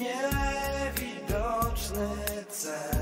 niewidoczny cel.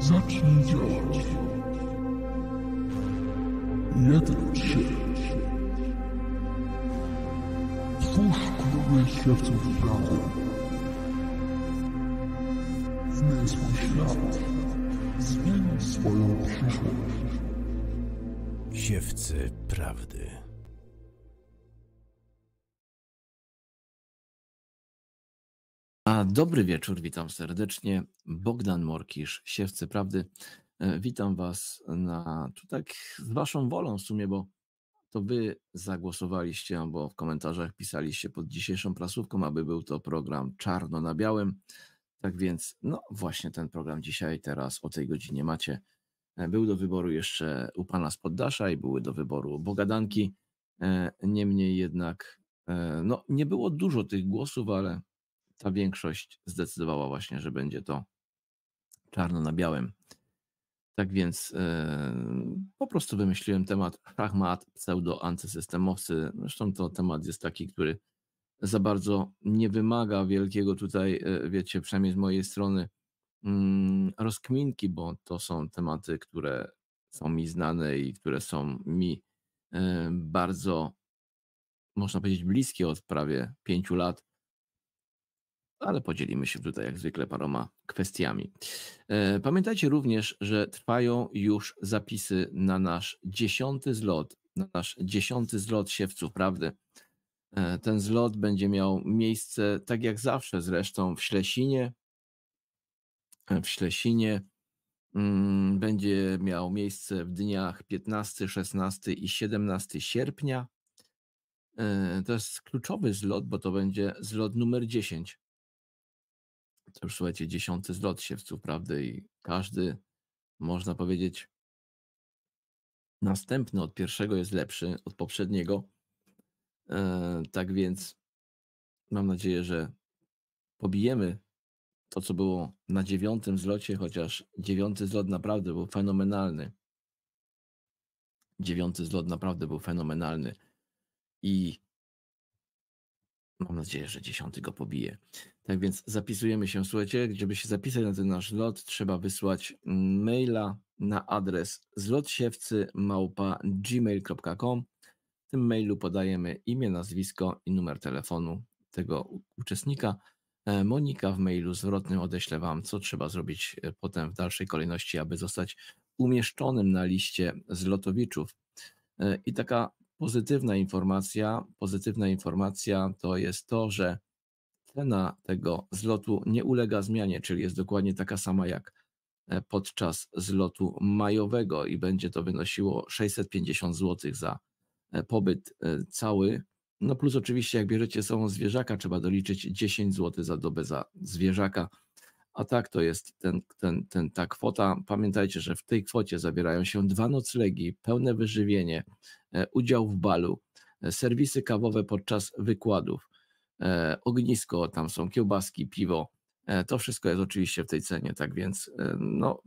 Zacznij działać. Jednąć się. Twórz króluje świadców w prawo. Zmień swój świat. Zmień swoją przyszłość. Siewcy prawdy. dobry wieczór, witam serdecznie. Bogdan Morkisz, Siewcy Prawdy. E, witam Was na, tu tak z Waszą wolą w sumie, bo to Wy zagłosowaliście, bo w komentarzach pisaliście pod dzisiejszą prasówką, aby był to program czarno na białym. Tak więc, no właśnie ten program dzisiaj, teraz o tej godzinie macie. E, był do wyboru jeszcze u Pana z Poddasza i były do wyboru Bogadanki. E, niemniej jednak, no nie było dużo tych głosów, ale ta większość zdecydowała właśnie, że będzie to czarno na białym. Tak więc po prostu wymyśliłem temat szachmat, pseudo-antysystemowcy. Zresztą to temat jest taki, który za bardzo nie wymaga wielkiego tutaj, e, wiecie, przynajmniej z mojej strony, mm, rozkminki, bo to są tematy, które są mi znane i które są mi bardzo, można powiedzieć, bliskie od prawie pięciu lat ale podzielimy się tutaj jak zwykle paroma kwestiami. E, pamiętajcie również, że trwają już zapisy na nasz dziesiąty zlot, na nasz dziesiąty zlot Siewców Prawdy. E, ten zlot będzie miał miejsce, tak jak zawsze zresztą, w Ślesinie. E, w Ślesinie mm, będzie miał miejsce w dniach 15, 16 i 17 sierpnia. To jest kluczowy zlot, bo to będzie zlot numer 10 to już słuchajcie, dziesiąty zlot siewców prawdy i każdy, można powiedzieć, następny od pierwszego jest lepszy od poprzedniego. E, tak więc mam nadzieję, że pobijemy to, co było na dziewiątym zlocie, chociaż dziewiąty zlot naprawdę był fenomenalny. Dziewiąty zlot naprawdę był fenomenalny i mam nadzieję, że dziesiąty go pobije. Tak więc zapisujemy się, słuchajcie, żeby się zapisać na ten nasz lot, trzeba wysłać maila na adres zlotsiewcy.gmail.com. W tym mailu podajemy imię, nazwisko i numer telefonu tego uczestnika. E, Monika w mailu zwrotnym odeślę Wam, co trzeba zrobić e, potem w dalszej kolejności, aby zostać umieszczonym na liście zlotowiczów. E, I taka pozytywna informacja, pozytywna informacja to jest to, że cena tego zlotu nie ulega zmianie, czyli jest dokładnie taka sama jak e, podczas zlotu majowego i będzie to wynosiło 650 zł za e, pobyt e, cały. No plus oczywiście jak bierzecie sobą zwierzaka, trzeba doliczyć 10 zł za dobę za zwierzaka. A tak to jest ten, ten, ten, ta kwota. Pamiętajcie, że w tej kwocie zawierają się dwa noclegi, pełne wyżywienie, udział w balu, serwisy kawowe podczas wykładów, E, ognisko, tam są kiełbaski, piwo. E, to wszystko jest oczywiście w tej cenie, tak więc e, no,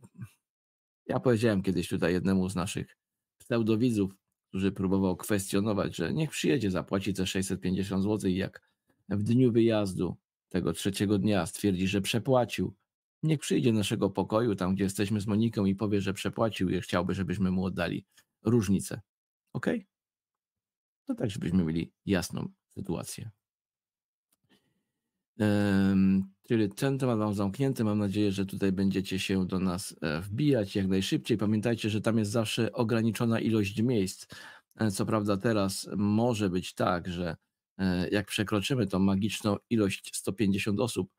ja powiedziałem kiedyś tutaj jednemu z naszych pseudowidzów, który próbował kwestionować, że niech przyjedzie, zapłaci te 650 zł i jak w dniu wyjazdu tego trzeciego dnia stwierdzi, że przepłacił, niech przyjdzie do naszego pokoju, tam gdzie jesteśmy z Moniką i powie, że przepłacił i chciałby, żebyśmy mu oddali różnicę. Ok? To no tak, żebyśmy mieli jasną sytuację. Czyli ten temat mam zamknięty. Mam nadzieję, że tutaj będziecie się do nas e, wbijać jak najszybciej. Pamiętajcie, że tam jest zawsze ograniczona ilość miejsc. E, co prawda, teraz może być tak, że e, jak przekroczymy tą magiczną ilość 150 osób,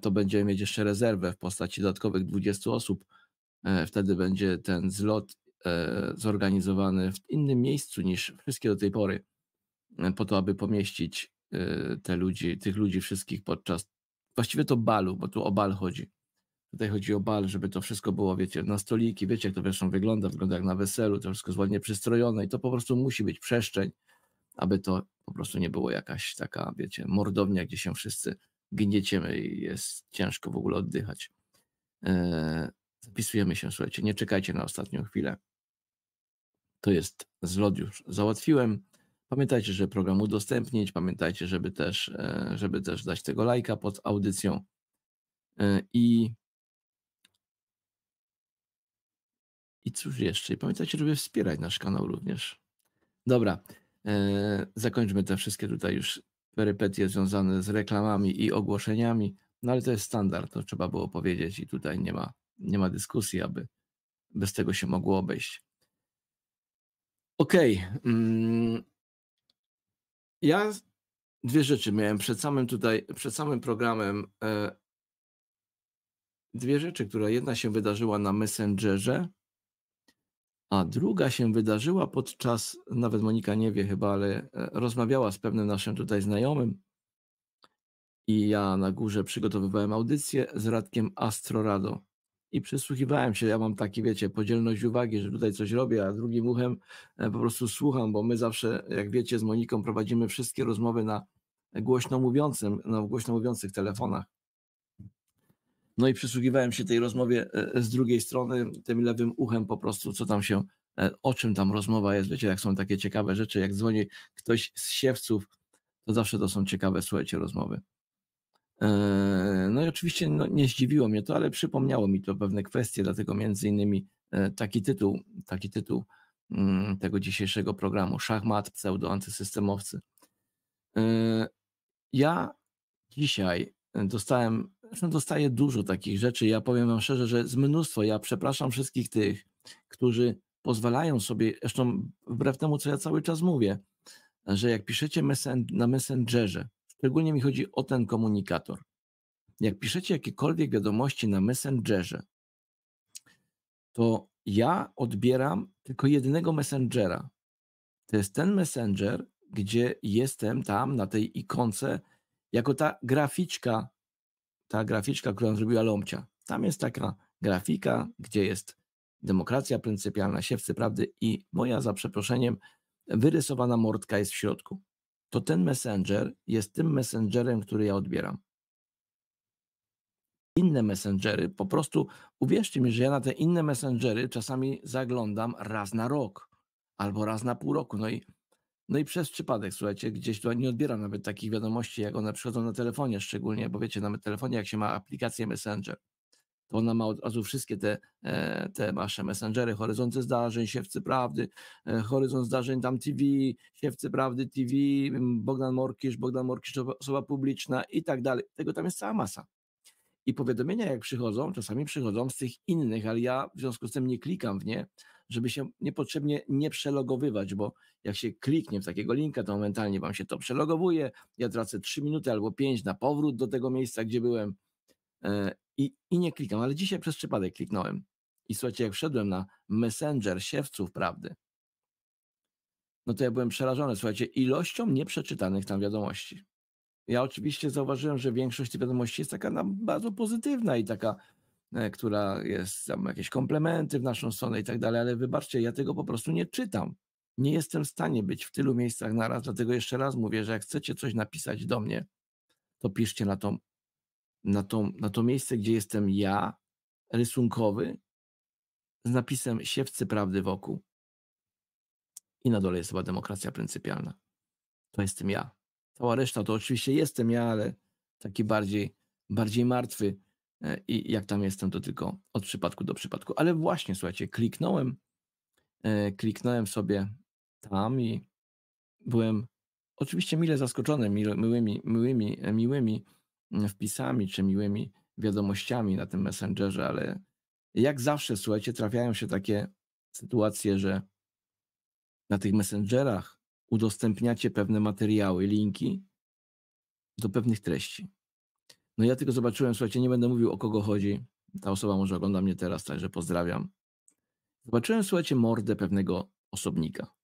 to będziemy mieć jeszcze rezerwę w postaci dodatkowych 20 osób. Wtedy będzie ten zlot zorganizowany w innym miejscu niż wszystkie do tej pory, po to, aby pomieścić Y, te ludzi, tych ludzi wszystkich podczas, właściwie to balu, bo tu o bal chodzi. Tutaj chodzi o bal, żeby to wszystko było, wiecie, na stoliki, wiecie jak to wreszcie wygląda, wygląda jak na weselu, to wszystko jest ładnie przystrojone i to po prostu musi być przestrzeń, aby to po prostu nie było jakaś taka, wiecie, mordownia, gdzie się wszyscy gnieciemy i jest ciężko w ogóle oddychać. Eee, zapisujemy się, słuchajcie, nie czekajcie na ostatnią chwilę. To jest zlot już załatwiłem. Pamiętajcie, żeby program udostępnić, pamiętajcie, żeby też, e, żeby też dać tego lajka pod audycją. E, I, I cóż jeszcze? Pamiętajcie, żeby wspierać nasz kanał również. Dobra, e, zakończmy te wszystkie tutaj już perypetie związane z reklamami i ogłoszeniami, no ale to jest standard, to trzeba było powiedzieć i tutaj nie ma, nie ma dyskusji, aby bez tego się mogło obejść. Okej, okay. Mm, ja dwie rzeczy miałem przed samym tutaj, przed samym programem. E, dwie rzeczy, która jedna się wydarzyła na Messengerze, a druga się wydarzyła podczas, nawet Monika nie wie chyba, ale e, rozmawiała z pewnym naszym tutaj znajomym i ja na górze przygotowywałem audycję z Radkiem Astrorado i przysłuchiwałem się. Ja mam taki, wiecie, podzielność uwagi, że tutaj coś robię, a drugim uchem e, po prostu słucham, bo my zawsze, jak wiecie, z Moniką prowadzimy wszystkie rozmowy na głośno mówiącym, na głośno mówiących telefonach. No i przysłuchiwałem się tej rozmowie e, e, z drugiej strony, tym lewym uchem po prostu, co tam się, o czym tam rozmowa jest. Wiecie, jak są takie ciekawe rzeczy, jak dzwoni ktoś z siewców, to zawsze to są ciekawe, słuchajcie, rozmowy. E, no i oczywiście no, nie zdziwiło mnie to, ale przypomniało mi to pewne kwestie, dlatego między innymi e, taki tytuł, taki tytuł mm, tego dzisiejszego programu, Szachmat, pseudo-antysystemowcy. E, ja dzisiaj dostałem, zresztą dostaję dużo takich rzeczy, ja powiem wam szczerze, że z mnóstwo, ja przepraszam wszystkich tych, którzy pozwalają sobie, zresztą wbrew temu, co ja cały czas mówię, że jak piszecie na Messengerze, Szczególnie mi chodzi o ten komunikator. Jak piszecie jakiekolwiek wiadomości na Messengerze, to ja odbieram tylko jednego Messengera. To jest ten Messenger, gdzie jestem tam na tej ikonce, jako ta graficzka, ta graficzka, którą zrobiła Lomcia. Tam jest taka grafika, gdzie jest demokracja pryncypialna, siewcy prawdy i moja, za przeproszeniem, wyrysowana mordka jest w środku to ten messenger jest tym messengerem, który ja odbieram. Inne messengery, po prostu uwierzcie mi, że ja na te inne messengery czasami zaglądam raz na rok albo raz na pół roku. No i, no i przez przypadek, słuchajcie, gdzieś tu nie odbieram nawet takich wiadomości, jak one przychodzą na telefonie szczególnie, bo wiecie, na telefonie, jak się ma aplikację Messenger, to ona ma od razu wszystkie te, e, te nasze messengery, horyzonty zdarzeń, siewcy prawdy, e, horyzont zdarzeń tam TV, siewcy prawdy TV, Bogdan Morkisz, Bogdan Morkisz osoba publiczna i tak dalej. Tego tam jest cała masa. I powiadomienia jak przychodzą, czasami przychodzą z tych innych, ale ja w związku z tym nie klikam w nie, żeby się niepotrzebnie nie przelogowywać, bo jak się kliknie w takiego linka, to momentalnie wam się to przelogowuje, ja tracę 3 minuty albo 5 na powrót do tego miejsca, gdzie byłem e, i, i nie klikam, ale dzisiaj przez przypadek kliknąłem. I słuchajcie, jak wszedłem na Messenger Siewców Prawdy, no to ja byłem przerażony, słuchajcie, ilością nieprzeczytanych tam wiadomości. Ja oczywiście zauważyłem, że większość tych wiadomości jest taka bardzo pozytywna i taka, e, która jest tam jakieś komplementy w naszą stronę i tak dalej, ale wybaczcie, ja tego po prostu nie czytam. Nie jestem w stanie być w tylu miejscach naraz, dlatego jeszcze raz mówię, że jak chcecie coś napisać do mnie, to piszcie na tą na to, na to miejsce, gdzie jestem ja, rysunkowy, z napisem siewcy prawdy wokół. I na dole jest chyba demokracja pryncypialna. To jestem ja. Cała reszta to oczywiście jestem ja, ale taki bardziej, bardziej martwy. E, I jak tam jestem, to tylko od przypadku do przypadku. Ale właśnie, słuchajcie, kliknąłem, e, kliknąłem sobie tam i byłem oczywiście mile zaskoczony miłymi, miłymi, e, miłymi wpisami czy miłymi wiadomościami na tym Messengerze, ale jak zawsze, słuchajcie, trafiają się takie sytuacje, że na tych Messengerach udostępniacie pewne materiały, linki do pewnych treści. No ja tylko zobaczyłem, słuchajcie, nie będę mówił o kogo chodzi. Ta osoba może ogląda mnie teraz, także pozdrawiam. Zobaczyłem, słuchajcie, mordę pewnego osobnika.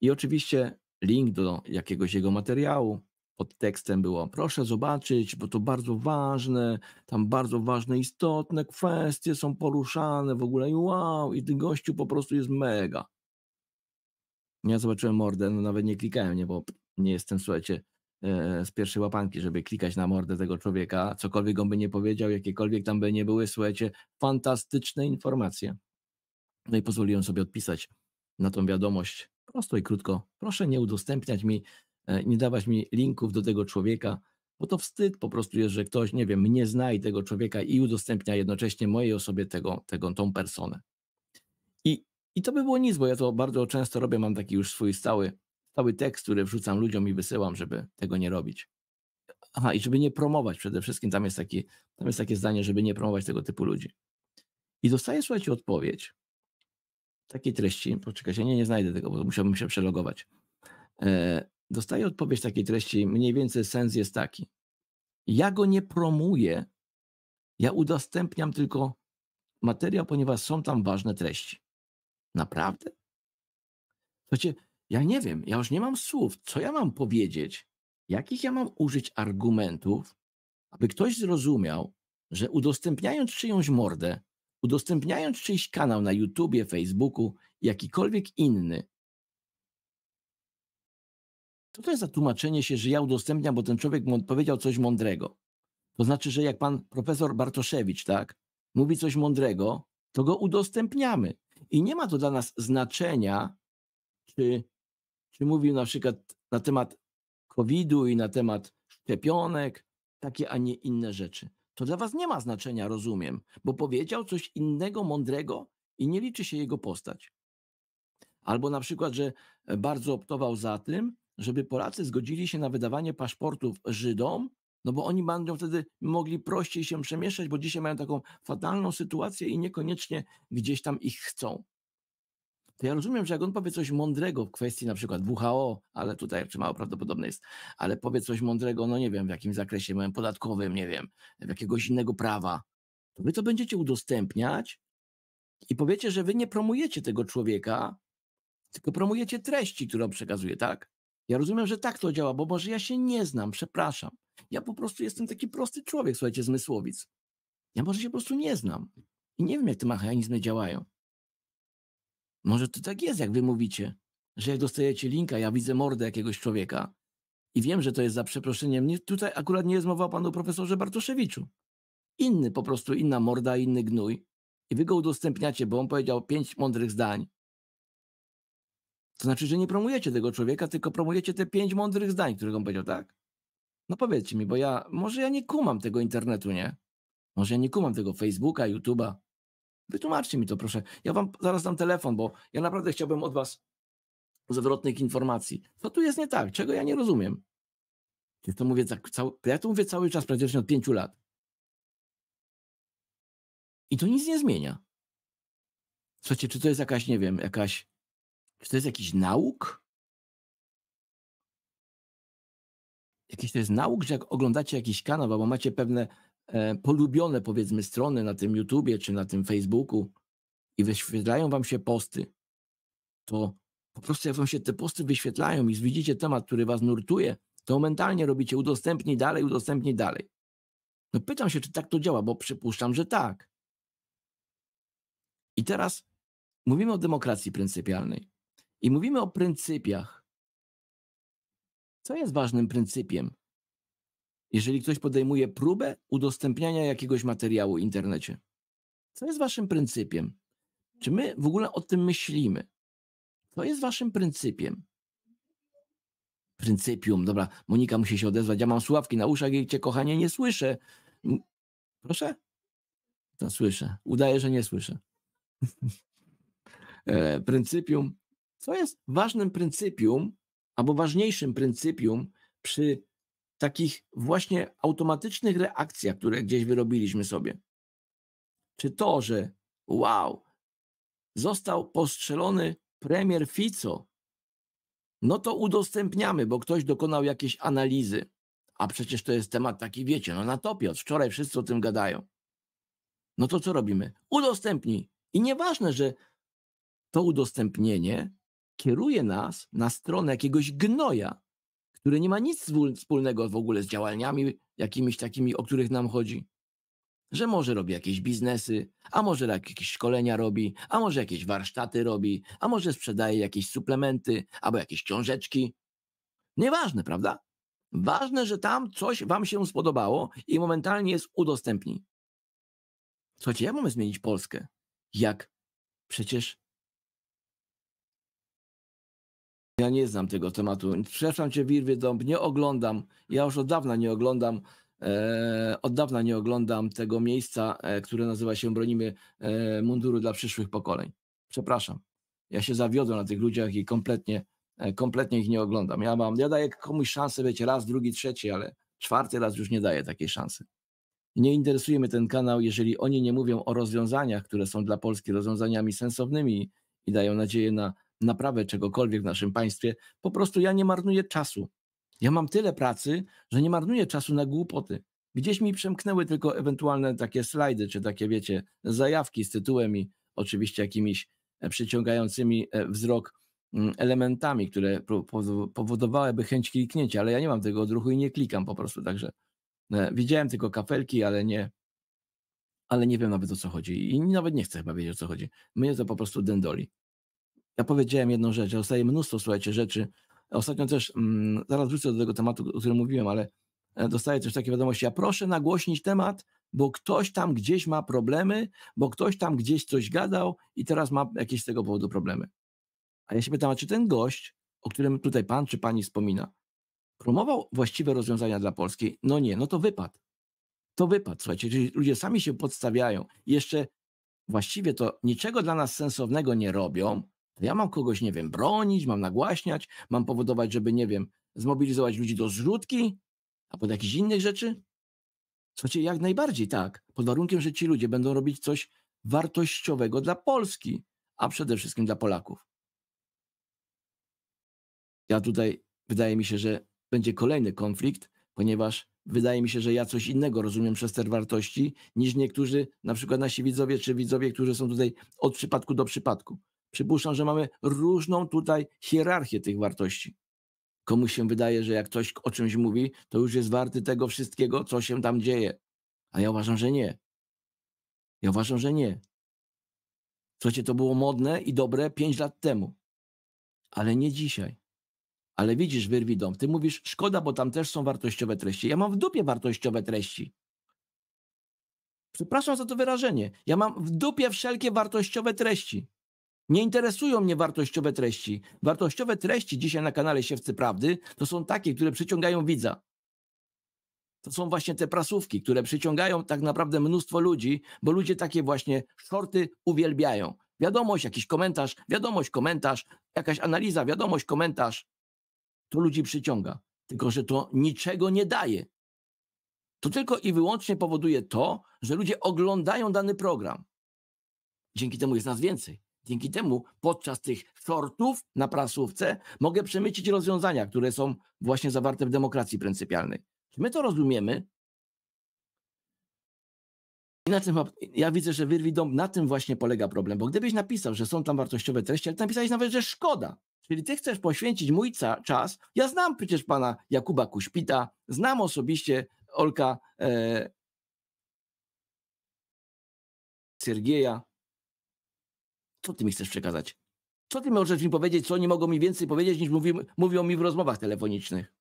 I oczywiście link do jakiegoś jego materiału, pod tekstem było, proszę zobaczyć, bo to bardzo ważne, tam bardzo ważne, istotne kwestie są poruszane w ogóle i wow, i ten gościu po prostu jest mega. Ja zobaczyłem mordę, no nawet nie klikałem, nie, bo nie jestem, słuchajcie, e, e, z pierwszej łapanki, żeby klikać na mordę tego człowieka, cokolwiek on by nie powiedział, jakiekolwiek tam by nie były, słuchajcie, fantastyczne informacje. No i pozwoliłem sobie odpisać na tą wiadomość prosto i krótko. Proszę nie udostępniać mi E, nie dawać mi linków do tego człowieka, bo to wstyd po prostu jest, że ktoś, nie wiem, mnie zna i tego człowieka i udostępnia jednocześnie mojej osobie tego, tego, tą personę. I, I to by było nic, bo ja to bardzo często robię, mam taki już swój stały, stały tekst, który wrzucam ludziom i wysyłam, żeby tego nie robić. Aha, i żeby nie promować przede wszystkim, tam jest, taki, tam jest takie zdanie, żeby nie promować tego typu ludzi. I dostaję, słuchajcie, odpowiedź takiej treści, poczekajcie, nie, nie znajdę tego, bo musiałbym się przelogować. E, dostaję odpowiedź takiej treści, mniej więcej sens jest taki. Ja go nie promuję, ja udostępniam tylko materiał, ponieważ są tam ważne treści. Naprawdę? Słuchajcie, ja nie wiem, ja już nie mam słów, co ja mam powiedzieć, jakich ja mam użyć argumentów, aby ktoś zrozumiał, że udostępniając czyjąś mordę, udostępniając czyjś kanał na YouTubie, Facebooku, jakikolwiek inny, co to jest za tłumaczenie się, że ja udostępniam, bo ten człowiek powiedział coś mądrego? To znaczy, że jak pan profesor Bartoszewicz, tak, mówi coś mądrego, to go udostępniamy. I nie ma to dla nas znaczenia, czy, czy mówił na przykład na temat COVID-u i na temat szczepionek, takie, a nie inne rzeczy. To dla was nie ma znaczenia, rozumiem, bo powiedział coś innego, mądrego i nie liczy się jego postać. Albo na przykład, że bardzo optował za tym, żeby Polacy zgodzili się na wydawanie paszportów Żydom, no bo oni będą wtedy mogli prościej się przemieszczać, bo dzisiaj mają taką fatalną sytuację i niekoniecznie gdzieś tam ich chcą. To ja rozumiem, że jak on powie coś mądrego w kwestii na przykład WHO, ale tutaj czy mało prawdopodobne jest, ale powie coś mądrego, no nie wiem, w jakim zakresie podatkowym, nie wiem, w jakiegoś innego prawa, to wy to będziecie udostępniać i powiecie, że wy nie promujecie tego człowieka, tylko promujecie treści, które on przekazuje, tak? Ja rozumiem, że tak to działa, bo może ja się nie znam, przepraszam. Ja po prostu jestem taki prosty człowiek, słuchajcie, zmysłowic. Ja może się po prostu nie znam i nie wiem, jak te mechanizmy działają. Może to tak jest, jak wy mówicie, że jak dostajecie linka, ja widzę mordę jakiegoś człowieka i wiem, że to jest za przeproszeniem. Nie, tutaj akurat nie jest mowa o panu profesorze Bartoszewiczu. Inny po prostu, inna morda, inny gnój. I wy go udostępniacie, bo on powiedział pięć mądrych zdań to znaczy, że nie promujecie tego człowieka, tylko promujecie te pięć mądrych zdań, które on powiedział, tak? No powiedzcie mi, bo ja, może ja nie kumam tego internetu, nie? Może ja nie kumam tego Facebooka, YouTube'a. Wytłumaczcie mi to, proszę. Ja wam zaraz dam telefon, bo ja naprawdę chciałbym od was zwrotnych informacji. Co tu jest nie tak? Czego ja nie rozumiem? Ja to mówię, ja to mówię cały czas, praktycznie od pięciu lat. I to nic nie zmienia. Słuchajcie, czy to jest jakaś, nie wiem, jakaś czy to jest jakiś nauk? Jakiś to jest nauk, że jak oglądacie jakiś kanał, albo macie pewne e, polubione, powiedzmy, strony na tym YouTubie czy na tym Facebooku i wyświetlają wam się posty, to po prostu jak wam się te posty wyświetlają i widzicie temat, który was nurtuje, to mentalnie robicie udostępnij dalej, udostępnij dalej. No pytam się, czy tak to działa, bo przypuszczam, że tak. I teraz mówimy o demokracji pryncypialnej. I mówimy o pryncypiach. Co jest ważnym pryncypiem? Jeżeli ktoś podejmuje próbę udostępniania jakiegoś materiału w internecie, co jest waszym pryncypiem? Czy my w ogóle o tym myślimy? Co jest waszym pryncypiem? Pryncypium, dobra, Monika musi się odezwać. Ja mam słuchawki na uszach i cię, kochanie, nie słyszę. Proszę? To słyszę. Udaję, że nie słyszę. E, pryncypium co jest ważnym pryncypium, albo ważniejszym pryncypium przy takich właśnie automatycznych reakcjach, które gdzieś wyrobiliśmy sobie? Czy to, że wow, został postrzelony premier Fico, no to udostępniamy, bo ktoś dokonał jakiejś analizy. A przecież to jest temat taki, wiecie, no na topie, od wczoraj wszyscy o tym gadają. No to co robimy? Udostępnij. I nieważne, że to udostępnienie kieruje nas na stronę jakiegoś gnoja, który nie ma nic wspólnego w ogóle z działaniami jakimiś takimi, o których nam chodzi. Że może robi jakieś biznesy, a może jakieś szkolenia robi, a może jakieś warsztaty robi, a może sprzedaje jakieś suplementy albo jakieś książeczki. Nieważne, prawda? Ważne, że tam coś Wam się spodobało i momentalnie jest udostępni. Słuchajcie, jak mamy zmienić Polskę? Jak przecież Ja nie znam tego tematu. Przepraszam cię, Wirwie Dąb, nie oglądam. Ja już od dawna nie oglądam. E, od dawna nie oglądam tego miejsca, e, które nazywa się Bronimy e, Munduru dla przyszłych pokoleń. Przepraszam. Ja się zawiodłem na tych ludziach i kompletnie, e, kompletnie ich nie oglądam. Ja mam, ja daję komuś szansę, wiecie, raz, drugi, trzeci, ale czwarty raz już nie daję takiej szansy. Nie interesuje mnie ten kanał, jeżeli oni nie mówią o rozwiązaniach, które są dla Polski rozwiązaniami sensownymi i dają nadzieję na naprawę czegokolwiek w naszym państwie, po prostu ja nie marnuję czasu. Ja mam tyle pracy, że nie marnuję czasu na głupoty. Gdzieś mi przemknęły tylko ewentualne takie slajdy, czy takie, wiecie, zajawki z tytułem i oczywiście jakimiś e, przyciągającymi e, wzrok mm, elementami, które powodowałyby chęć kliknięcia, ale ja nie mam tego odruchu i nie klikam po prostu, także e, widziałem tylko kafelki, ale nie ale nie wiem nawet o co chodzi i nawet nie chcę chyba wiedzieć o co chodzi. Mnie to po prostu dendoli ja powiedziałem jedną rzecz, ja dostaję mnóstwo, słuchajcie, rzeczy. Ostatnio też, mm, zaraz wrócę do tego tematu, o którym mówiłem, ale e, dostaję też takie wiadomości, ja proszę nagłośnić temat, bo ktoś tam gdzieś ma problemy, bo ktoś tam gdzieś coś gadał i teraz ma jakieś z tego powodu problemy. A ja się pytam, a czy ten gość, o którym tutaj pan czy pani wspomina, promował właściwe rozwiązania dla Polski? No nie, no to wypad. To wypad, słuchajcie, czyli ludzie sami się podstawiają. Jeszcze właściwie to niczego dla nas sensownego nie robią, ja mam kogoś, nie wiem, bronić, mam nagłaśniać, mam powodować, żeby, nie wiem, zmobilizować ludzi do zrzutki, a pod jakichś innych rzeczy? Słuchajcie, jak najbardziej tak, pod warunkiem, że ci ludzie będą robić coś wartościowego dla Polski, a przede wszystkim dla Polaków. Ja tutaj wydaje mi się, że będzie kolejny konflikt, ponieważ wydaje mi się, że ja coś innego rozumiem przez te wartości niż niektórzy, na przykład nasi widzowie czy widzowie, którzy są tutaj od przypadku do przypadku. Przypuszczam, że mamy różną tutaj hierarchię tych wartości. Komuś się wydaje, że jak ktoś o czymś mówi, to już jest warty tego wszystkiego, co się tam dzieje. A ja uważam, że nie. Ja uważam, że nie. Słuchajcie, to było modne i dobre pięć lat temu, ale nie dzisiaj. Ale widzisz, Wyrwidom, Ty mówisz, szkoda, bo tam też są wartościowe treści. Ja mam w dupie wartościowe treści. Przepraszam za to wyrażenie. Ja mam w dupie wszelkie wartościowe treści. Nie interesują mnie wartościowe treści. Wartościowe treści dzisiaj na kanale Siewcy Prawdy to są takie, które przyciągają widza. To są właśnie te prasówki, które przyciągają tak naprawdę mnóstwo ludzi, bo ludzie takie właśnie shorty uwielbiają. Wiadomość, jakiś komentarz, wiadomość, komentarz, jakaś analiza, wiadomość, komentarz. To ludzi przyciąga. Tylko, że to niczego nie daje. To tylko i wyłącznie powoduje to, że ludzie oglądają dany program. Dzięki temu jest nas więcej. Dzięki temu podczas tych shortów na prasówce mogę przemycić rozwiązania, które są właśnie zawarte w demokracji pryncypialnej. Czy my to rozumiemy? I na tym, ja widzę, że wyrwi dom, na tym właśnie polega problem, bo gdybyś napisał, że są tam wartościowe treści, ale napisałeś nawet, że szkoda. Czyli ty chcesz poświęcić mój czas. Ja znam przecież pana Jakuba Kuśpita, znam osobiście Olka e, Sergieja, co ty mi chcesz przekazać? Co ty możesz mi powiedzieć, co oni mogą mi więcej powiedzieć, niż mówi, mówią mi w rozmowach telefonicznych?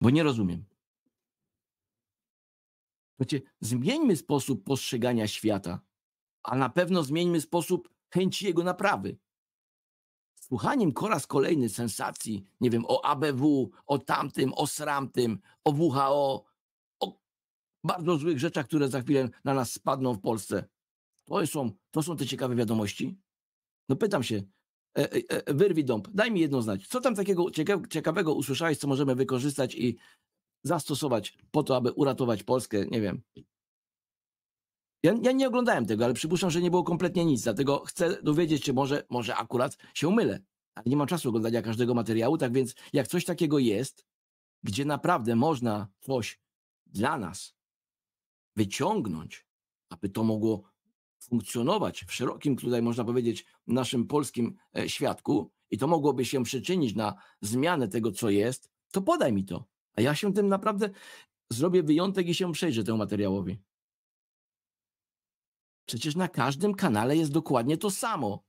Bo nie rozumiem. Słuchajcie, zmieńmy sposób postrzegania świata, a na pewno zmieńmy sposób chęci jego naprawy. Słuchaniem po raz kolejny sensacji, nie wiem, o ABW, o tamtym, o sramtym, o WHO, bardzo złych rzeczach, które za chwilę na nas spadną w Polsce. To są, to są te ciekawe wiadomości. No pytam się, e, e, e wyrwij dąb, daj mi jedno znać. Co tam takiego ciekawego usłyszałeś, co możemy wykorzystać i zastosować po to, aby uratować Polskę? Nie wiem. Ja, ja nie oglądałem tego, ale przypuszczam, że nie było kompletnie nic, dlatego chcę dowiedzieć się, może, może akurat się mylę. Ale nie mam czasu oglądania każdego materiału, tak więc jak coś takiego jest, gdzie naprawdę można coś dla nas wyciągnąć, aby to mogło funkcjonować w szerokim, tutaj można powiedzieć, naszym polskim e, świadku i to mogłoby się przyczynić na zmianę tego, co jest, to podaj mi to. A ja się tym naprawdę zrobię wyjątek i się przejrzę temu materiałowi. Przecież na każdym kanale jest dokładnie to samo.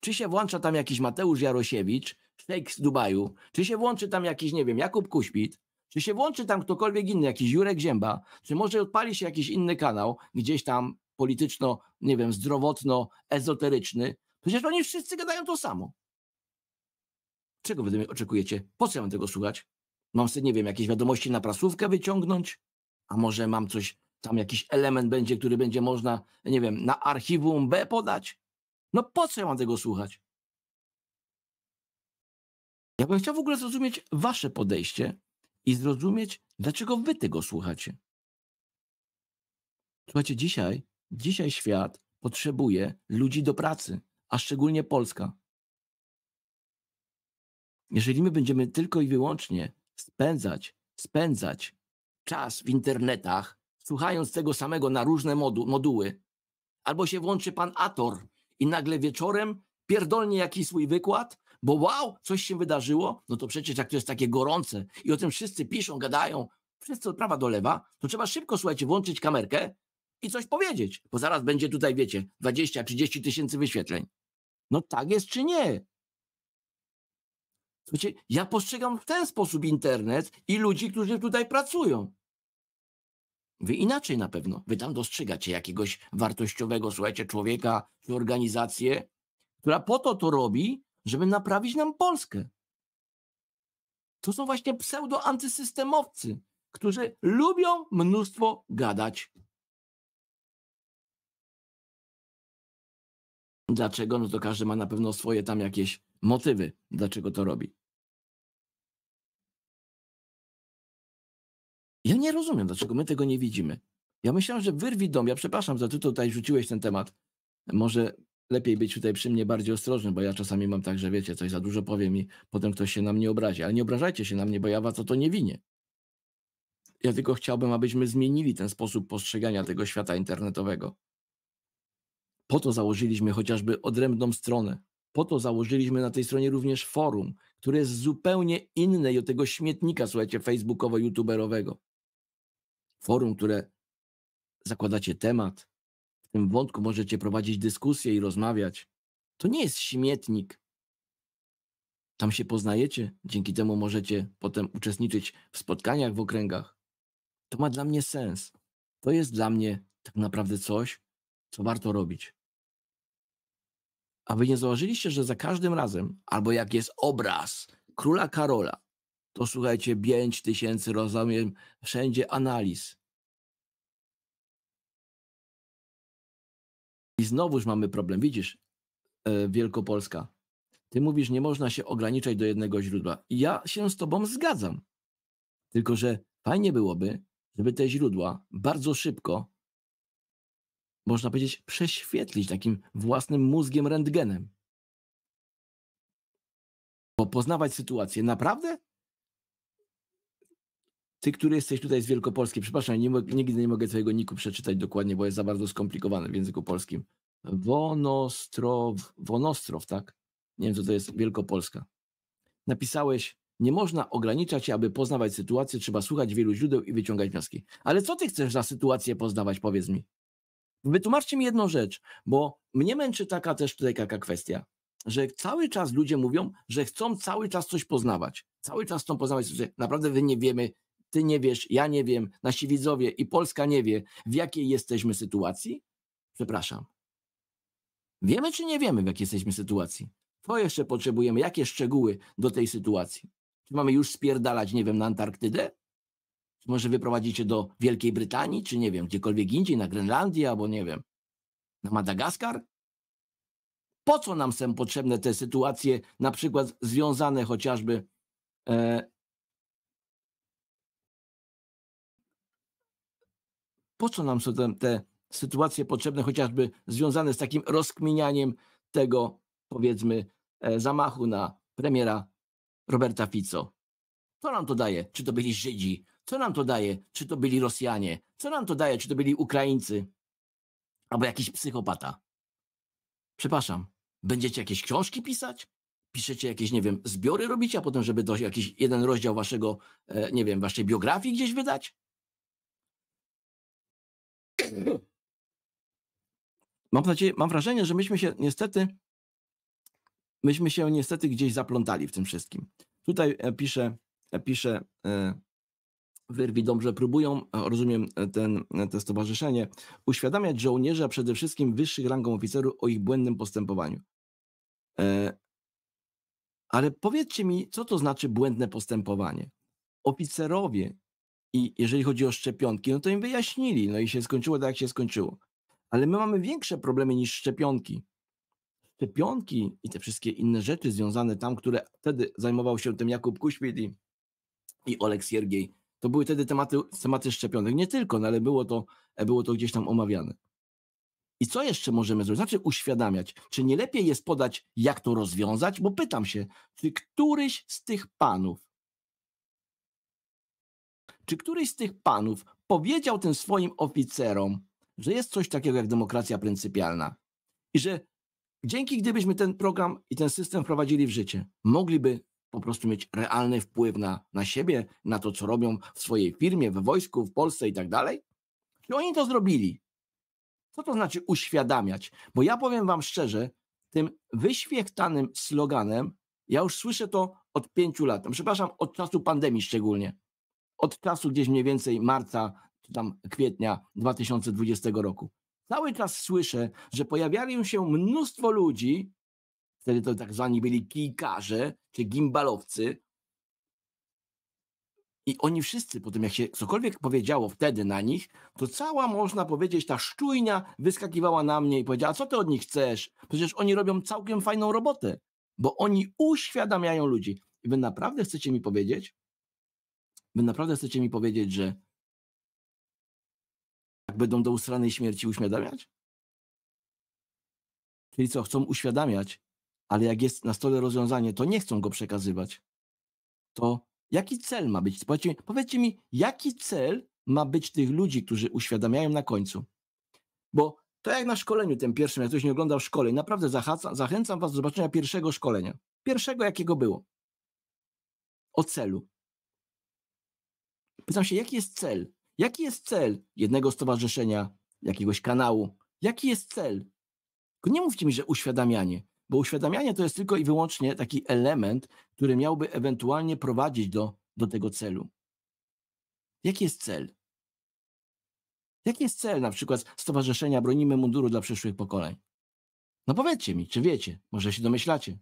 Czy się włącza tam jakiś Mateusz Jarosiewicz, szejk z Dubaju, czy się włączy tam jakiś, nie wiem, Jakub Kuśpit, czy się włączy tam ktokolwiek inny, jakiś Jurek Zięba, czy może odpali się jakiś inny kanał, gdzieś tam polityczno, nie wiem, zdrowotno, ezoteryczny. Przecież oni wszyscy gadają to samo. Czego wy oczekujecie? Po co ja mam tego słuchać? Mam sobie, nie wiem, jakieś wiadomości na prasówkę wyciągnąć? A może mam coś, tam jakiś element będzie, który będzie można, nie wiem, na archiwum B podać? No po co ja mam tego słuchać? Ja bym chciał w ogóle zrozumieć wasze podejście i zrozumieć, dlaczego wy tego słuchacie. Słuchajcie, dzisiaj, dzisiaj świat potrzebuje ludzi do pracy, a szczególnie Polska. Jeżeli my będziemy tylko i wyłącznie spędzać, spędzać czas w internetach, słuchając tego samego na różne modu moduły, albo się włączy pan Ator i nagle wieczorem pierdolnie jakiś swój wykład bo wow, coś się wydarzyło, no to przecież jak to jest takie gorące i o tym wszyscy piszą, gadają, wszyscy od prawa do lewa, to trzeba szybko, słuchajcie, włączyć kamerkę i coś powiedzieć, bo zaraz będzie tutaj, wiecie, 20-30 tysięcy wyświetleń. No tak jest czy nie? Słuchajcie, ja postrzegam w ten sposób internet i ludzi, którzy tutaj pracują. Wy inaczej na pewno. Wy tam dostrzegacie jakiegoś wartościowego, słuchajcie, człowieka czy organizację, która po to to robi, żeby naprawić nam Polskę. To są właśnie pseudo-antysystemowcy, którzy lubią mnóstwo gadać. Dlaczego? No to każdy ma na pewno swoje tam jakieś motywy, dlaczego to robi. Ja nie rozumiem, dlaczego my tego nie widzimy. Ja myślałem, że wyrwi dom. Ja przepraszam że ty tutaj rzuciłeś ten temat. Może lepiej być tutaj przy mnie bardziej ostrożny, bo ja czasami mam tak, że wiecie, coś za dużo powiem i potem ktoś się na mnie obrazi. Ale nie obrażajcie się na mnie, bo ja was o to nie winię. Ja tylko chciałbym, abyśmy zmienili ten sposób postrzegania tego świata internetowego. Po to założyliśmy chociażby odrębną stronę. Po to założyliśmy na tej stronie również forum, które jest zupełnie inne od tego śmietnika, słuchajcie, facebookowo-youtuberowego. Forum, które zakładacie temat, tym wątku możecie prowadzić dyskusję i rozmawiać. To nie jest śmietnik. Tam się poznajecie, dzięki temu możecie potem uczestniczyć w spotkaniach w okręgach. To ma dla mnie sens. To jest dla mnie tak naprawdę coś, co warto robić. A wy nie zauważyliście, że za każdym razem, albo jak jest obraz króla Karola, to słuchajcie, 5 tysięcy, rozumiem, wszędzie analiz. I znowuż mamy problem. Widzisz, e, Wielkopolska, ty mówisz, nie można się ograniczać do jednego źródła. I ja się z tobą zgadzam. Tylko, że fajnie byłoby, żeby te źródła bardzo szybko, można powiedzieć, prześwietlić takim własnym mózgiem rentgenem. Bo poznawać sytuację naprawdę ty, który jesteś tutaj z Wielkopolski, przepraszam, nie, nigdy nie mogę twojego niku przeczytać dokładnie, bo jest za bardzo skomplikowany w języku polskim. Wonostrow, Wonostrow, tak? Nie wiem, co to jest Wielkopolska. Napisałeś, nie można ograniczać się, aby poznawać sytuację, trzeba słuchać wielu źródeł i wyciągać wnioski. Ale co ty chcesz za sytuację poznawać, powiedz mi? Wytłumaczcie mi jedną rzecz, bo mnie męczy taka też tutaj taka kwestia, że cały czas ludzie mówią, że chcą cały czas coś poznawać. Cały czas chcą poznawać, że naprawdę nie wiemy, ty nie wiesz, ja nie wiem, nasi widzowie i Polska nie wie, w jakiej jesteśmy sytuacji? Przepraszam. Wiemy czy nie wiemy, w jakiej jesteśmy sytuacji? Co jeszcze potrzebujemy, jakie szczegóły do tej sytuacji? Czy mamy już spierdalać, nie wiem, na Antarktydę? Czy może wyprowadzicie do Wielkiej Brytanii, czy nie wiem, gdziekolwiek indziej, na Grenlandię, albo nie wiem, na Madagaskar? Po co nam są potrzebne te sytuacje, na przykład związane chociażby e, po co nam są te, te sytuacje potrzebne, chociażby związane z takim rozkminianiem tego, powiedzmy, e, zamachu na premiera Roberta Fico. Co nam to daje? Czy to byli Żydzi? Co nam to daje? Czy to byli Rosjanie? Co nam to daje? Czy to byli Ukraińcy? Albo jakiś psychopata? Przepraszam, będziecie jakieś książki pisać? Piszecie jakieś, nie wiem, zbiory robicie, a potem, żeby to jakiś jeden rozdział waszego, e, nie wiem, waszej biografii gdzieś wydać? Mam nadzieję, mam wrażenie, że myśmy się niestety, myśmy się niestety gdzieś zaplątali w tym wszystkim. Tutaj e, pisze, e, pisze e, Wyrwi dobrze próbują, rozumiem ten, to stowarzyszenie, uświadamiać a przede wszystkim wyższych rangą oficerów o ich błędnym postępowaniu. Ale powiedzcie mi, co to znaczy błędne postępowanie? Oficerowie i jeżeli chodzi o szczepionki, no to im wyjaśnili, no i się skończyło tak, jak się skończyło. Ale my mamy większe problemy niż szczepionki. Szczepionki i te wszystkie inne rzeczy związane tam, które wtedy zajmował się tym Jakub Kuśpid i, i Olek Siergiej, to były wtedy tematy, tematy szczepionek. Nie tylko, no ale było to, było to gdzieś tam omawiane. I co jeszcze możemy zrobić? Znaczy uświadamiać. Czy nie lepiej jest podać, jak to rozwiązać? Bo pytam się, czy któryś z tych panów czy któryś z tych panów powiedział tym swoim oficerom, że jest coś takiego jak demokracja pryncypialna i że dzięki gdybyśmy ten program i ten system wprowadzili w życie, mogliby po prostu mieć realny wpływ na, na siebie, na to, co robią w swojej firmie, w wojsku, w Polsce i tak dalej? Czy oni to zrobili? Co to znaczy uświadamiać? Bo ja powiem Wam szczerze, tym wyświechtanym sloganem, ja już słyszę to od pięciu lat, przepraszam, od czasu pandemii szczególnie od czasu gdzieś mniej więcej marca czy tam kwietnia 2020 roku. Cały czas słyszę, że pojawiają się mnóstwo ludzi, wtedy to tak zwani byli kijkarze czy gimbalowcy, i oni wszyscy, po tym jak się cokolwiek powiedziało wtedy na nich, to cała, można powiedzieć, ta szczujnia wyskakiwała na mnie i powiedziała, co ty od nich chcesz? Przecież oni robią całkiem fajną robotę, bo oni uświadamiają ludzi. I wy naprawdę chcecie mi powiedzieć, Wy naprawdę chcecie mi powiedzieć, że jak będą do usranej śmierci uświadamiać? Czyli co, chcą uświadamiać, ale jak jest na stole rozwiązanie, to nie chcą go przekazywać. To jaki cel ma być? Powiedzcie mi, powiedzcie mi jaki cel ma być tych ludzi, którzy uświadamiają na końcu? Bo to jak na szkoleniu tym pierwszym, jak ktoś nie oglądał szkoleń, naprawdę zachęcam, zachęcam was do zobaczenia pierwszego szkolenia. Pierwszego, jakiego było. O celu. Pytam się, jaki jest cel? Jaki jest cel jednego stowarzyszenia, jakiegoś kanału? Jaki jest cel? Tylko nie mówcie mi, że uświadamianie, bo uświadamianie to jest tylko i wyłącznie taki element, który miałby ewentualnie prowadzić do, do tego celu. Jaki jest cel? Jaki jest cel na przykład Stowarzyszenia Bronimy Munduru dla przyszłych pokoleń? No powiedzcie mi, czy wiecie, może się domyślacie.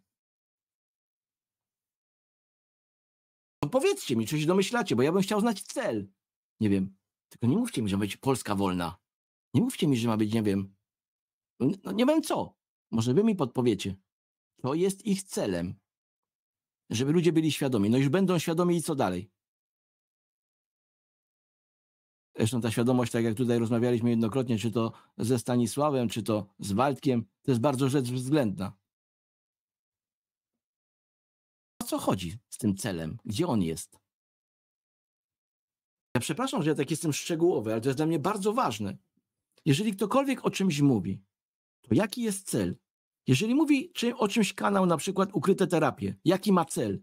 powiedzcie mi, czy się domyślacie, bo ja bym chciał znać cel. Nie wiem. Tylko nie mówcie mi, że ma być Polska wolna. Nie mówcie mi, że ma być, nie wiem. No nie wiem co. Może wy mi podpowiecie. To jest ich celem. Żeby ludzie byli świadomi. No już będą świadomi i co dalej. Zresztą ta świadomość, tak jak tutaj rozmawialiśmy jednokrotnie, czy to ze Stanisławem, czy to z Waldkiem, to jest bardzo rzecz względna. co chodzi z tym celem? Gdzie on jest? Ja przepraszam, że ja tak jestem szczegółowy, ale to jest dla mnie bardzo ważne. Jeżeli ktokolwiek o czymś mówi, to jaki jest cel? Jeżeli mówi czy, o czymś kanał, na przykład ukryte terapie, jaki ma cel?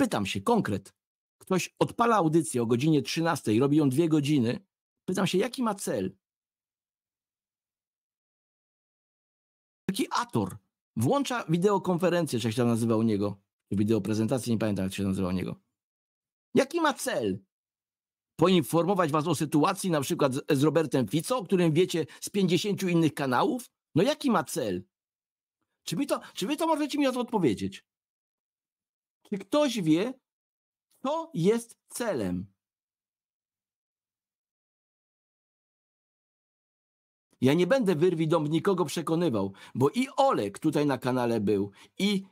Pytam się, konkret. Ktoś odpala audycję o godzinie 13, robi ją dwie godziny. Pytam się, jaki ma cel? Taki ator włącza wideokonferencję, czy jak się nazywa u niego wideo prezentacji, nie pamiętam jak się nazywał niego. Jaki ma cel? Poinformować was o sytuacji na przykład z, Robertem Fico, o którym wiecie z 50 innych kanałów? No jaki ma cel? Czy mi to, czy wy to możecie mi na to odpowiedzieć? Czy ktoś wie, co jest celem? Ja nie będę wyrwidom nikogo przekonywał, bo i Olek tutaj na kanale był, i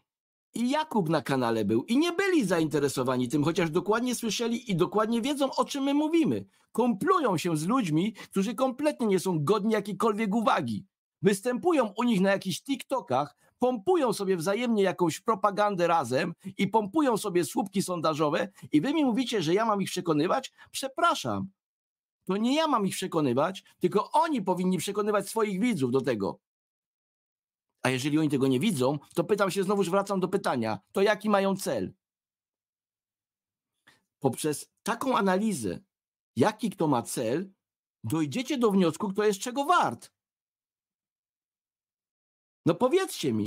i Jakub na kanale był i nie byli zainteresowani tym, chociaż dokładnie słyszeli i dokładnie wiedzą, o czym my mówimy. Komplują się z ludźmi, którzy kompletnie nie są godni jakiejkolwiek uwagi. Występują u nich na jakichś TikTokach, pompują sobie wzajemnie jakąś propagandę razem i pompują sobie słupki sondażowe i wy mi mówicie, że ja mam ich przekonywać? Przepraszam. To nie ja mam ich przekonywać, tylko oni powinni przekonywać swoich widzów do tego. A jeżeli oni tego nie widzą, to pytam się, znowuż wracam do pytania, to jaki mają cel? Poprzez taką analizę, jaki kto ma cel, dojdziecie do wniosku, kto jest czego wart. No powiedzcie mi,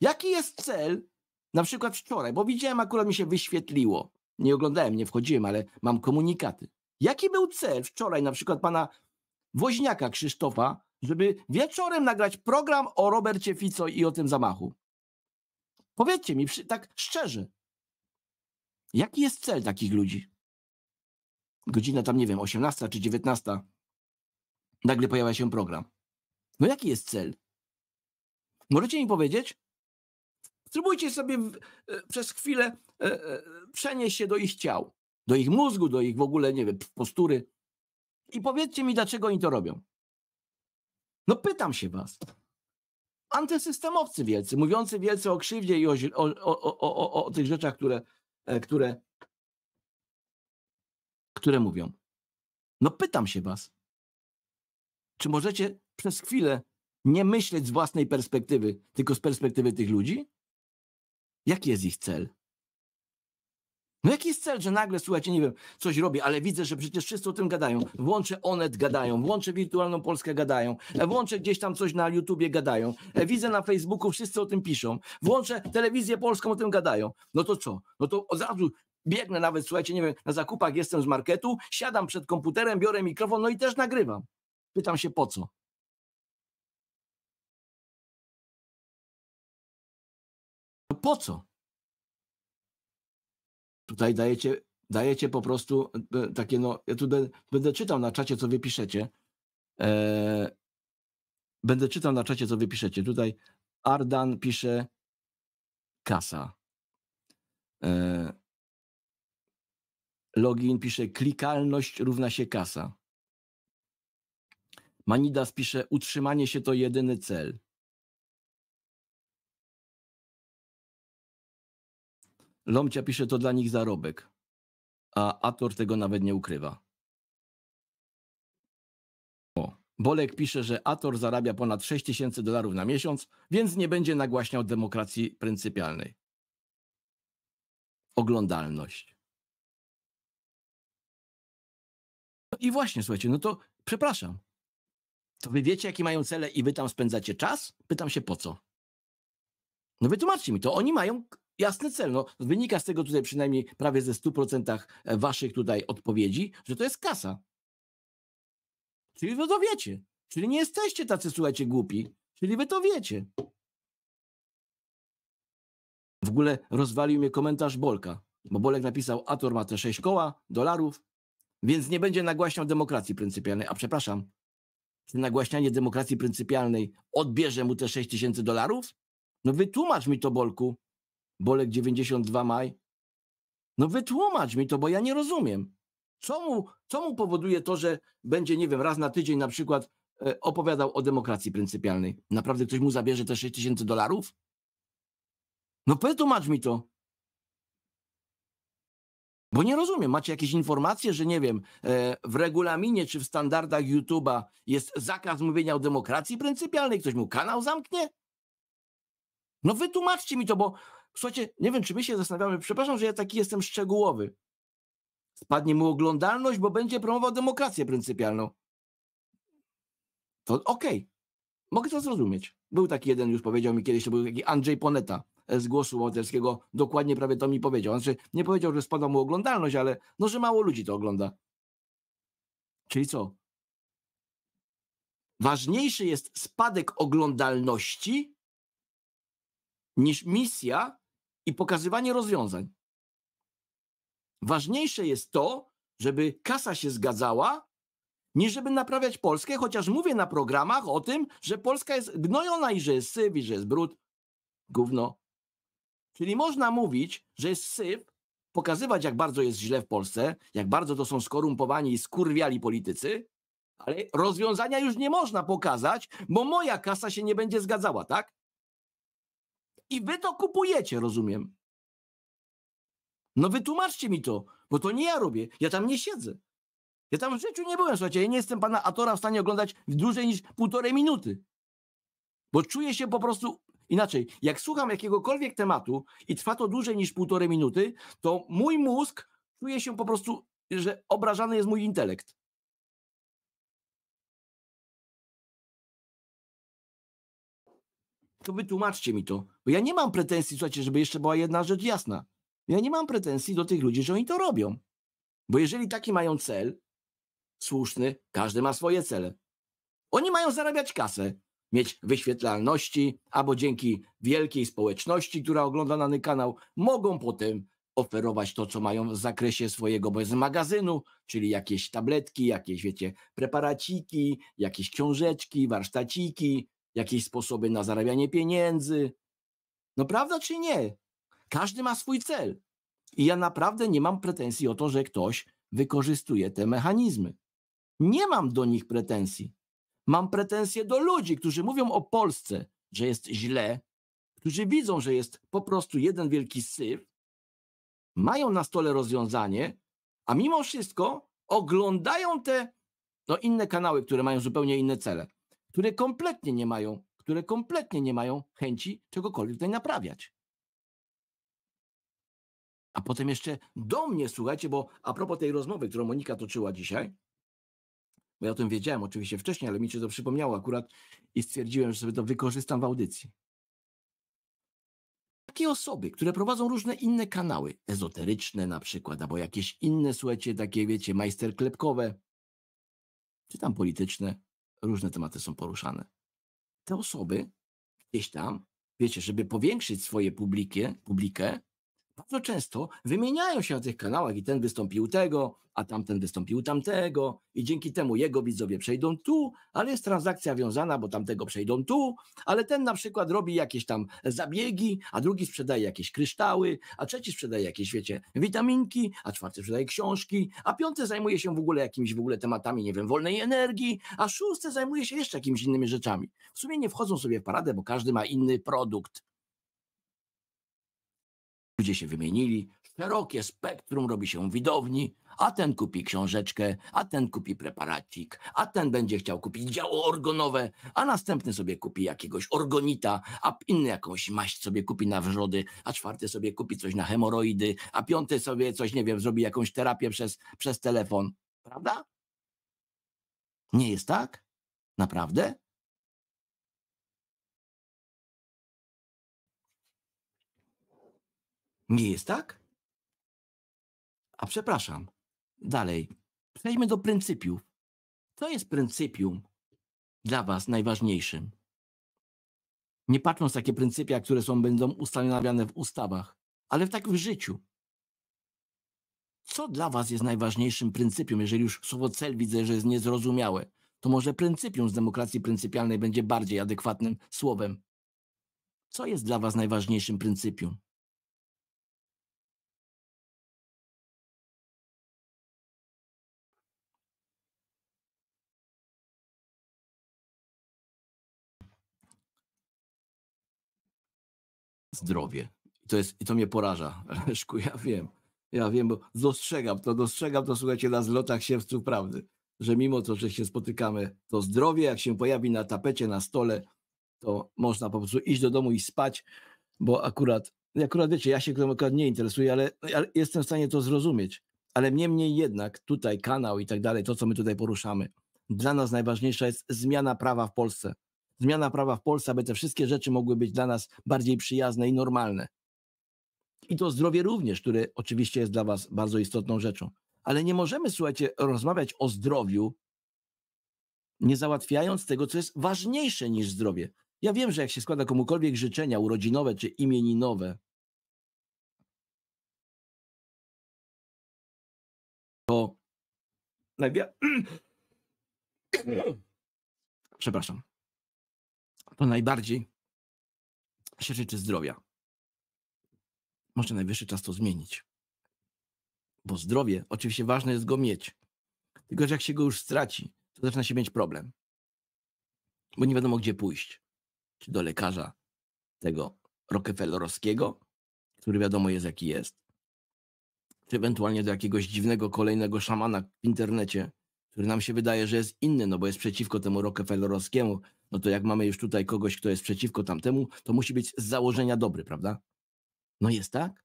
jaki jest cel, na przykład wczoraj, bo widziałem, akurat mi się wyświetliło. Nie oglądałem, nie wchodziłem, ale mam komunikaty. Jaki był cel wczoraj na przykład pana woźniaka Krzysztofa żeby wieczorem nagrać program o Robercie Fico i o tym zamachu. Powiedzcie mi tak szczerze, jaki jest cel takich ludzi? Godzina tam, nie wiem, 18 czy 19. Nagle pojawia się program. No jaki jest cel? Możecie mi powiedzieć? Spróbujcie sobie w, e, przez chwilę e, e, przenieść się do ich ciał, do ich mózgu, do ich w ogóle, nie wiem, postury i powiedzcie mi, dlaczego oni to robią. No pytam się was. Antysystemowcy wielcy, mówiący wielce o krzywdzie i o, o, o, o tych rzeczach, które, e, które, które mówią. No pytam się was. Czy możecie przez chwilę nie myśleć z własnej perspektywy, tylko z perspektywy tych ludzi? Jaki jest ich cel? No jaki jest cel, że nagle, słuchajcie, nie wiem, coś robię, ale widzę, że przecież wszyscy o tym gadają. Włączę Onet, gadają, włączę Wirtualną Polskę, gadają, e, włączę gdzieś tam coś na YouTubie, gadają, e, widzę na Facebooku, wszyscy o tym piszą, włączę telewizję polską, o tym gadają. No to co? No to od razu biegnę nawet, słuchajcie, nie wiem, na zakupach jestem z marketu, siadam przed komputerem, biorę mikrofon, no i też nagrywam. Pytam się po co? No po co? Tutaj dajecie, dajecie po prostu e, takie, no, ja tu będę czytał na czacie, co wy piszecie. E, będę czytał na czacie, co wy piszecie. Tutaj Ardan pisze kasa. E, login pisze klikalność równa się kasa. Manidas pisze utrzymanie się to jedyny cel. Lomcia pisze to dla nich zarobek, a Ator tego nawet nie ukrywa. O. Bolek pisze, że Ator zarabia ponad 6 tysięcy dolarów na miesiąc, więc nie będzie nagłaśniał demokracji pryncypialnej. Oglądalność. No i właśnie, słuchajcie, no to przepraszam. To wy wiecie, jakie mają cele i wy tam spędzacie czas? Pytam się po co? No wytłumaczcie mi, to oni mają jasny cel. No, wynika z tego tutaj przynajmniej prawie ze 100% e, waszych tutaj odpowiedzi, że to jest kasa. Czyli wy to wiecie. Czyli nie jesteście tacy, słuchajcie, głupi. Czyli wy to wiecie. W ogóle rozwalił mnie komentarz Bolka, bo Bolek napisał, Ator ma te 6 koła, dolarów, więc nie będzie nagłaśniał demokracji pryncypialnej. A przepraszam, czy nagłaśnianie demokracji pryncypialnej odbierze mu te 6 tysięcy dolarów? No wytłumacz mi to, Bolku. Bolek 92 maj. No wytłumacz mi to, bo ja nie rozumiem. Co mu, co mu powoduje to, że będzie, nie wiem, raz na tydzień na przykład e, opowiadał o demokracji pryncypialnej? Naprawdę ktoś mu zabierze te 6 tysięcy dolarów? No wytłumacz mi to. Bo nie rozumiem, macie jakieś informacje, że nie wiem, e, w regulaminie czy w standardach YouTube'a jest zakaz mówienia o demokracji pryncypialnej, ktoś mu kanał zamknie? No wytłumaczcie mi to, bo Słuchajcie, nie wiem, czy my się zastanawiamy, przepraszam, że ja taki jestem szczegółowy. Spadnie mu oglądalność, bo będzie promował demokrację pryncypialną. To okej. Okay. Mogę to zrozumieć. Był taki jeden, już powiedział mi kiedyś, to był taki Andrzej Poneta e, z głosu obywatelskiego. Dokładnie prawie to mi powiedział. Znaczy, nie powiedział, że spada mu oglądalność, ale no, że mało ludzi to ogląda. Czyli co? Ważniejszy jest spadek oglądalności niż misja i pokazywanie rozwiązań. Ważniejsze jest to, żeby kasa się zgadzała, niż żeby naprawiać Polskę, chociaż mówię na programach o tym, że Polska jest gnojona i że jest syf i że jest brud. Gówno. Czyli można mówić, że jest syf, pokazywać jak bardzo jest źle w Polsce, jak bardzo to są skorumpowani i skurwiali politycy, ale rozwiązania już nie można pokazać, bo moja kasa się nie będzie zgadzała, tak? I wy to kupujecie, rozumiem. No wytłumaczcie mi to, bo to nie ja robię, ja tam nie siedzę. Ja tam w życiu nie byłem, słuchajcie, ja nie jestem pana Atora w stanie oglądać dłużej niż półtorej minuty. Bo czuję się po prostu inaczej. Jak słucham jakiegokolwiek tematu i trwa to dłużej niż półtorej minuty, to mój mózg czuje się po prostu, że obrażany jest mój intelekt. to wytłumaczcie mi to. Bo ja nie mam pretensji, słuchajcie, żeby jeszcze była jedna rzecz jasna. Ja nie mam pretensji do tych ludzi, że oni to robią. Bo jeżeli taki mają cel, słuszny, każdy ma swoje cele. Oni mają zarabiać kasę, mieć wyświetlalności, albo dzięki wielkiej społeczności, która ogląda dany kanał, mogą potem oferować to, co mają w zakresie swojego bez magazynu, czyli jakieś tabletki, jakieś, wiecie, preparaciki, jakieś książeczki, warsztaciki, jakieś sposoby na zarabianie pieniędzy. No prawda czy nie? Każdy ma swój cel. I ja naprawdę nie mam pretensji o to, że ktoś wykorzystuje te mechanizmy. Nie mam do nich pretensji. Mam pretensje do ludzi, którzy mówią o Polsce, że jest źle, którzy widzą, że jest po prostu jeden wielki syf, mają na stole rozwiązanie, a mimo wszystko oglądają te no, inne kanały, które mają zupełnie inne cele które kompletnie nie mają, które kompletnie nie mają chęci czegokolwiek tutaj naprawiać. A potem jeszcze do mnie, słuchajcie, bo a propos tej rozmowy, którą Monika toczyła dzisiaj, bo ja o tym wiedziałem oczywiście wcześniej, ale mi się to przypomniało akurat i stwierdziłem, że sobie to wykorzystam w audycji. Takie osoby, które prowadzą różne inne kanały, ezoteryczne na przykład, albo jakieś inne, słuchajcie, takie, wiecie, majsterklepkowe, czy tam polityczne, różne tematy są poruszane. Te osoby gdzieś tam, wiecie, żeby powiększyć swoje publikę publikę, bardzo często wymieniają się na tych kanałach i ten wystąpił tego, a tamten wystąpił tamtego i dzięki temu jego widzowie przejdą tu, ale jest transakcja wiązana, bo tamtego przejdą tu, ale ten na przykład robi jakieś tam zabiegi, a drugi sprzedaje jakieś kryształy, a trzeci sprzedaje jakieś, wiecie, witaminki, a czwarty sprzedaje książki, a piąty zajmuje się w ogóle jakimiś w ogóle tematami, nie wiem, wolnej energii, a szósty zajmuje się jeszcze jakimiś innymi rzeczami. W sumie nie wchodzą sobie w paradę, bo każdy ma inny produkt gdzie się wymienili. Szerokie spektrum robi się widowni, a ten kupi książeczkę, a ten kupi preparacik, a ten będzie chciał kupić działo organowe, a następny sobie kupi jakiegoś organita, a inny jakąś maść sobie kupi na wrzody, a czwarty sobie kupi coś na hemoroidy, a piąty sobie coś, nie wiem, zrobi jakąś terapię przez, przez telefon. Prawda? Nie jest tak? Naprawdę? Nie jest tak? A przepraszam. Dalej. Przejdźmy do pryncypiów. Co jest pryncypium dla Was najważniejszym? Nie patrząc takie pryncypia, które są, będą ustanawiane w ustawach, ale w takim życiu. Co dla Was jest najważniejszym pryncypium? Jeżeli już słowo cel widzę, że jest niezrozumiałe, to może pryncypium z demokracji pryncypialnej będzie bardziej adekwatnym słowem. Co jest dla Was najważniejszym pryncypium? zdrowie. I to, jest, I to mnie poraża, Leszku, ja wiem. Ja wiem, bo dostrzegam to, dostrzegam to, słuchajcie, na zlotach siewców prawdy, że mimo to, że się spotykamy, to zdrowie, jak się pojawi na tapecie, na stole, to można po prostu iść do domu i spać, bo akurat, akurat wiecie, ja się tym akurat nie interesuję, ale, ale jestem w stanie to zrozumieć. Ale niemniej jednak tutaj kanał i tak dalej, to co my tutaj poruszamy, dla nas najważniejsza jest zmiana prawa w Polsce zmiana prawa w Polsce, aby te wszystkie rzeczy mogły być dla nas bardziej przyjazne i normalne. I to zdrowie również, które oczywiście jest dla Was bardzo istotną rzeczą. Ale nie możemy, słuchajcie, rozmawiać o zdrowiu, nie załatwiając tego, co jest ważniejsze niż zdrowie. Ja wiem, że jak się składa komukolwiek życzenia urodzinowe czy imieninowe, to. Przepraszam to najbardziej się życzy zdrowia. Może najwyższy czas to zmienić. Bo zdrowie, oczywiście ważne jest go mieć. Tylko, że jak się go już straci, to zaczyna się mieć problem. Bo nie wiadomo, gdzie pójść. Czy do lekarza tego Rockefellerowskiego, który wiadomo jest, jaki jest, czy ewentualnie do jakiegoś dziwnego kolejnego szamana w internecie, który nam się wydaje, że jest inny, no bo jest przeciwko temu Rockefellerowskiemu, no to jak mamy już tutaj kogoś, kto jest przeciwko tamtemu, to musi być z założenia dobry, prawda? No jest tak?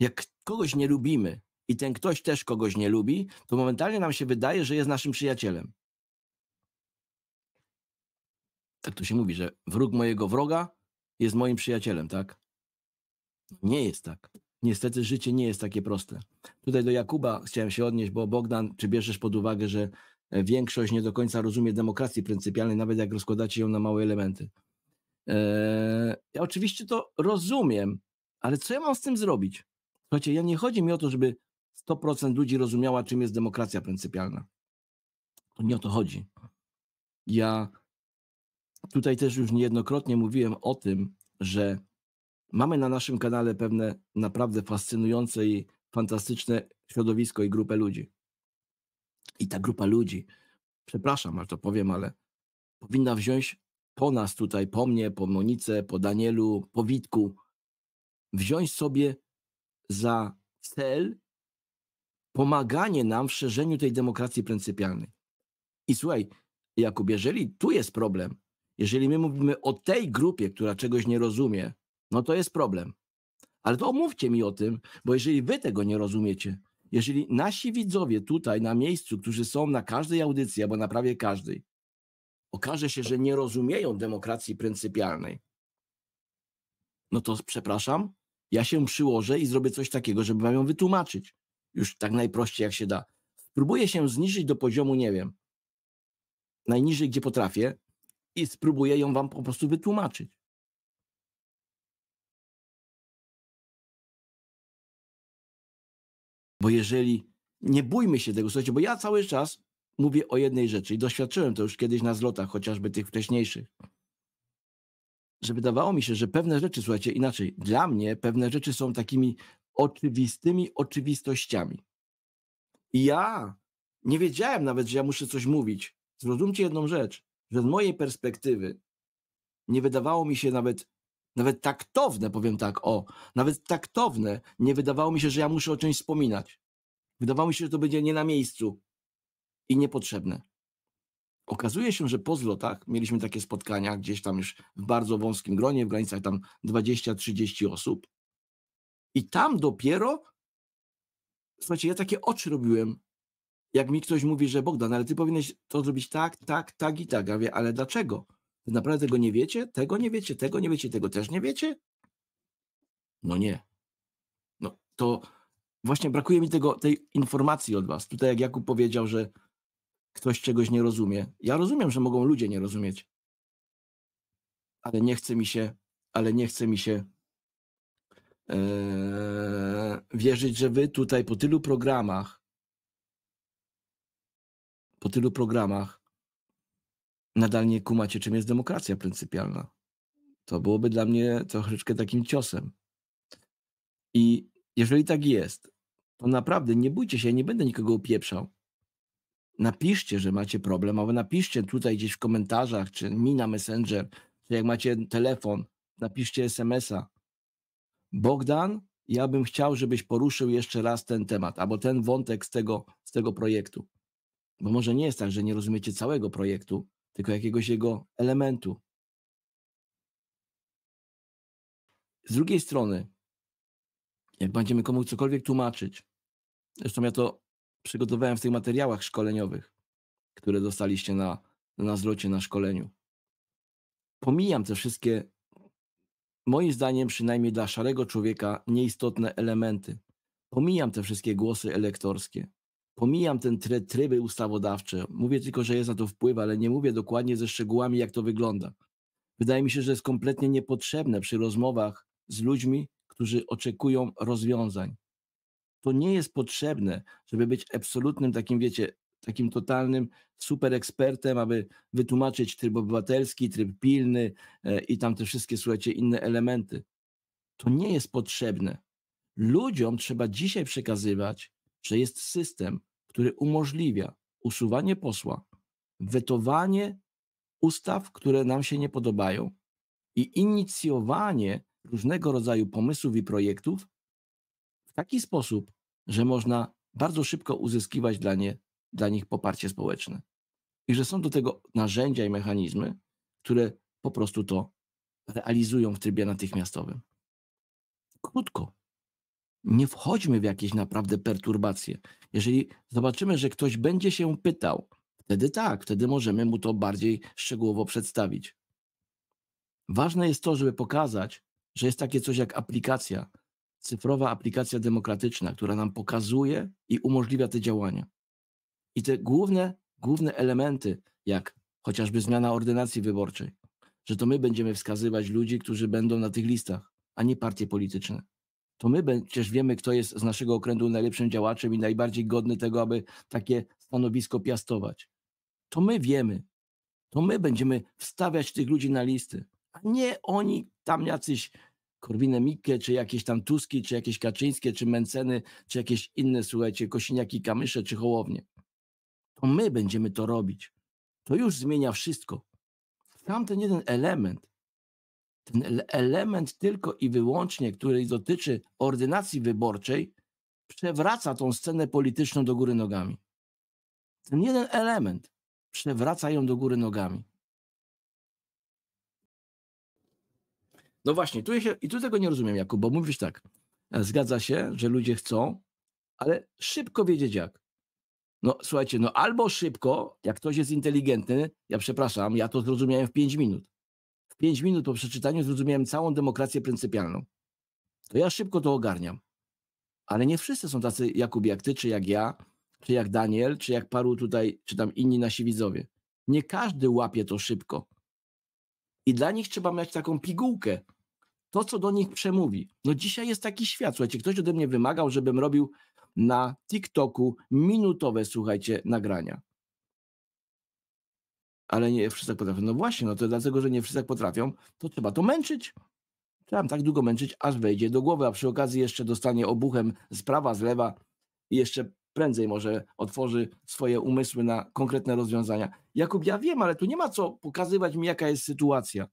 Jak kogoś nie lubimy i ten ktoś też kogoś nie lubi, to momentalnie nam się wydaje, że jest naszym przyjacielem. Tak to się mówi, że wróg mojego wroga jest moim przyjacielem, tak? Nie jest tak. Niestety życie nie jest takie proste. Tutaj do Jakuba chciałem się odnieść, bo Bogdan, czy bierzesz pod uwagę, że większość nie do końca rozumie demokracji pryncypialnej, nawet jak rozkładacie ją na małe elementy. E, ja oczywiście to rozumiem, ale co ja mam z tym zrobić? Słuchajcie, ja nie chodzi mi o to, żeby 100% ludzi rozumiała, czym jest demokracja pryncypialna. To nie o to chodzi. Ja tutaj też już niejednokrotnie mówiłem o tym, że mamy na naszym kanale pewne naprawdę fascynujące i fantastyczne środowisko i grupę ludzi. I ta grupa ludzi, przepraszam, ale to powiem, ale powinna wziąć po nas tutaj, po mnie, po Monice, po Danielu, po Witku, wziąć sobie za cel pomaganie nam w szerzeniu tej demokracji pryncypialnej. I słuchaj, Jakub, jeżeli tu jest problem, jeżeli my mówimy o tej grupie, która czegoś nie rozumie, no to jest problem. Ale to omówcie mi o tym, bo jeżeli wy tego nie rozumiecie, jeżeli nasi widzowie tutaj na miejscu, którzy są na każdej audycji, albo na prawie każdej, okaże się, że nie rozumieją demokracji pryncypialnej, no to przepraszam, ja się przyłożę i zrobię coś takiego, żeby wam ją wytłumaczyć. Już tak najprościej jak się da. Spróbuję się zniżyć do poziomu, nie wiem, najniżej gdzie potrafię i spróbuję ją wam po prostu wytłumaczyć. Bo jeżeli nie bójmy się tego, słuchajcie, bo ja cały czas mówię o jednej rzeczy i doświadczyłem to już kiedyś na zlotach, chociażby tych wcześniejszych, że wydawało mi się, że pewne rzeczy, słuchajcie, inaczej, dla mnie pewne rzeczy są takimi oczywistymi oczywistościami. I ja nie wiedziałem nawet, że ja muszę coś mówić. Zrozumcie jedną rzecz, że z mojej perspektywy nie wydawało mi się nawet nawet taktowne, powiem tak, o, nawet taktowne, nie wydawało mi się, że ja muszę o czymś wspominać. Wydawało mi się, że to będzie nie na miejscu i niepotrzebne. Okazuje się, że po zlotach mieliśmy takie spotkania gdzieś tam już w bardzo wąskim gronie, w granicach tam 20-30 osób. I tam dopiero, słuchajcie, ja takie oczy robiłem, jak mi ktoś mówi, że Bogdan, ale ty powinieneś to zrobić tak, tak, tak i tak. Ja wie, ale dlaczego? Wy naprawdę tego nie wiecie? Tego nie wiecie, tego nie wiecie, tego też nie wiecie? No nie. No to właśnie brakuje mi tego, tej informacji od was. Tutaj jak Jakub powiedział, że ktoś czegoś nie rozumie. Ja rozumiem, że mogą ludzie nie rozumieć. Ale nie chce mi się, ale nie chce mi się ee, wierzyć, że wy tutaj po tylu programach po tylu programach nadal nie kumacie, czym jest demokracja pryncypialna. To byłoby dla mnie troszeczkę takim ciosem. I jeżeli tak jest, to naprawdę nie bójcie się, ja nie będę nikogo upieprzał. Napiszcie, że macie problem, albo napiszcie tutaj gdzieś w komentarzach, czy mi na Messenger, czy jak macie telefon, napiszcie SMS-a. Bogdan, ja bym chciał, żebyś poruszył jeszcze raz ten temat, albo ten wątek z tego, z tego projektu. Bo może nie jest tak, że nie rozumiecie całego projektu, tylko jakiegoś jego elementu. Z drugiej strony, jak będziemy komuś cokolwiek tłumaczyć, zresztą ja to przygotowałem w tych materiałach szkoleniowych, które dostaliście na, na zlocie, na szkoleniu. Pomijam te wszystkie, moim zdaniem, przynajmniej dla szarego człowieka, nieistotne elementy. Pomijam te wszystkie głosy elektorskie. Pomijam ten try, tryby ustawodawcze. Mówię tylko, że jest na to wpływ, ale nie mówię dokładnie ze szczegółami, jak to wygląda. Wydaje mi się, że jest kompletnie niepotrzebne przy rozmowach z ludźmi, którzy oczekują rozwiązań. To nie jest potrzebne, żeby być absolutnym takim, wiecie, takim totalnym super ekspertem, aby wytłumaczyć tryb obywatelski, tryb pilny e, i tam te wszystkie, słuchajcie, inne elementy. To nie jest potrzebne. Ludziom trzeba dzisiaj przekazywać że jest system, który umożliwia usuwanie posła, wetowanie ustaw, które nam się nie podobają i inicjowanie różnego rodzaju pomysłów i projektów w taki sposób, że można bardzo szybko uzyskiwać dla, nie, dla nich poparcie społeczne. I że są do tego narzędzia i mechanizmy, które po prostu to realizują w trybie natychmiastowym. Krótko, nie wchodźmy w jakieś naprawdę perturbacje. Jeżeli zobaczymy, że ktoś będzie się pytał, wtedy tak, wtedy możemy mu to bardziej szczegółowo przedstawić. Ważne jest to, żeby pokazać, że jest takie coś jak aplikacja, cyfrowa aplikacja demokratyczna, która nam pokazuje i umożliwia te działania. I te główne, główne elementy, jak chociażby zmiana ordynacji wyborczej, że to my będziemy wskazywać ludzi, którzy będą na tych listach, a nie partie polityczne to my przecież wiemy, kto jest z naszego okręgu najlepszym działaczem i najbardziej godny tego, aby takie stanowisko piastować. To my wiemy. To my będziemy wstawiać tych ludzi na listy, a nie oni tam jacyś Korwinę Mikke, czy jakieś tam Tuski, czy jakieś Kaczyńskie, czy Menceny, czy jakieś inne, słuchajcie, Kosiniaki, Kamysze, czy Hołownie. To my będziemy to robić. To już zmienia wszystko. Tam ten jeden element ten element tylko i wyłącznie, który dotyczy ordynacji wyborczej, przewraca tą scenę polityczną do góry nogami. Ten jeden element przewraca ją do góry nogami. No właśnie, tu się, i tu tego nie rozumiem, Jakub, bo mówisz tak, e, zgadza się, że ludzie chcą, ale szybko wiedzieć jak. No słuchajcie, no albo szybko, jak ktoś jest inteligentny, ja przepraszam, ja to zrozumiałem w 5 minut. Pięć minut po przeczytaniu zrozumiałem całą demokrację pryncypialną. To ja szybko to ogarniam. Ale nie wszyscy są tacy Jakub jak ty, czy jak ja, czy jak Daniel, czy jak paru tutaj, czy tam inni nasi widzowie. Nie każdy łapie to szybko. I dla nich trzeba mieć taką pigułkę. To, co do nich przemówi. No dzisiaj jest taki świat. Słuchajcie, ktoś ode mnie wymagał, żebym robił na TikToku minutowe, słuchajcie, nagrania ale nie wszyscy tak potrafią. No właśnie, no to dlatego, że nie wszyscy tak potrafią, to trzeba to męczyć. Trzeba tak długo męczyć, aż wejdzie do głowy, a przy okazji jeszcze dostanie obuchem z prawa, z lewa i jeszcze prędzej może otworzy swoje umysły na konkretne rozwiązania. Jakub, ja wiem, ale tu nie ma co pokazywać mi, jaka jest sytuacja.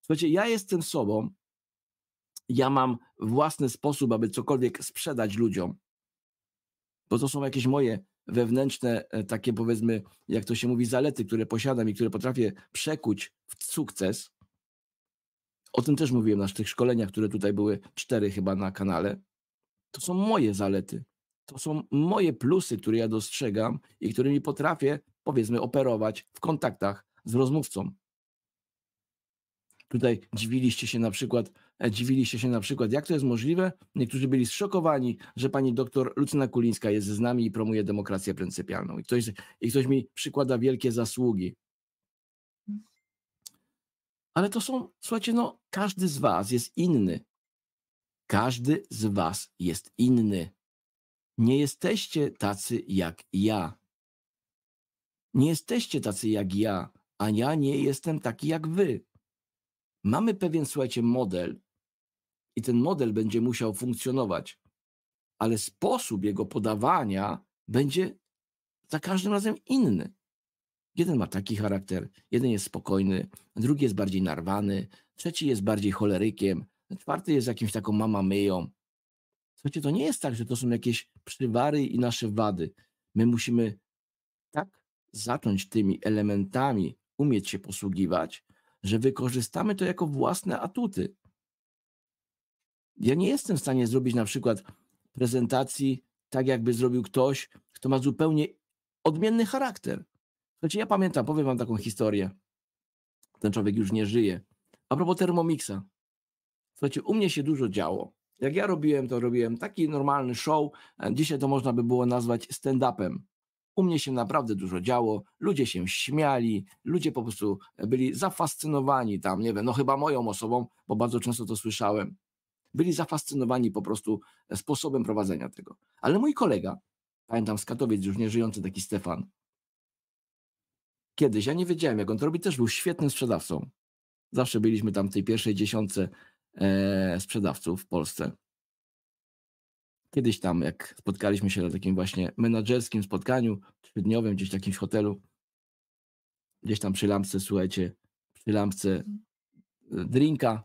Słuchajcie, ja jestem sobą, ja mam własny sposób, aby cokolwiek sprzedać ludziom, bo to są jakieś moje wewnętrzne, e, takie powiedzmy, jak to się mówi, zalety, które posiadam i które potrafię przekuć w sukces. O tym też mówiłem na tych szkoleniach, które tutaj były cztery chyba na kanale. To są moje zalety. To są moje plusy, które ja dostrzegam i którymi potrafię, powiedzmy, operować w kontaktach z rozmówcą. Tutaj dziwiliście się na przykład, dziwiliście się na przykład, jak to jest możliwe. Niektórzy byli zszokowani, że pani doktor Lucyna Kulińska jest z nami i promuje demokrację pryncypialną. I ktoś, i ktoś mi przykłada wielkie zasługi. Ale to są, słuchajcie, no, każdy z was jest inny. Każdy z was jest inny. Nie jesteście tacy jak ja. Nie jesteście tacy jak ja, a ja nie jestem taki jak wy. Mamy pewien, słuchajcie, model, i ten model będzie musiał funkcjonować, ale sposób jego podawania będzie za każdym razem inny. Jeden ma taki charakter, jeden jest spokojny, drugi jest bardziej narwany, trzeci jest bardziej cholerykiem, czwarty jest jakimś taką mama myją. Słuchajcie, to nie jest tak, że to są jakieś przywary i nasze wady. My musimy tak zacząć tymi elementami umieć się posługiwać, że wykorzystamy to jako własne atuty. Ja nie jestem w stanie zrobić na przykład prezentacji tak, jakby zrobił ktoś, kto ma zupełnie odmienny charakter. Słuchajcie, ja pamiętam, powiem wam taką historię. Ten człowiek już nie żyje. A propos Thermomixa. Słuchajcie, u mnie się dużo działo. Jak ja robiłem, to robiłem taki normalny show. Dzisiaj to można by było nazwać stand-upem. U mnie się naprawdę dużo działo, ludzie się śmiali, ludzie po prostu byli zafascynowani tam, nie wiem, no chyba moją osobą, bo bardzo często to słyszałem byli zafascynowani po prostu e, sposobem prowadzenia tego. Ale mój kolega, pamiętam z Katowic, już nie żyjący taki Stefan, kiedyś, ja nie wiedziałem jak on to robi, też był świetnym sprzedawcą. Zawsze byliśmy tam w tej pierwszej dziesiątce e, sprzedawców w Polsce. Kiedyś tam, jak spotkaliśmy się na takim właśnie menadżerskim spotkaniu, trzydniowym, gdzieś w jakimś hotelu, gdzieś tam przy lampce, słuchajcie, przy lampce mhm. e, drinka,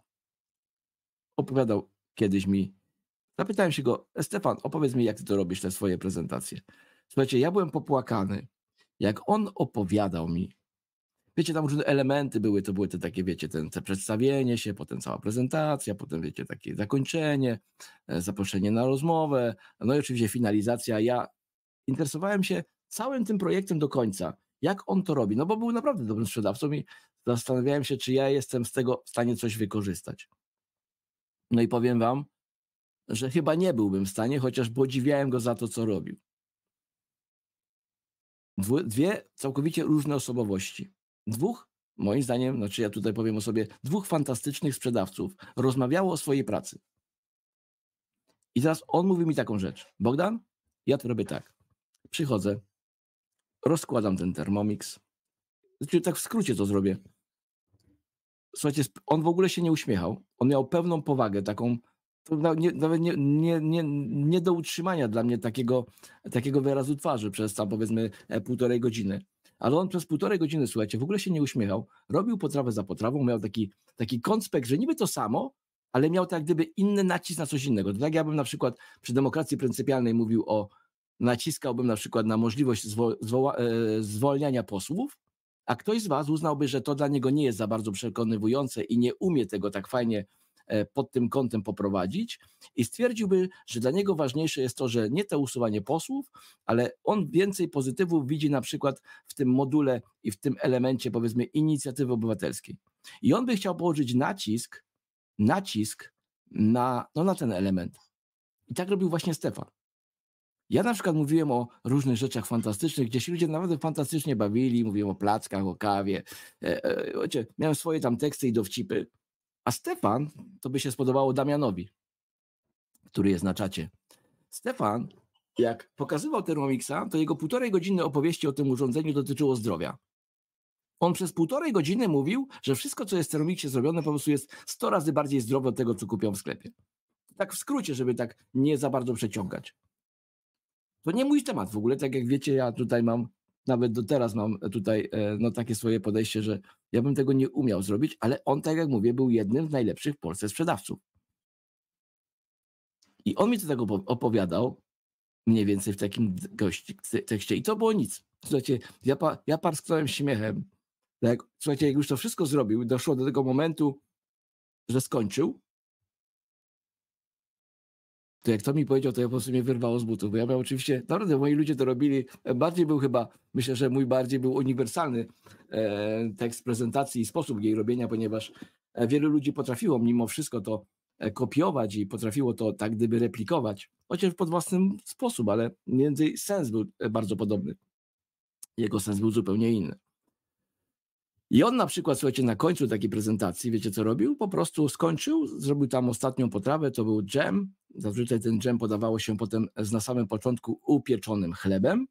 opowiadał kiedyś mi. Zapytałem się go, Stefan, opowiedz mi, jak ty to robisz, te swoje prezentacje. Słuchajcie, ja byłem popłakany, jak on opowiadał mi. Wiecie, tam różne elementy były, to były te takie, wiecie, ten, te przedstawienie się, potem cała prezentacja, potem, wiecie, takie zakończenie, e, zaproszenie na rozmowę, no i oczywiście finalizacja. Ja interesowałem się całym tym projektem do końca, jak on to robi, no bo był naprawdę dobrym sprzedawcą i zastanawiałem się, czy ja jestem z tego w stanie coś wykorzystać. No i powiem wam, że chyba nie byłbym w stanie, chociaż podziwiałem go za to, co robił. Dwie całkowicie różne osobowości. Dwóch, moim zdaniem, znaczy ja tutaj powiem o sobie, dwóch fantastycznych sprzedawców rozmawiało o swojej pracy. I teraz on mówi mi taką rzecz. Bogdan, ja to robię tak. Przychodzę, rozkładam ten Thermomix. Znaczy, tak w skrócie to zrobię słuchajcie, on w ogóle się nie uśmiechał. On miał pewną powagę, taką nie, nawet nie, nie, nie, nie do utrzymania dla mnie takiego, takiego wyrazu twarzy przez tam powiedzmy e, półtorej godziny. Ale on przez półtorej godziny, słuchajcie, w ogóle się nie uśmiechał, robił potrawę za potrawą, miał taki, taki konspekt, że niby to samo, ale miał tak gdyby inny nacisk na coś innego. Tak ja bym na przykład przy demokracji pryncypialnej mówił o, naciskałbym na przykład na możliwość zwo, e, zwolniania posłów, a ktoś z Was uznałby, że to dla niego nie jest za bardzo przekonywujące i nie umie tego tak fajnie e, pod tym kątem poprowadzić i stwierdziłby, że dla niego ważniejsze jest to, że nie to usuwanie posłów, ale on więcej pozytywów widzi na przykład w tym module i w tym elemencie powiedzmy inicjatywy obywatelskiej. I on by chciał położyć nacisk, nacisk na, no, na ten element. I tak robił właśnie Stefan. Ja na przykład mówiłem o różnych rzeczach fantastycznych, gdzie się ludzie naprawdę fantastycznie bawili, mówiłem o plackach, o kawie. E, e, miałem swoje tam teksty i dowcipy. A Stefan, to by się spodobało Damianowi, który jest na czacie. Stefan, jak pokazywał Thermomixa, to jego półtorej godziny opowieści o tym urządzeniu dotyczyło zdrowia. On przez półtorej godziny mówił, że wszystko, co jest w Thermomixie zrobione, po prostu jest 100 razy bardziej zdrowe od tego, co kupią w sklepie. Tak w skrócie, żeby tak nie za bardzo przeciągać. To nie mój temat w ogóle, tak jak wiecie, ja tutaj mam, nawet do teraz mam tutaj e, no, takie swoje podejście, że ja bym tego nie umiał zrobić, ale on, tak jak mówię, był jednym z najlepszych w Polsce sprzedawców. I on mi to tak opowiadał, mniej więcej w takim gości, tekście. I to było nic. Słuchajcie, ja, pa, ja parsknąłem śmiechem. Tak, słuchajcie, jak już to wszystko zrobił, doszło do tego momentu, że skończył, to jak to mi powiedział, to ja po prostu mnie wyrwało z butów, bo ja miałem oczywiście, naprawdę moi ludzie to robili, e, bardziej był chyba, myślę, że mój bardziej był uniwersalny e, tekst prezentacji i sposób jej robienia, ponieważ e, wielu ludzi potrafiło mimo wszystko to e, kopiować i potrafiło to tak gdyby replikować, chociaż pod własnym sposób, ale między więcej sens był bardzo podobny. Jego sens był zupełnie inny. I on na przykład, słuchajcie, na końcu takiej prezentacji, wiecie co robił? Po prostu skończył, zrobił tam ostatnią potrawę, to był dżem. Zazwyczaj ten dżem podawało się potem na samym początku upieczonym chlebem.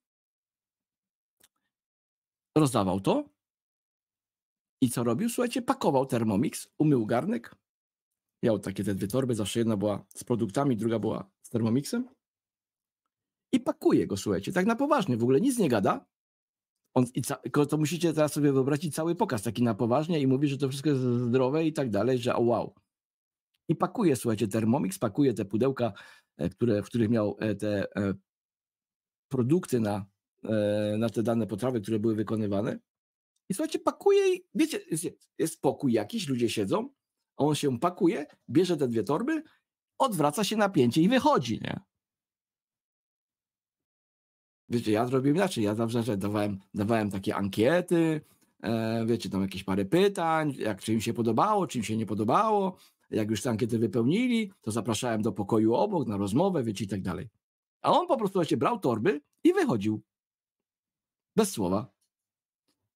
Rozdawał to. I co robił? Słuchajcie, pakował Thermomix, umył garnek. Miał takie te dwie torby, zawsze jedna była z produktami, druga była z Thermomixem. I pakuje go, słuchajcie, tak na poważnie, w ogóle nic nie gada, on, i ca, to musicie teraz sobie wyobrazić cały pokaz taki na poważnie i mówi, że to wszystko jest zdrowe i tak dalej, że wow. I pakuje, słuchajcie, Thermomix pakuje te pudełka, e, które, w których miał e, te e, produkty na, na te dane potrawy, które były wykonywane. I słuchajcie, pakuje i wiecie, jest, jest pokój jakiś, ludzie siedzą, on się pakuje, bierze te dwie torby, odwraca się napięcie i wychodzi, nie? Wiecie, ja zrobiłem inaczej, ja zawsze że dawałem, dawałem takie ankiety, e, wiecie, tam jakieś parę pytań, jak czym się podobało, czym się nie podobało, jak już te ankiety wypełnili, to zapraszałem do pokoju obok na rozmowę, wiecie, i tak dalej. A on po prostu się brał torby i wychodził. Bez słowa.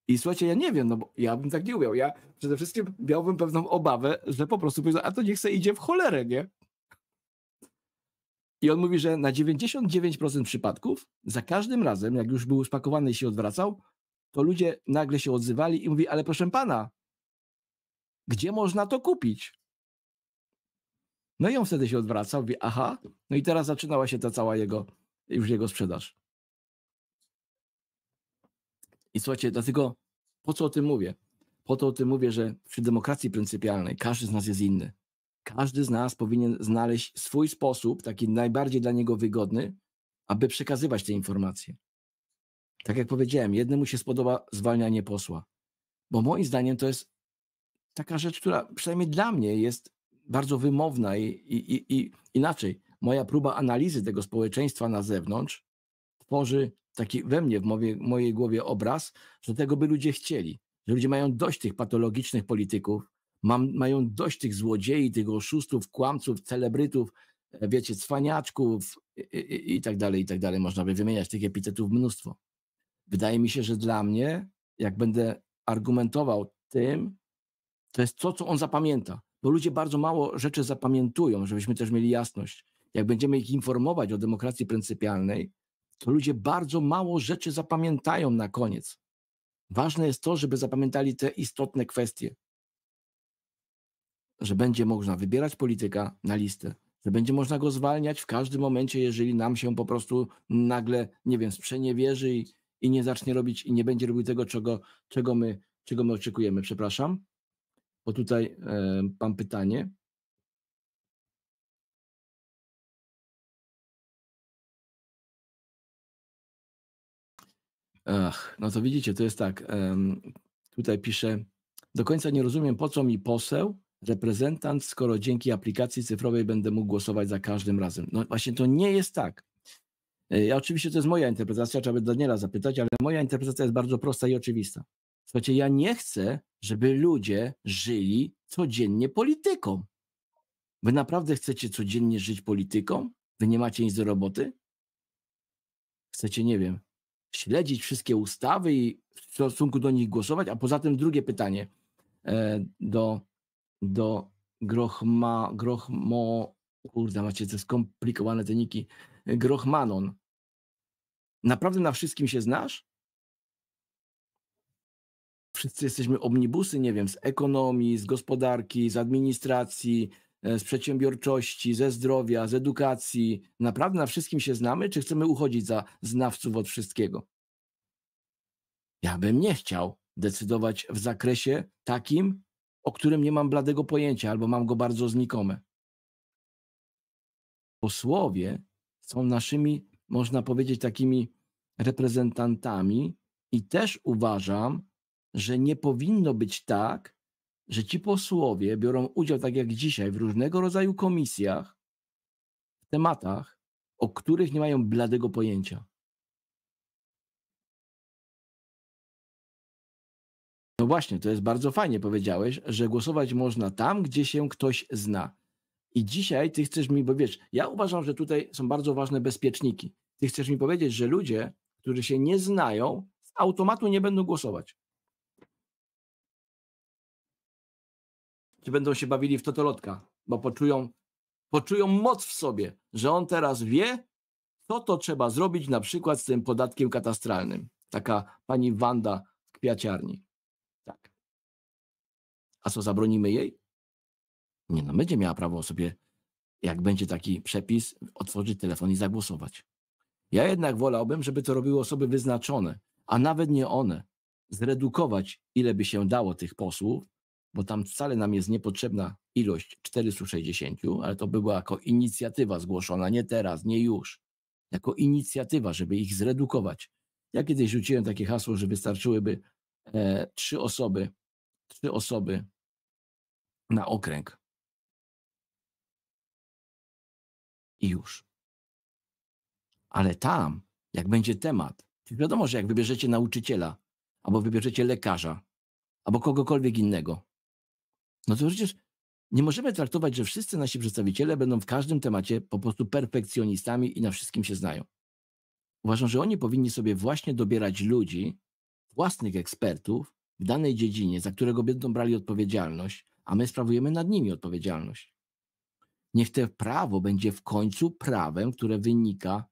I słuchajcie, ja nie wiem, no bo ja bym tak nie umiał. Ja przede wszystkim miałbym pewną obawę, że po prostu powiedział, a to niech se idzie w cholerę, nie? I on mówi, że na 99% przypadków, za każdym razem, jak już był spakowany i się odwracał, to ludzie nagle się odzywali i mówi, ale proszę pana, gdzie można to kupić? No i on wtedy się odwracał, mówi, aha, no i teraz zaczynała się ta cała jego, już jego sprzedaż. I słuchajcie, dlatego po co o tym mówię? Po to o tym mówię, że przy demokracji pryncypialnej każdy z nas jest inny każdy z nas powinien znaleźć swój sposób, taki najbardziej dla niego wygodny, aby przekazywać te informacje. Tak jak powiedziałem, jednemu się spodoba zwalnianie posła, bo moim zdaniem to jest taka rzecz, która przynajmniej dla mnie jest bardzo wymowna i, i, i, i inaczej. Moja próba analizy tego społeczeństwa na zewnątrz tworzy taki we mnie, w mojej głowie obraz, że tego by ludzie chcieli, że ludzie mają dość tych patologicznych polityków, mam, mają dość tych złodziei, tych oszustów, kłamców, celebrytów, e, wiecie, cwaniaczków i, i, i tak dalej, i tak dalej. Można by wymieniać tych epitetów mnóstwo. Wydaje mi się, że dla mnie, jak będę argumentował tym, to jest to, co on zapamięta. Bo ludzie bardzo mało rzeczy zapamiętują, żebyśmy też mieli jasność. Jak będziemy ich informować o demokracji pryncypialnej, to ludzie bardzo mało rzeczy zapamiętają na koniec. Ważne jest to, żeby zapamiętali te istotne kwestie że będzie można wybierać polityka na listę, że będzie można go zwalniać w każdym momencie, jeżeli nam się po prostu nagle, nie wiem, sprzeniewierzy i, i nie zacznie robić i nie będzie robił tego, czego, czego, my, czego my oczekujemy. Przepraszam, bo tutaj e, mam pytanie. Ach, no to widzicie, to jest tak. tutaj pisze, do końca nie rozumiem, po co mi poseł, reprezentant, skoro dzięki aplikacji cyfrowej będę mógł głosować za każdym razem. No właśnie to nie jest tak. E, ja oczywiście to jest moja interpretacja, trzeba by Daniela zapytać, ale moja interpretacja jest bardzo prosta i oczywista. Słuchajcie, ja nie chcę, żeby ludzie żyli codziennie polityką. Wy naprawdę chcecie codziennie żyć polityką? Wy nie macie nic do roboty? Chcecie, nie wiem, śledzić wszystkie ustawy i w stosunku do nich głosować? A poza tym drugie pytanie e, do do Grochma, Grochmo, kurde, macie te skomplikowane te Grochmanon. Naprawdę na wszystkim się znasz? Wszyscy jesteśmy omnibusy, nie wiem, z ekonomii, z gospodarki, z administracji, e, z przedsiębiorczości, ze zdrowia, z edukacji. Naprawdę na wszystkim się znamy, czy chcemy uchodzić za znawców od wszystkiego? Ja bym nie chciał decydować w zakresie takim, o którym nie mam bladego pojęcia albo mam go bardzo znikome. Posłowie są naszymi, można powiedzieć, takimi reprezentantami i też uważam, że nie powinno być tak, że ci posłowie biorą udział, tak jak dzisiaj, w różnego rodzaju komisjach, w tematach, o których nie mają bladego pojęcia. No właśnie, to jest bardzo fajnie powiedziałeś, że głosować można tam, gdzie się ktoś zna. I dzisiaj ty chcesz mi, bo wiesz, ja uważam, że tutaj są bardzo ważne bezpieczniki. Ty chcesz mi powiedzieć, że ludzie, którzy się nie znają, z automatu nie będą głosować. Czy będą się bawili w totolotka, bo poczują, poczują moc w sobie, że on teraz wie, co to trzeba zrobić na przykład z tym podatkiem katastralnym. Taka pani Wanda w kwiaciarni. A co, zabronimy jej? Nie no, będzie miała prawo sobie, jak będzie taki przepis, otworzyć telefon i zagłosować. Ja jednak wolałbym, żeby to robiły osoby wyznaczone, a nawet nie one. Zredukować, ile by się dało tych posłów, bo tam wcale nam jest niepotrzebna ilość 460, ale to by była jako inicjatywa zgłoszona, nie teraz, nie już. Jako inicjatywa, żeby ich zredukować. Ja kiedyś rzuciłem takie hasło, że wystarczyłyby e, trzy osoby, trzy osoby na okręg. I już. Ale tam, jak będzie temat, wiadomo, że jak wybierzecie nauczyciela, albo wybierzecie lekarza, albo kogokolwiek innego, no to przecież nie możemy traktować, że wszyscy nasi przedstawiciele będą w każdym temacie po prostu perfekcjonistami i na wszystkim się znają. Uważam, że oni powinni sobie właśnie dobierać ludzi, własnych ekspertów w danej dziedzinie, za którego będą brali odpowiedzialność, a my sprawujemy nad nimi odpowiedzialność. Niech to prawo będzie w końcu prawem, które wynika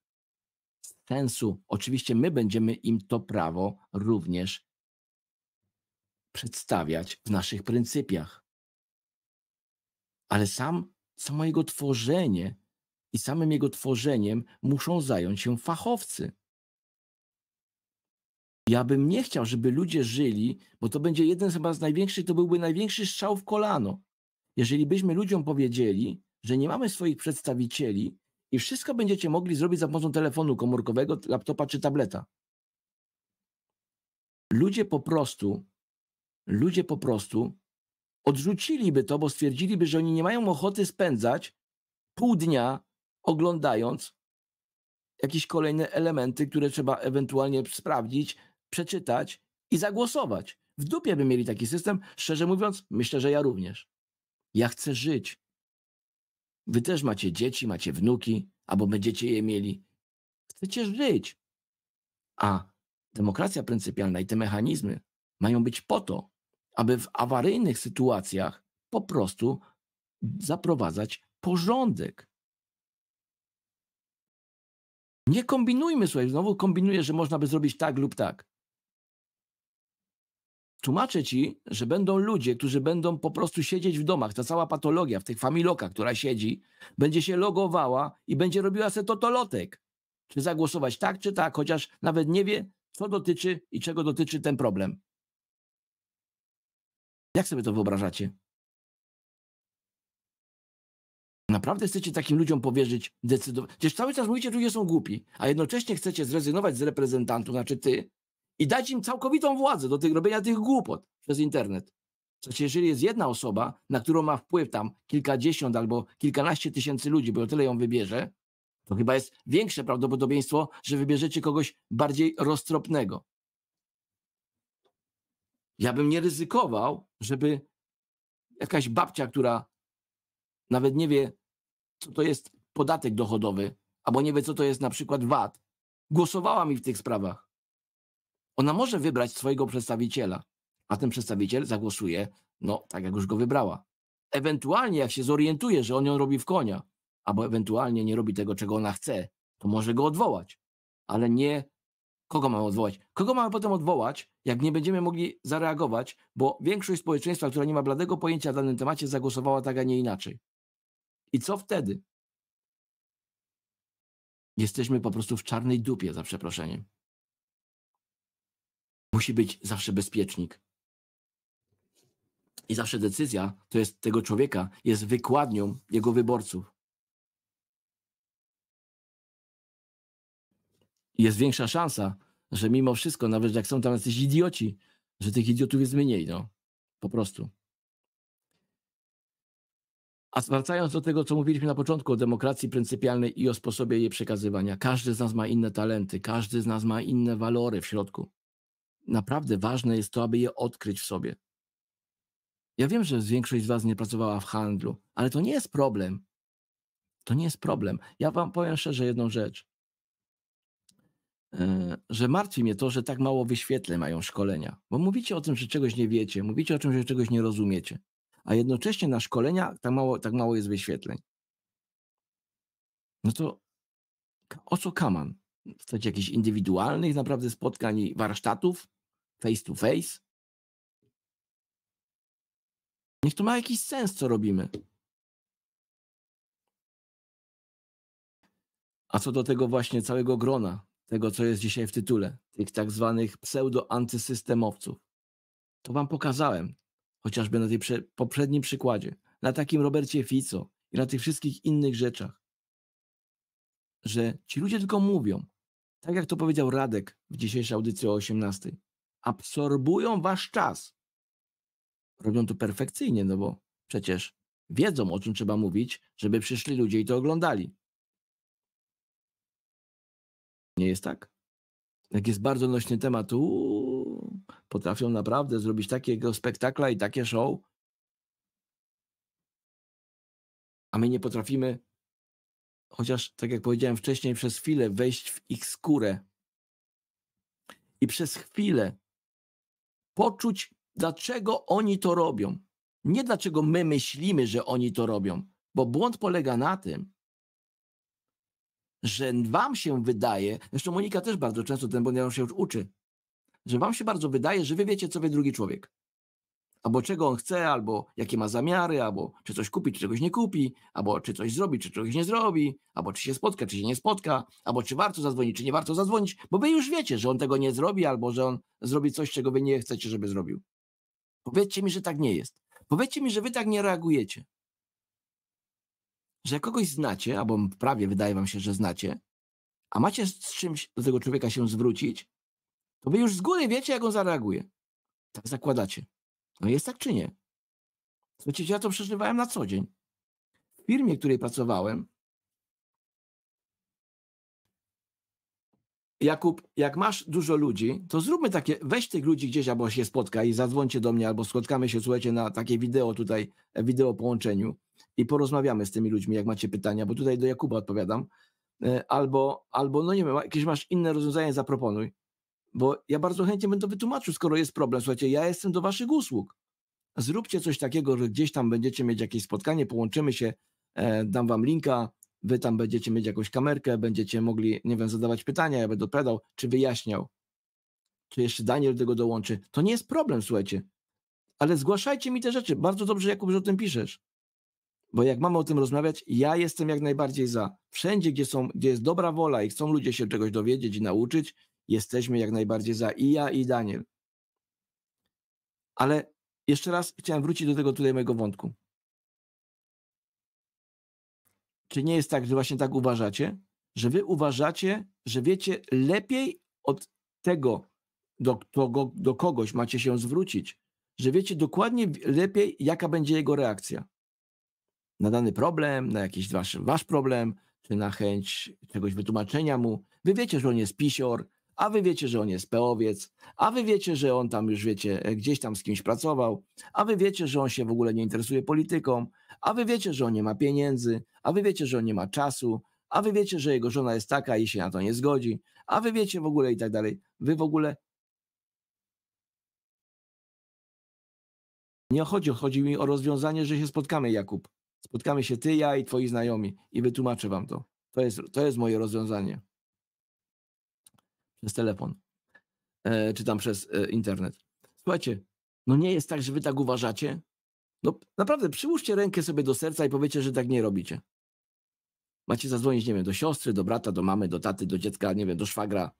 z sensu. Oczywiście my będziemy im to prawo również przedstawiać w naszych pryncypiach. Ale sam, samo jego tworzenie i samym jego tworzeniem muszą zająć się fachowcy. Ja bym nie chciał, żeby ludzie żyli, bo to będzie jeden chyba z największych, to byłby największy strzał w kolano. Jeżeli byśmy ludziom powiedzieli, że nie mamy swoich przedstawicieli i wszystko będziecie mogli zrobić za pomocą telefonu komórkowego, laptopa czy tableta. Ludzie po prostu, ludzie po prostu odrzuciliby to, bo stwierdziliby, że oni nie mają ochoty spędzać pół dnia oglądając jakieś kolejne elementy, które trzeba ewentualnie sprawdzić, przeczytać i zagłosować. W dupie by mieli taki system, szczerze mówiąc, myślę, że ja również. Ja chcę żyć. Wy też macie dzieci, macie wnuki, albo będziecie je mieli. Chcecie żyć. A demokracja pryncypialna i te mechanizmy mają być po to, aby w awaryjnych sytuacjach po prostu zaprowadzać porządek. Nie kombinujmy, słuchaj, znowu kombinuję, że można by zrobić tak lub tak tłumaczę ci, że będą ludzie, którzy będą po prostu siedzieć w domach. Ta cała patologia w tych familokach, która siedzi, będzie się logowała i będzie robiła setotolotek, totolotek. Czy zagłosować tak, czy tak, chociaż nawet nie wie, co dotyczy i czego dotyczy ten problem. Jak sobie to wyobrażacie? Naprawdę chcecie takim ludziom powierzyć decydowanie? Przecież cały czas mówicie, że ludzie są głupi, a jednocześnie chcecie zrezygnować z reprezentantów, znaczy ty, i dać im całkowitą władzę do tych, robienia tych głupot przez internet. Przecież jeżeli jest jedna osoba, na którą ma wpływ tam kilkadziesiąt albo kilkanaście tysięcy ludzi, bo tyle ją wybierze, to chyba jest większe prawdopodobieństwo, że wybierzecie kogoś bardziej roztropnego. Ja bym nie ryzykował, żeby jakaś babcia, która nawet nie wie, co to jest podatek dochodowy, albo nie wie, co to jest na przykład VAT, głosowała mi w tych sprawach. Ona może wybrać swojego przedstawiciela, a ten przedstawiciel zagłosuje, no tak jak już go wybrała. Ewentualnie, jak się zorientuje, że on ją robi w konia, albo ewentualnie nie robi tego, czego ona chce, to może go odwołać. Ale nie kogo mamy odwołać? Kogo mamy potem odwołać, jak nie będziemy mogli zareagować, bo większość społeczeństwa, która nie ma bladego pojęcia o danym temacie, zagłosowała tak, a nie inaczej. I co wtedy? Jesteśmy po prostu w czarnej dupie, za przeproszeniem musi być zawsze bezpiecznik. I zawsze decyzja to jest tego człowieka, jest wykładnią jego wyborców. Jest większa szansa, że mimo wszystko, nawet jak są tam jacyś idioci, że tych idiotów jest mniej, no. Po prostu. A wracając do tego, co mówiliśmy na początku o demokracji pryncypialnej i o sposobie jej przekazywania. Każdy z nas ma inne talenty, każdy z nas ma inne walory w środku naprawdę ważne jest to, aby je odkryć w sobie. Ja wiem, że większość z Was nie pracowała w handlu, ale to nie jest problem. To nie jest problem. Ja Wam powiem szczerze jedną rzecz. E, że martwi mnie to, że tak mało wyświetle mają szkolenia, bo mówicie o tym, że czegoś nie wiecie, mówicie o czymś, że czegoś nie rozumiecie, a jednocześnie na szkolenia tak mało, tak mało jest wyświetleń. No to o co kaman? W postaci jakichś indywidualnych naprawdę spotkań i warsztatów? face to face. Niech to ma jakiś sens, co robimy. A co do tego właśnie całego grona, tego co jest dzisiaj w tytule, tych tak zwanych pseudo-antysystemowców, to wam pokazałem, chociażby na tej prze- poprzednim przykładzie, na takim Robercie Fico i na tych wszystkich innych rzeczach, że ci ludzie tylko mówią, tak jak to powiedział Radek w dzisiejszej audycji o 18 absorbują wasz czas. Robią to perfekcyjnie, no bo przecież wiedzą, o czym trzeba mówić, żeby przyszli ludzie i to oglądali. Nie jest tak? Jak jest bardzo nośny temat, uu, potrafią naprawdę zrobić takiego spektakla i takie show, a my nie potrafimy, chociaż tak jak powiedziałem wcześniej, przez chwilę wejść w ich skórę i przez chwilę poczuć, dlaczego oni to robią. Nie dlaczego my myślimy, że oni to robią, bo błąd polega na tym, że wam się wydaje, zresztą Monika też bardzo często ten błąd się uczy, że wam się bardzo wydaje, że wy wiecie, co wie drugi człowiek albo czego on chce, albo jakie ma zamiary, albo czy coś kupi, czy czegoś nie kupi, albo czy coś zrobi, czy czegoś nie zrobi, albo czy się spotka, czy się nie spotka, albo czy warto zadzwonić, czy nie warto zadzwonić, bo wy już wiecie, że on tego nie zrobi, albo że on zrobi coś, czego wy nie chcecie, żeby zrobił. Powiedzcie mi, że tak nie jest. Powiedzcie mi, że wy tak nie reagujecie. Że kogoś znacie, albo prawie wydaje wam się, że znacie, a macie z czymś do tego człowieka się zwrócić, to wy już z góry wiecie, jak on zareaguje. Tak zakładacie. No jest tak czy nie? Słuchajcie, ja to przeżywałem na co dzień. W firmie, w której pracowałem, Jakub, jak masz dużo ludzi, to zróbmy takie, weź tych ludzi gdzieś albo się spotka i zadzwońcie do mnie, albo spotkamy się, słuchajcie, na takie wideo tutaj, wideo połączeniu i porozmawiamy z tymi ludźmi, jak macie pytania, bo tutaj do Jakuba odpowiadam, e, albo, albo no nie wiem, jakieś masz inne rozwiązanie, zaproponuj bo ja bardzo chętnie będę wytłumaczył, skoro jest problem. Słuchajcie, ja jestem do waszych usług. Zróbcie coś takiego, że gdzieś tam będziecie mieć jakieś spotkanie, połączymy się, e, dam wam linka, wy tam będziecie mieć jakąś kamerkę, będziecie mogli, nie wiem, zadawać pytania, ja będę odpowiadał, czy wyjaśniał, czy jeszcze Daniel do tego dołączy. To nie jest problem, słuchajcie. Ale zgłaszajcie mi te rzeczy. Bardzo dobrze, Jakub, że o tym piszesz. Bo jak mamy o tym rozmawiać, ja jestem jak najbardziej za. Wszędzie, gdzie, są, gdzie jest dobra wola i chcą ludzie się czegoś dowiedzieć i nauczyć, jesteśmy jak najbardziej za. I ja, i Daniel. Ale jeszcze raz chciałem wrócić do tego tutaj mojego wątku. Czy nie jest tak, że właśnie tak uważacie? Że wy uważacie, że wiecie lepiej od tego, do, do, do kogoś macie się zwrócić, że wiecie dokładnie lepiej, jaka będzie jego reakcja na dany problem, na jakiś wasz, wasz problem, czy na chęć czegoś wytłumaczenia mu. Wy wiecie, że on jest pisior, a wy wiecie, że on jest peowiec, a wy wiecie, że on tam już wiecie, e, gdzieś tam z kimś pracował, a wy wiecie, że on się w ogóle nie interesuje polityką, a wy wiecie, że on nie ma pieniędzy, a wy wiecie, że on nie ma czasu, a wy wiecie, że jego żona jest taka i się na to nie zgodzi, a wy wiecie w ogóle i tak dalej. Wy w ogóle. Nie chodzi, chodzi mi o rozwiązanie, że się spotkamy, Jakub. Spotkamy się ty, ja i twoi znajomi i wytłumaczę wam to. To jest, to jest moje rozwiązanie przez telefon, e, czy tam przez e, internet. Słuchajcie, no nie jest tak, że wy tak uważacie. No naprawdę, przyłóżcie rękę sobie do serca i powiecie, że tak nie robicie. Macie zadzwonić, nie wiem, do siostry, do brata, do mamy, do taty, do dziecka, nie wiem, do szwagra,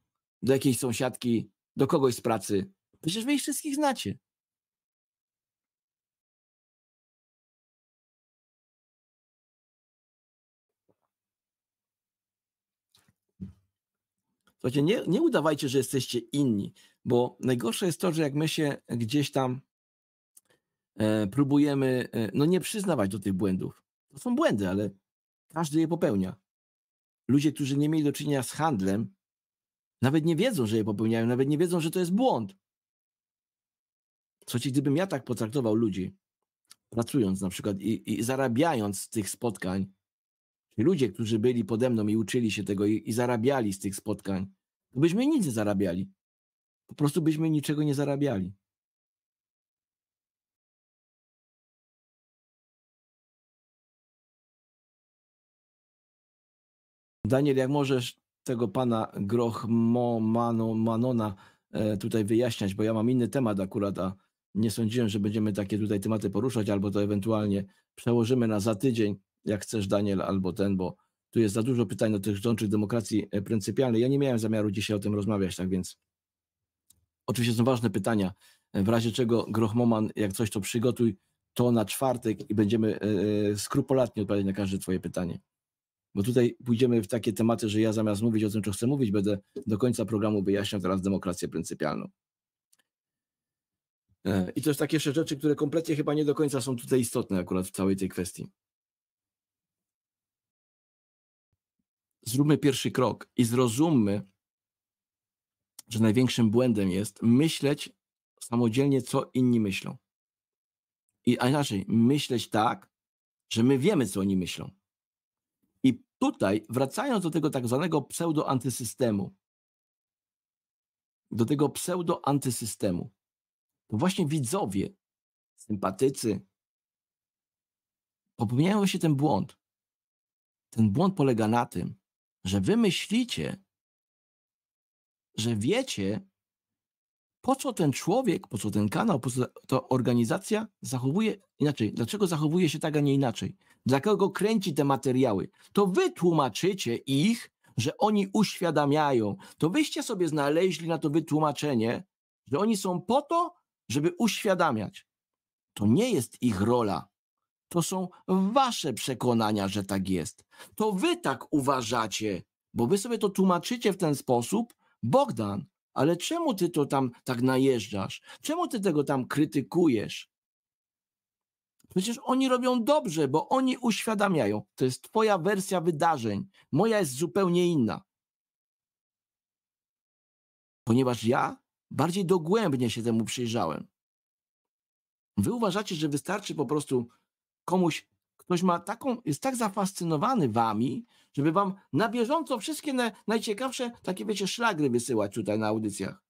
do jakiejś sąsiadki, do kogoś z pracy. Przecież wy ich wszystkich znacie. Słuchajcie, nie, nie udawajcie, że jesteście inni, bo najgorsze jest to, że jak my się gdzieś tam e, próbujemy, e, no nie przyznawać do tych błędów. To są błędy, ale każdy je popełnia. Ludzie, którzy nie mieli do czynienia z handlem, nawet nie wiedzą, że je popełniają, nawet nie wiedzą, że to jest błąd. Słuchajcie, gdybym ja tak potraktował ludzi, pracując na przykład i, i zarabiając z tych spotkań, ludzie, którzy byli pode mną i uczyli się tego i, i zarabiali z tych spotkań, to byśmy nic nie zarabiali. Po prostu byśmy niczego nie zarabiali. Daniel, jak możesz tego pana Grochmo Mano, Manona e, tutaj wyjaśniać, bo ja mam inny temat akurat, a nie sądziłem, że będziemy takie tutaj tematy poruszać, albo to ewentualnie przełożymy na za tydzień jak chcesz, Daniel, albo ten, bo tu jest za dużo pytań dotyczących demokracji e, pryncypialnej. Ja nie miałem zamiaru dzisiaj o tym rozmawiać, tak więc oczywiście są ważne pytania. E, w razie czego Grochmoman, jak coś to przygotuj, to na czwartek i będziemy e, skrupulatnie odpowiadać na każde Twoje pytanie. Bo tutaj pójdziemy w takie tematy, że ja zamiast mówić o tym, co chcę mówić, będę do końca programu wyjaśniał teraz demokrację pryncypialną. I to jest takie jeszcze rzeczy, które kompletnie chyba nie do końca są tutaj istotne akurat w całej tej kwestii. zróbmy pierwszy krok i zrozummy, że największym błędem jest myśleć samodzielnie, co inni myślą. I, a inaczej, myśleć tak, że my wiemy, co oni myślą. I tutaj, wracając do tego tak zwanego pseudo-antysystemu, do tego pseudo-antysystemu, to właśnie widzowie, sympatycy, popełniają właśnie ten błąd. Ten błąd polega na tym, że wy myślicie, że wiecie, po co ten człowiek, po co ten kanał, po co ta organizacja zachowuje inaczej, dlaczego zachowuje się tak, a nie inaczej, dla kogo kręci te materiały, to wy tłumaczycie ich, że oni uświadamiają. To wyście sobie znaleźli na to wytłumaczenie, że oni są po to, żeby uświadamiać. To nie jest ich rola. To są wasze przekonania, że tak jest. To wy tak uważacie, bo wy sobie to tłumaczycie w ten sposób. Bogdan, ale czemu ty to tam tak najeżdżasz? Czemu ty tego tam krytykujesz? Przecież oni robią dobrze, bo oni uświadamiają. To jest twoja wersja wydarzeń. Moja jest zupełnie inna. Ponieważ ja bardziej dogłębnie się temu przyjrzałem. Wy uważacie, że wystarczy po prostu komuś, ktoś ma taką, jest tak zafascynowany wami, żeby wam na bieżąco wszystkie na, najciekawsze takie, wiecie, szlagry wysyłać tutaj na audycjach.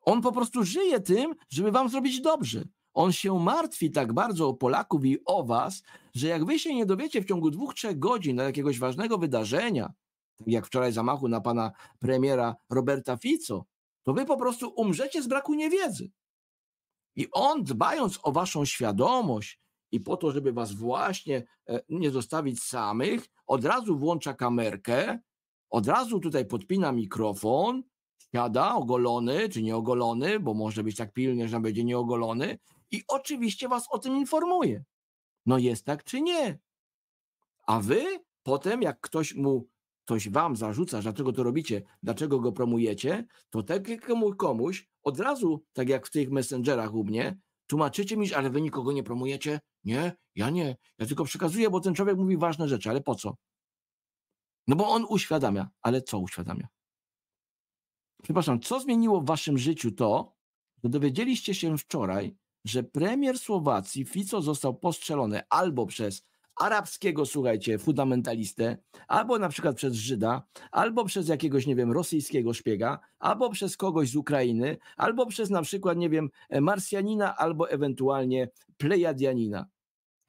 On po prostu żyje tym, żeby wam zrobić dobrze. On się martwi tak bardzo o Polaków i o was, że jak wy się nie dowiecie w ciągu dwóch, trzech godzin na jakiegoś ważnego wydarzenia, tak jak wczoraj zamachu na pana premiera Roberta Fico, to wy po prostu umrzecie z braku niewiedzy. I on, dbając o waszą świadomość, i po to, żeby was właśnie e, nie zostawić samych, od razu włącza kamerkę, od razu tutaj podpina mikrofon, siada ogolony czy nieogolony, bo może być tak pilnie, że będzie nieogolony i oczywiście was o tym informuje. No jest tak czy nie. A wy potem, jak ktoś mu ktoś wam zarzuca, dlaczego to robicie, dlaczego go promujecie, to takiemu komuś od razu, tak jak w tych messengerach u mnie, tłumaczycie mi, że ale wy nikogo nie promujecie, nie, ja nie. Ja tylko przekazuję, bo ten człowiek mówi ważne rzeczy, ale po co? No bo on uświadamia, ale co uświadamia? Przepraszam, co zmieniło w waszym życiu to, że dowiedzieliście się wczoraj, że premier Słowacji Fico został postrzelony albo przez arabskiego, słuchajcie, fundamentalistę, albo na przykład przez Żyda, albo przez jakiegoś, nie wiem, rosyjskiego szpiega, albo przez kogoś z Ukrainy, albo przez na przykład, nie wiem, Marsjanina, albo ewentualnie Plejadianina.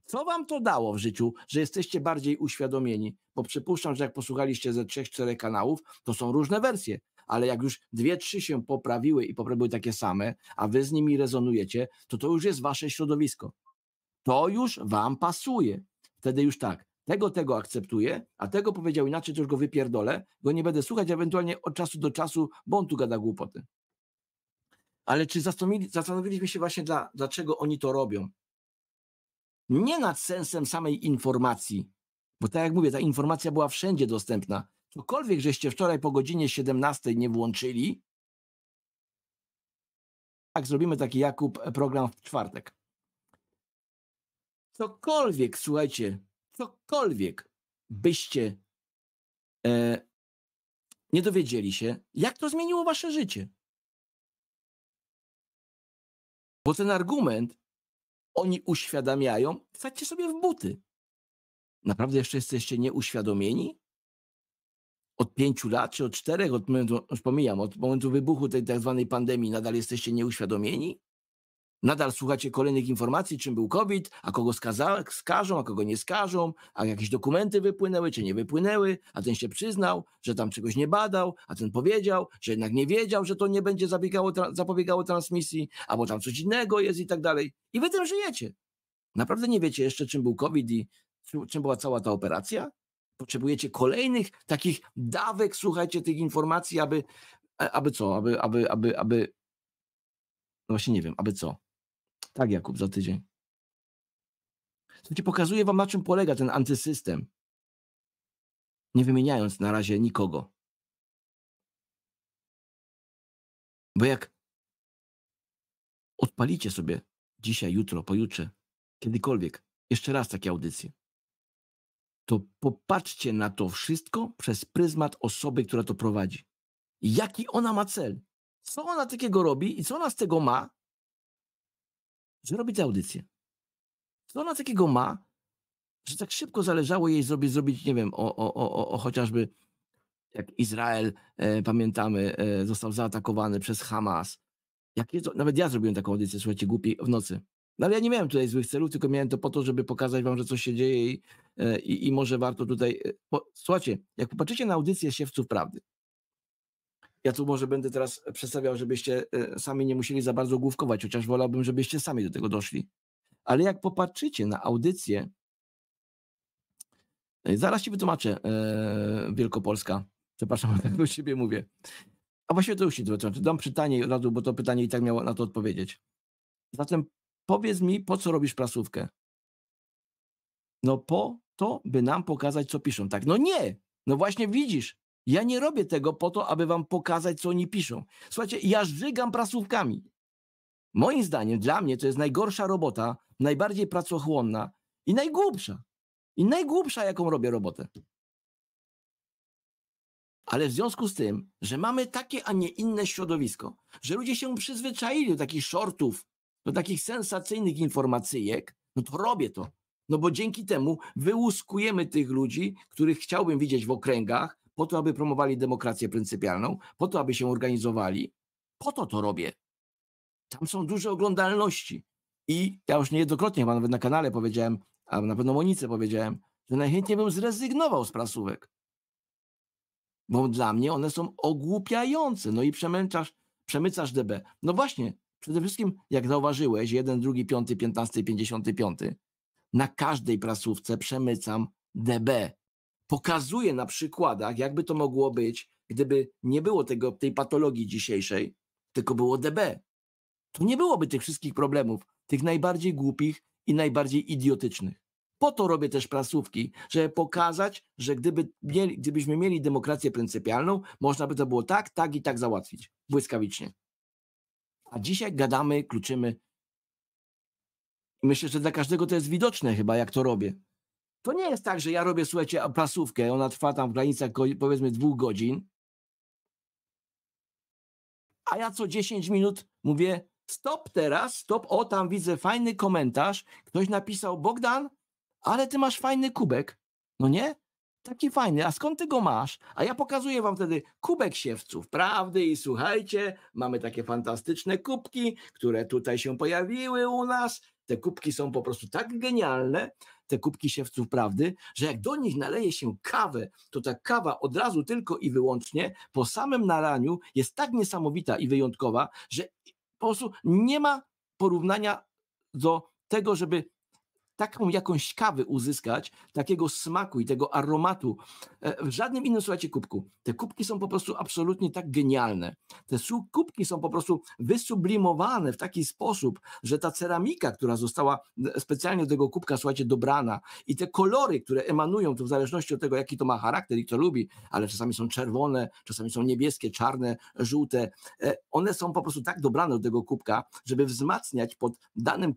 Co wam to dało w życiu, że jesteście bardziej uświadomieni? Bo przypuszczam, że jak posłuchaliście ze trzech, czterech kanałów, to są różne wersje ale jak już dwie, trzy się poprawiły i poprawiły takie same, a wy z nimi rezonujecie, to to już jest wasze środowisko. To już wam pasuje. Wtedy już tak, tego, tego akceptuję, a tego powiedział inaczej, to już go wypierdolę, go nie będę słuchać, ewentualnie od czasu do czasu, bo on tu gada głupoty. Ale czy zastanowiliśmy się właśnie, dla, dlaczego oni to robią? Nie nad sensem samej informacji, bo tak jak mówię, ta informacja była wszędzie dostępna. Cokolwiek żeście wczoraj po godzinie 17 nie włączyli, tak, zrobimy taki Jakub program w czwartek cokolwiek, słuchajcie, cokolwiek byście e, nie dowiedzieli się, jak to zmieniło wasze życie. Bo ten argument oni uświadamiają, wsadźcie sobie w buty. Naprawdę jeszcze jesteście nieuświadomieni? Od pięciu lat, czy od czterech, od momentu, już pomijam, od momentu wybuchu tej tak zwanej pandemii nadal jesteście nieuświadomieni? Nadal słuchacie kolejnych informacji, czym był COVID, a kogo skaza, skażą, a kogo nie skażą, a jakieś dokumenty wypłynęły, czy nie wypłynęły, a ten się przyznał, że tam czegoś nie badał, a ten powiedział, że jednak nie wiedział, że to nie będzie zabiegało, tra zapobiegało transmisji, albo tam coś innego jest i tak dalej. I wy tym żyjecie. Naprawdę nie wiecie jeszcze, czym był COVID i czym była cała ta operacja? Potrzebujecie kolejnych takich dawek, słuchajcie, tych informacji, aby, e, aby co, aby, aby, aby, aby, no właśnie nie wiem, aby co tak, Jakub, za tydzień. Słuchajcie, pokazuję wam, na czym polega ten antysystem. Nie wymieniając na razie nikogo. Bo jak odpalicie sobie dzisiaj, jutro, pojutrze, kiedykolwiek, jeszcze raz takie audycje, to popatrzcie na to wszystko przez pryzmat osoby, która to prowadzi. Jaki ona ma cel? Co ona takiego robi i co ona z tego ma, że robi tę audycję. Co ona takiego ma, że tak szybko zależało jej zrobić, zrobić nie wiem, o, o, o, o chociażby jak Izrael, e, pamiętamy, e, został zaatakowany przez Hamas. Jak jest, nawet ja zrobiłem taką audycję, słuchajcie, głupi, w nocy. No ale ja nie miałem tutaj złych celów, tylko miałem to po to, żeby pokazać wam, że coś się dzieje i, e, i, i może warto tutaj... E, słuchajcie, jak popatrzycie na audycję Siewców Prawdy, ja tu może będę teraz e, przedstawiał, żebyście e, sami nie musieli za bardzo główkować, chociaż wolałbym, żebyście sami do tego doszli. Ale jak popatrzycie na audycję, e, zaraz ci wytłumaczę, e, Wielkopolska. Przepraszam, tak do siebie mówię. A właśnie to już się wytłumaczę. Dam pytanie od razu, bo to pytanie i tak miało na to odpowiedzieć. Zatem powiedz mi, po co robisz prasówkę? No po to, by nam pokazać, co piszą. Tak, no nie! No właśnie widzisz, ja nie robię tego po to, aby wam pokazać, co oni piszą. Słuchajcie, ja żygam prasówkami. Moim zdaniem, dla mnie to jest najgorsza robota, najbardziej pracochłonna i najgłupsza. I najgłupsza, jaką robię robotę. Ale w związku z tym, że mamy takie, a nie inne środowisko, że ludzie się przyzwyczaili do takich shortów, do takich sensacyjnych informacyjek, no to robię to. No bo dzięki temu wyłuskujemy tych ludzi, których chciałbym widzieć w okręgach, po to, aby promowali demokrację pryncypialną, po to, aby się organizowali. Po to to robię. Tam są duże oglądalności. I ja już niejednokrotnie, chyba nawet na kanale powiedziałem, a na pewno Monice powiedziałem, że najchętniej bym zrezygnował z prasówek. Bo dla mnie one są ogłupiające. No i przemęczasz, przemycasz DB. No właśnie, przede wszystkim, jak zauważyłeś, jeden, drugi, piąty, piętnasty, pięćdziesiąty piąty na każdej prasówce przemycam DB pokazuje na przykładach, jakby to mogło być, gdyby nie było tego, tej patologii dzisiejszej, tylko było DB. To nie byłoby tych wszystkich problemów, tych najbardziej głupich i najbardziej idiotycznych. Po to robię też prasówki, żeby pokazać, że gdyby mieli, gdybyśmy mieli demokrację pryncypialną, można by to było tak, tak i tak załatwić błyskawicznie. A dzisiaj gadamy, kluczymy. myślę, że dla każdego to jest widoczne chyba, jak to robię. To nie jest tak, że ja robię, słuchajcie, pasówkę, ona trwa tam w granicach powiedzmy dwóch godzin, a ja co 10 minut mówię stop teraz, stop, o tam widzę fajny komentarz, ktoś napisał Bogdan, ale ty masz fajny kubek, no nie? Taki fajny, a skąd ty go masz? A ja pokazuję wam wtedy kubek siewców prawdy i słuchajcie, mamy takie fantastyczne kubki, które tutaj się pojawiły u nas te kubki są po prostu tak genialne, te kubki siewców prawdy, że jak do nich naleje się kawę, to ta kawa od razu tylko i wyłącznie po samym naraniu jest tak niesamowita i wyjątkowa, że po prostu nie ma porównania do tego, żeby taką jakąś kawy uzyskać, takiego smaku i tego aromatu. E, w żadnym innym, słuchajcie, kubku. Te kubki są po prostu absolutnie tak genialne. Te kubki są po prostu wysublimowane w taki sposób, że ta ceramika, która została specjalnie do tego kubka, słuchajcie, dobrana i te kolory, które emanują, to w zależności od tego, jaki to ma charakter i kto lubi, ale czasami są czerwone, czasami są niebieskie, czarne, żółte, e, one są po prostu tak dobrane do tego kubka, żeby wzmacniać pod danym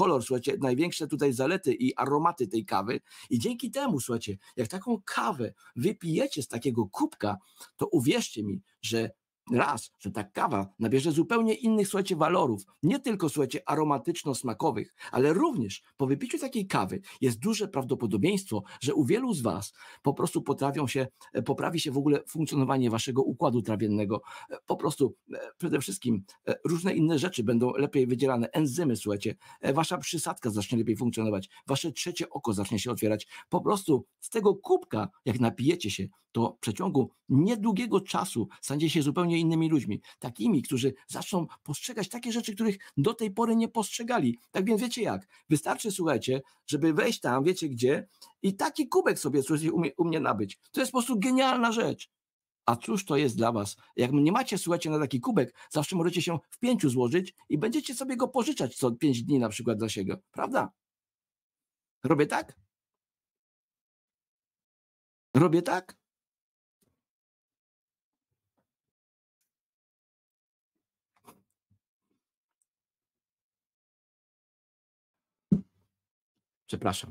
kolor, słuchajcie, największe tutaj zalety i aromaty tej kawy. I dzięki temu, słuchajcie, jak taką kawę wypijecie z takiego kubka, to uwierzcie mi, że raz, że ta kawa nabierze zupełnie innych, słuchajcie, walorów, nie tylko, słuchajcie, aromatyczno-smakowych, ale również po wypiciu takiej kawy jest duże prawdopodobieństwo, że u wielu z Was po prostu potrafią się, e, poprawi się w ogóle funkcjonowanie Waszego układu trawiennego, e, po prostu e, przede wszystkim różne inne rzeczy będą lepiej wydzielane, enzymy, słuchajcie, Wasza przysadka zacznie lepiej funkcjonować, Wasze trzecie oko zacznie się otwierać, po prostu z tego kubka, jak napijecie się, to w przeciągu niedługiego czasu stanie się zupełnie innymi ludźmi, takimi, którzy zaczną postrzegać takie rzeczy, których do tej pory nie postrzegali. Tak więc wiecie jak, wystarczy, słuchajcie, żeby wejść tam, wiecie gdzie, i taki kubek sobie słuchajcie, umie, u mnie nabyć. To jest po prostu genialna rzecz. A cóż to jest dla was? Jak nie macie, słuchajcie, na taki kubek, zawsze możecie się w pięciu złożyć i będziecie sobie go pożyczać co pięć dni na przykład dla siebie, prawda? Robię tak? Robię tak? Przepraszam.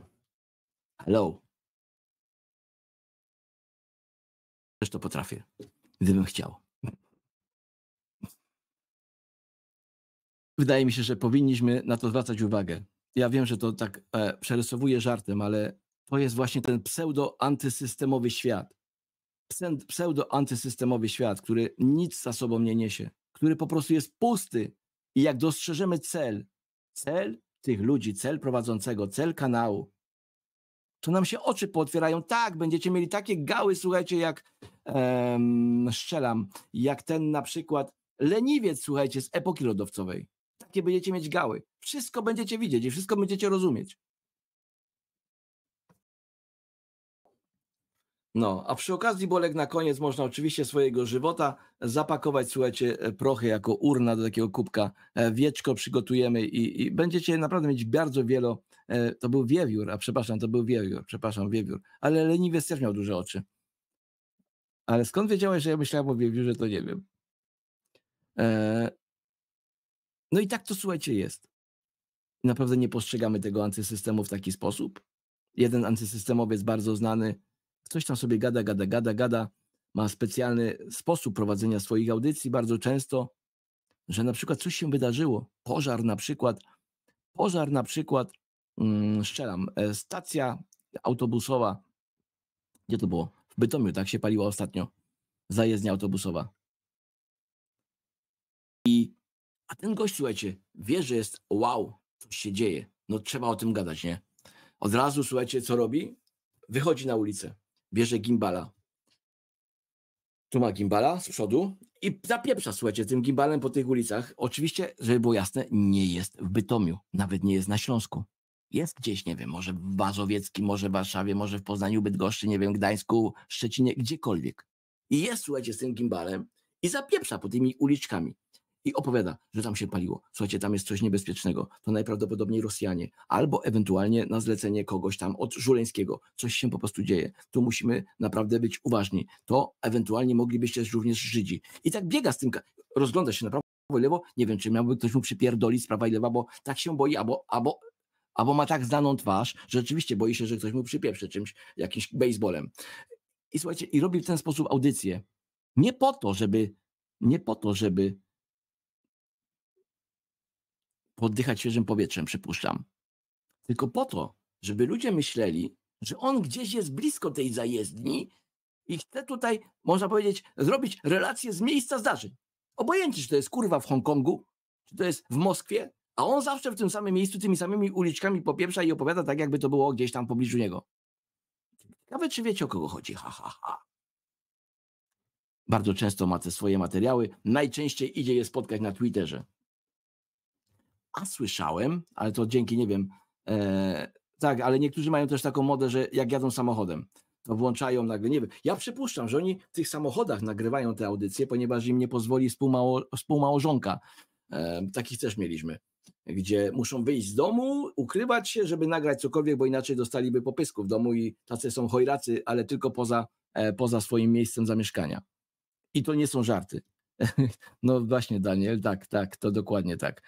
Hello. Też to potrafię, gdybym chciał. Wydaje mi się, że powinniśmy na to zwracać uwagę. Ja wiem, że to tak e, przerysowuję żartem, ale to jest właśnie ten pseudo-antysystemowy świat. Pseudo-antysystemowy świat, który nic za sobą nie niesie, który po prostu jest pusty. I jak dostrzeżemy cel, cel tych ludzi, cel prowadzącego, cel kanału, to nam się oczy pootwierają. Tak, będziecie mieli takie gały, słuchajcie, jak em, szczelam, jak ten na przykład leniwiec, słuchajcie, z epoki lodowcowej. Takie będziecie mieć gały. Wszystko będziecie widzieć i wszystko będziecie rozumieć. No, a przy okazji, Bolek, na koniec można oczywiście swojego żywota zapakować, słuchajcie, e, prochy jako urna do takiego kubka. E, wieczko przygotujemy i, i będziecie naprawdę mieć bardzo wiele. To był wiewiór, a przepraszam, to był wiewiór, przepraszam, wiewiór. Ale leniwiec też miał duże oczy. Ale skąd wiedziałeś, że ja myślałem o wiewiórze, to nie wiem. E, no i tak to, słuchajcie, jest. Naprawdę nie postrzegamy tego antysystemu w taki sposób. Jeden antysystemowiec bardzo znany coś tam sobie gada, gada, gada, gada, ma specjalny sposób prowadzenia swoich audycji bardzo często, że na przykład coś się wydarzyło, pożar na przykład, pożar na przykład, mm, szczelam, e, stacja autobusowa, gdzie to było? W Bytomiu, tak się paliła ostatnio, zajezdnia autobusowa. I, a ten gość, słuchajcie, wie, że jest wow, coś się dzieje, no trzeba o tym gadać, nie? Od razu, słuchajcie, co robi? Wychodzi na ulicę bierze gimbala. Tu ma gimbala z przodu i zapieprza, słuchajcie, tym gimbalem po tych ulicach. Oczywiście, żeby było jasne, nie jest w Bytomiu, nawet nie jest na Śląsku. Jest gdzieś, nie wiem, może w Bazowieckim, może w Warszawie, może w Poznaniu, Bydgoszczy, nie wiem, Gdańsku, Szczecinie, gdziekolwiek. I jest, słuchajcie, z tym gimbalem i zapieprza po tymi uliczkami i opowiada, że tam się paliło. Słuchajcie, tam jest coś niebezpiecznego. To najprawdopodobniej Rosjanie, albo ewentualnie na zlecenie kogoś tam od Żuleńskiego. Coś się po prostu dzieje. Tu musimy naprawdę być uważni. To ewentualnie moglibyście również Żydzi. I tak biega z tym, rozgląda się na prawo i lewo. Nie wiem, czy miałby ktoś mu przypierdolić z prawa i lewa, bo tak się boi, albo, albo albo ma tak znaną twarz, że rzeczywiście boi się, że ktoś mu przypieprzy czymś, jakimś baseballem. I słuchajcie, i robi w ten sposób audycję. Nie po to, żeby, nie po to, żeby poddychać świeżym powietrzem, przypuszczam. Tylko po to, żeby ludzie myśleli, że on gdzieś jest blisko tej zajezdni i chce tutaj, można powiedzieć, zrobić relację z miejsca zdarzeń. Obojętnie, czy to jest kurwa w Hongkongu, czy to jest w Moskwie, a on zawsze w tym samym miejscu, tymi samymi uliczkami popieprza i opowiada tak, jakby to było gdzieś tam w pobliżu niego. Ciekawe, czy wiecie, o kogo chodzi. Ha, ha, ha. Bardzo często ma te swoje materiały. Najczęściej idzie je spotkać na Twitterze a słyszałem, ale to dzięki, nie wiem, e, tak, ale niektórzy mają też taką modę, że jak jadą samochodem, to włączają nagle, nie wiem. Ja przypuszczam, że oni w tych samochodach nagrywają te audycje, ponieważ im nie pozwoli współmało, współmałżonka. E, takich też mieliśmy, gdzie muszą wyjść z domu, ukrywać się, żeby nagrać cokolwiek, bo inaczej dostaliby popysku w domu i tacy są hojracy, ale tylko poza, e, poza swoim miejscem zamieszkania. I to nie są żarty. No właśnie, Daniel, tak, tak, to dokładnie tak.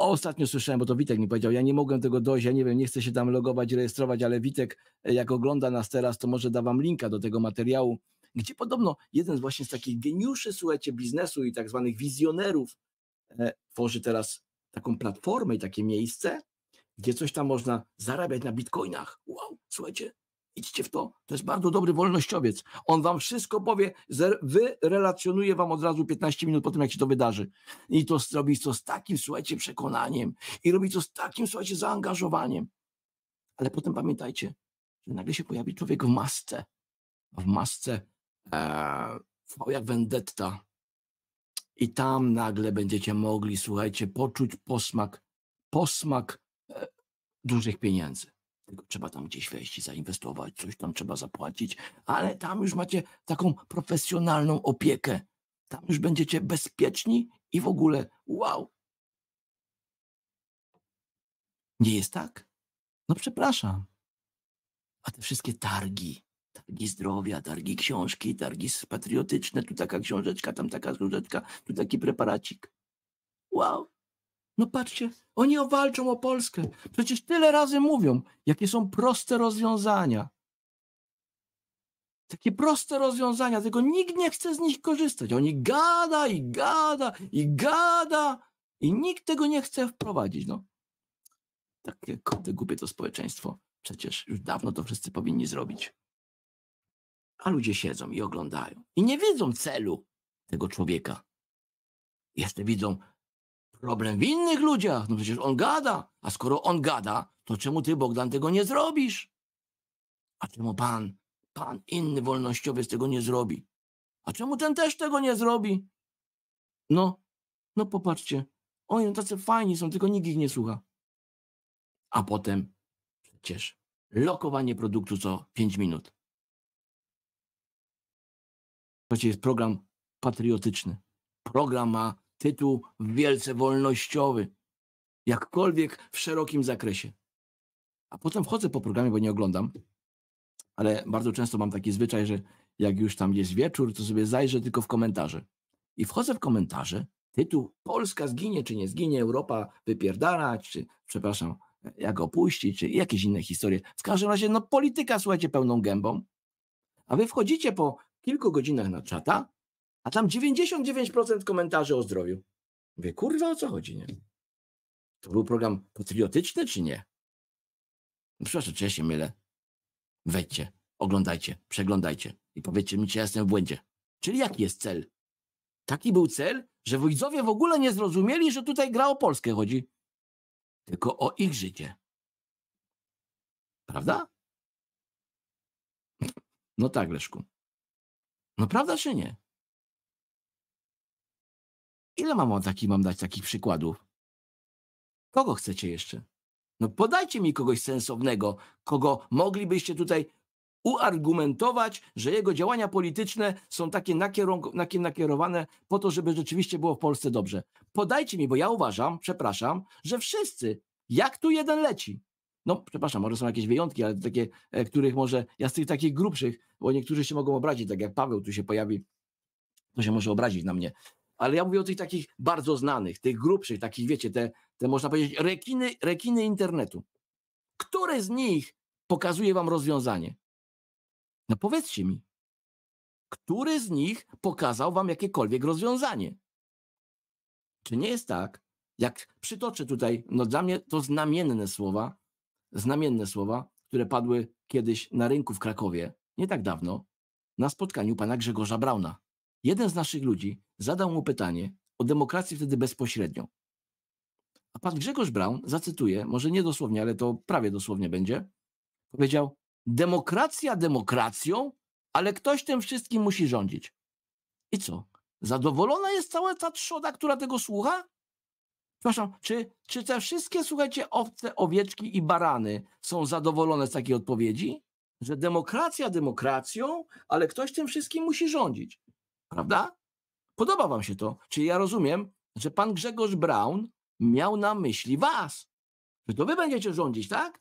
Ostatnio słyszałem, bo to Witek mi powiedział, ja nie mogłem tego dojść, ja nie wiem, nie chcę się tam logować, rejestrować, ale Witek, e, jak ogląda nas teraz, to może da wam linka do tego materiału, gdzie podobno jeden z właśnie z takich geniuszy, słuchajcie, biznesu i tak zwanych wizjonerów e, tworzy teraz taką platformę i takie miejsce, gdzie coś tam można zarabiać na bitcoinach. Wow, słuchajcie, Idźcie w to. To jest bardzo dobry wolnościowiec. On wam wszystko powie, wyrelacjonuje wam od razu 15 minut po tym, jak się to wydarzy. I to robi to z takim, słuchajcie, przekonaniem. I robi to z takim, słuchajcie, zaangażowaniem. Ale potem pamiętajcie, że nagle się pojawi człowiek w masce. W masce e, V jak vendetta. I tam nagle będziecie mogli, słuchajcie, poczuć posmak, posmak e, dużych pieniędzy. Tylko trzeba tam gdzieś wejść zainwestować, coś tam trzeba zapłacić, ale tam już macie taką profesjonalną opiekę. Tam już będziecie bezpieczni i w ogóle wow. Nie jest tak? No przepraszam. A te wszystkie targi, targi zdrowia, targi książki, targi patriotyczne, tu taka książeczka, tam taka książeczka, tu taki preparacik. Wow. No patrzcie, oni walczą o Polskę. Przecież tyle razy mówią, jakie są proste rozwiązania. Takie proste rozwiązania, tylko nikt nie chce z nich korzystać. Oni gada i gada i gada i nikt tego nie chce wprowadzić. No. Takie koty głupie to społeczeństwo. Przecież już dawno to wszyscy powinni zrobić. A ludzie siedzą i oglądają i nie widzą celu tego człowieka. Jeszcze widzą Problem w innych ludziach, no przecież on gada. A skoro on gada, to czemu ty, Bogdan, tego nie zrobisz? A czemu pan, pan inny wolnościowiec tego nie zrobi? A czemu ten też tego nie zrobi? No, no popatrzcie, oni no tacy fajni są, tylko nikt ich nie słucha. A potem przecież lokowanie produktu co 5 minut. Słuchajcie, jest program patriotyczny. Program ma tytuł wielce wolnościowy, jakkolwiek w szerokim zakresie. A potem wchodzę po programie, bo nie oglądam, ale bardzo często mam taki zwyczaj, że jak już tam jest wieczór, to sobie zajrzę tylko w komentarze. I wchodzę w komentarze, tytuł Polska zginie czy nie zginie, Europa wypierdalać, czy przepraszam, jak opuści, czy jakieś inne historie. W każdym razie, no polityka, słuchajcie, pełną gębą. A wy wchodzicie po kilku godzinach na czata a tam 99% komentarzy o zdrowiu. Mówię, kurwa, o co chodzi, nie? To był program patriotyczny, czy nie? No przepraszam, czy ja się mylę? Wejdźcie, oglądajcie, przeglądajcie i powiedzcie mi, czy ja jestem w błędzie. Czyli jaki jest cel? Taki był cel, że widzowie w ogóle nie zrozumieli, że tutaj gra o Polskę chodzi, tylko o ich życie. Prawda? No tak, Leszku. No prawda czy nie? Ile mam, taki, mam dać takich przykładów? Kogo chcecie jeszcze? No podajcie mi kogoś sensownego, kogo moglibyście tutaj uargumentować, że jego działania polityczne są takie nakierowane po to, żeby rzeczywiście było w Polsce dobrze. Podajcie mi, bo ja uważam, przepraszam, że wszyscy, jak tu jeden leci. No, przepraszam, może są jakieś wyjątki, ale takie, e, których może, ja z tych takich grubszych, bo niektórzy się mogą obrazić, tak jak Paweł tu się pojawi, to się może obrazić na mnie, ale ja mówię o tych takich bardzo znanych, tych grubszych, takich, wiecie, te, te można powiedzieć, rekiny, rekiny internetu. Które z nich pokazuje wam rozwiązanie? No powiedzcie mi, który z nich pokazał wam jakiekolwiek rozwiązanie? Czy nie jest tak, jak przytoczę tutaj, no dla mnie to znamienne słowa, znamienne słowa, które padły kiedyś na rynku w Krakowie, nie tak dawno, na spotkaniu pana Grzegorza Brauna. Jeden z naszych ludzi zadał mu pytanie o demokrację wtedy bezpośrednią. A pan Grzegorz Braun, zacytuję, może nie dosłownie, ale to prawie dosłownie będzie, powiedział: Demokracja demokracją, ale ktoś tym wszystkim musi rządzić. I co? Zadowolona jest cała ta trzoda, która tego słucha? Przepraszam, czy, czy te wszystkie, słuchajcie, owce, owieczki i barany są zadowolone z takiej odpowiedzi? Że demokracja demokracją, ale ktoś tym wszystkim musi rządzić. Prawda? Podoba wam się to. Czyli ja rozumiem, że pan Grzegorz Brown miał na myśli was. Że to wy będziecie rządzić, tak?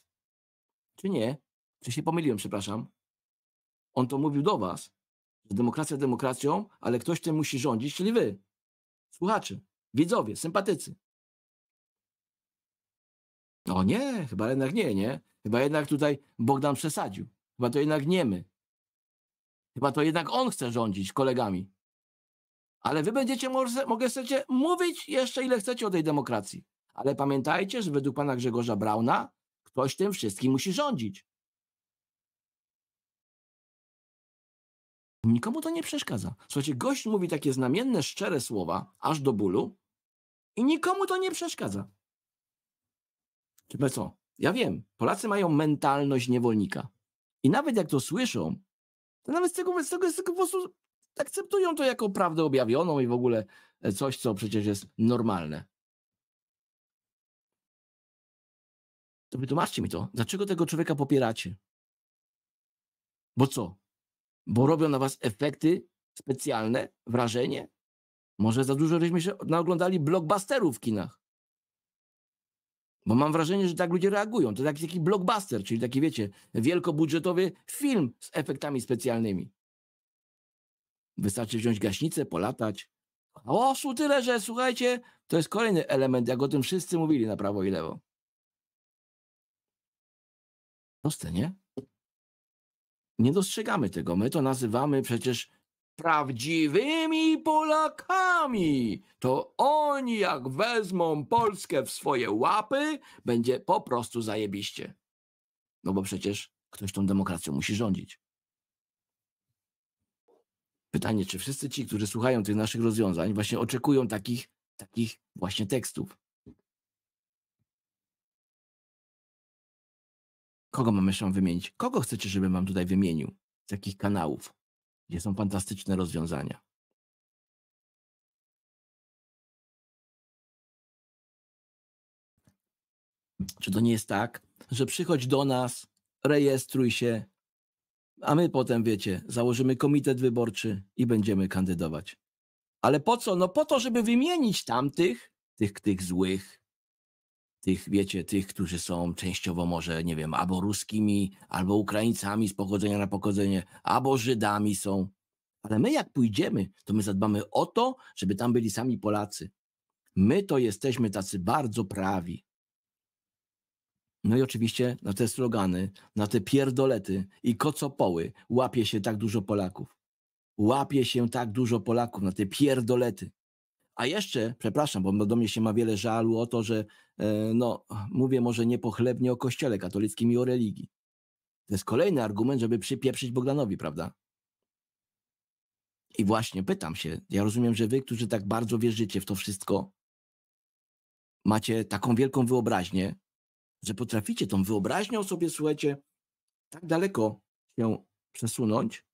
Czy nie? Czy się pomyliłem, przepraszam. On to mówił do was, że demokracja demokracją, ale ktoś tym musi rządzić, czyli wy. Słuchacze, widzowie, sympatycy. No nie, chyba jednak nie, nie? Chyba jednak tutaj Bogdan przesadził. Chyba to jednak nie my. Chyba to jednak on chce rządzić kolegami. Ale wy będziecie, mogę chcecie mówić jeszcze ile chcecie o tej demokracji. Ale pamiętajcie, że według pana Grzegorza Brauna ktoś tym wszystkim musi rządzić. Nikomu to nie przeszkadza. Słuchajcie, gość mówi takie znamienne, szczere słowa, aż do bólu, i nikomu to nie przeszkadza. Chyba co? Ja wiem, Polacy mają mentalność niewolnika. I nawet jak to słyszą, to nawet z tego, z tego, po prostu akceptują to jako prawdę objawioną i w ogóle e, coś, co przecież jest normalne. To wytłumaczcie mi to. Dlaczego tego człowieka popieracie? Bo co? Bo robią na was efekty specjalne? Wrażenie? Może za dużo żeśmy się naoglądali blockbusterów w kinach. Bo mam wrażenie, że tak ludzie reagują. To taki, taki blockbuster, czyli taki, wiecie, wielkobudżetowy film z efektami specjalnymi. Wystarczy wziąć gaśnicę, polatać. Chaosu tyle, że słuchajcie, to jest kolejny element, jak o tym wszyscy mówili na prawo i lewo. Proste, nie? Nie dostrzegamy tego. My to nazywamy przecież prawdziwymi Polakami. To oni, jak wezmą Polskę w swoje łapy, będzie po prostu zajebiście. No bo przecież ktoś tą demokracją musi rządzić. Pytanie, czy wszyscy ci, którzy słuchają tych naszych rozwiązań, właśnie oczekują takich, takich właśnie tekstów? Kogo mamy jeszcze wymienić? Kogo chcecie, żebym wam tutaj wymienił z jakich kanałów, gdzie są fantastyczne rozwiązania? Czy to nie jest tak, że przychodź do nas, rejestruj się, a my potem, wiecie, założymy komitet wyborczy i będziemy kandydować. Ale po co? No po to, żeby wymienić tamtych, tych, tych złych, tych, wiecie, tych, którzy są częściowo może, nie wiem, albo ruskimi, albo Ukraińcami z pochodzenia na pochodzenie, albo Żydami są. Ale my jak pójdziemy, to my zadbamy o to, żeby tam byli sami Polacy. My to jesteśmy tacy bardzo prawi. No i oczywiście na te slogany, na te pierdolety i kocopoły łapie się tak dużo Polaków. Łapie się tak dużo Polaków na te pierdolety. A jeszcze, przepraszam, bo do mnie się ma wiele żalu o to, że e, no, mówię może niepochlebnie o kościele katolickim i o religii. To jest kolejny argument, żeby przypieprzyć Bogdanowi, prawda? I właśnie pytam się, ja rozumiem, że wy, którzy tak bardzo wierzycie w to wszystko, macie taką wielką wyobraźnię, że potraficie tą wyobraźnią sobie, słuchajcie, tak daleko się przesunąć,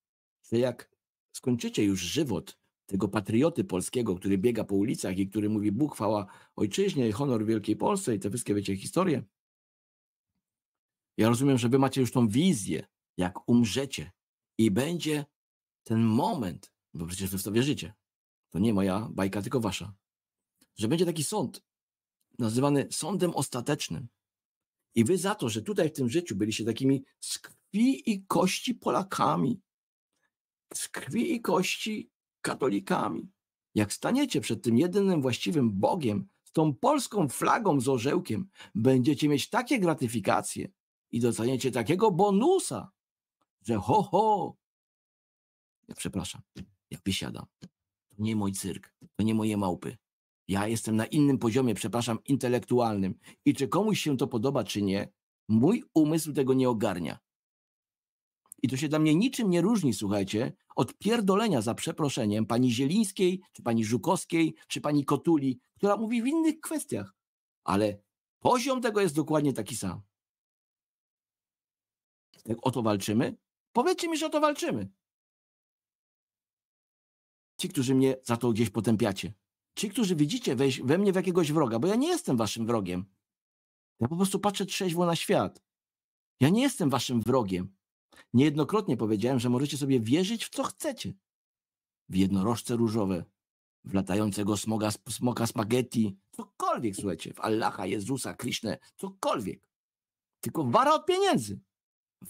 że jak skończycie już żywot tego patrioty polskiego, który biega po ulicach i który mówi Bóg, chwała ojczyźnie i honor Wielkiej Polsce i te wszystkie, wiecie, historie. Ja rozumiem, że wy macie już tą wizję, jak umrzecie i będzie ten moment, bo przecież wy w to wierzycie. To nie moja bajka, tylko wasza. Że będzie taki sąd, nazywany sądem ostatecznym, i wy za to, że tutaj w tym życiu byliście takimi z krwi i kości Polakami, z krwi i kości katolikami, jak staniecie przed tym jedynym właściwym Bogiem, z tą polską flagą z orzełkiem, będziecie mieć takie gratyfikacje i dostaniecie takiego bonusa, że ho, ho. Ja przepraszam, ja wysiadam. To nie mój cyrk, to nie moje małpy. Ja jestem na innym poziomie, przepraszam, intelektualnym. I czy komuś się to podoba, czy nie, mój umysł tego nie ogarnia. I to się dla mnie niczym nie różni, słuchajcie, od pierdolenia za przeproszeniem pani Zielińskiej, czy pani Żukowskiej, czy pani Kotuli, która mówi w innych kwestiach. Ale poziom tego jest dokładnie taki sam. O to walczymy? Powiedzcie mi, że o to walczymy. Ci, którzy mnie za to gdzieś potępiacie ci, którzy widzicie we mnie w jakiegoś wroga, bo ja nie jestem waszym wrogiem. Ja po prostu patrzę trzeźwo na świat. Ja nie jestem waszym wrogiem. Niejednokrotnie powiedziałem, że możecie sobie wierzyć w co chcecie. W jednorożce różowe, w latającego smoga, smoka spaghetti, cokolwiek, słuchajcie, w Allaha, Jezusa, Krishnę, cokolwiek. Tylko wara od pieniędzy.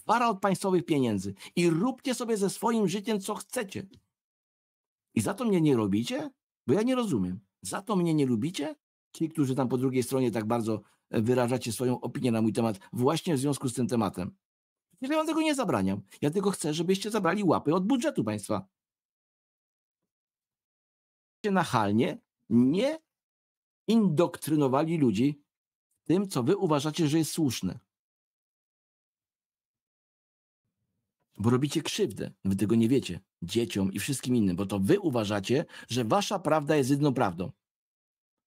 Wara od państwowych pieniędzy. I róbcie sobie ze swoim życiem, co chcecie. I za to mnie nie robicie? Bo ja nie rozumiem. Za to mnie nie lubicie? Ci, którzy tam po drugiej stronie tak bardzo e, wyrażacie swoją opinię na mój temat, właśnie w związku z tym tematem. ja wam tego nie zabraniam. Ja tylko chcę, żebyście zabrali łapy od budżetu państwa. Nachalnie nie indoktrynowali ludzi tym, co wy uważacie, że jest słuszne. bo robicie krzywdę. Wy tego nie wiecie. Dzieciom i wszystkim innym, bo to wy uważacie, że wasza prawda jest jedyną prawdą.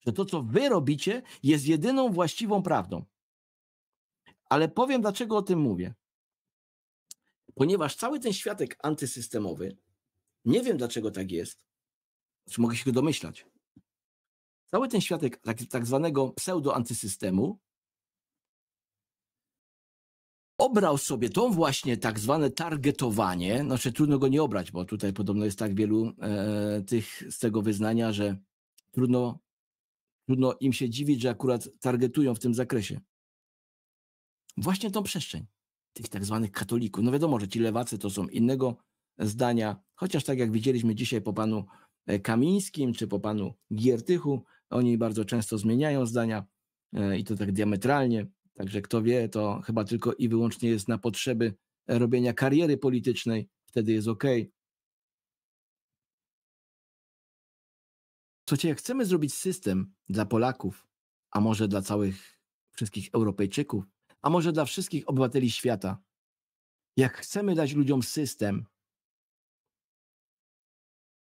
Że to, co wy robicie, jest jedyną właściwą prawdą. Ale powiem, dlaczego o tym mówię. Ponieważ cały ten światek antysystemowy, nie wiem dlaczego tak jest, czy mogę się go domyślać. Cały ten światek tak, tak zwanego pseudo-antysystemu obrał sobie tą właśnie tak zwane targetowanie, znaczy trudno go nie obrać, bo tutaj podobno jest tak wielu e, tych z tego wyznania, że trudno, trudno im się dziwić, że akurat targetują w tym zakresie. Właśnie tą przestrzeń tych tak zwanych katolików. No wiadomo, że ci lewacy to są innego zdania, chociaż tak jak widzieliśmy dzisiaj po panu e, Kamińskim czy po panu Giertychu, oni bardzo często zmieniają zdania e, i to tak diametralnie. Także kto wie, to chyba tylko i wyłącznie jest na potrzeby robienia kariery politycznej, wtedy jest ok. Słuchajcie, jak chcemy zrobić system dla Polaków, a może dla całych wszystkich Europejczyków, a może dla wszystkich obywateli świata, jak chcemy dać ludziom system,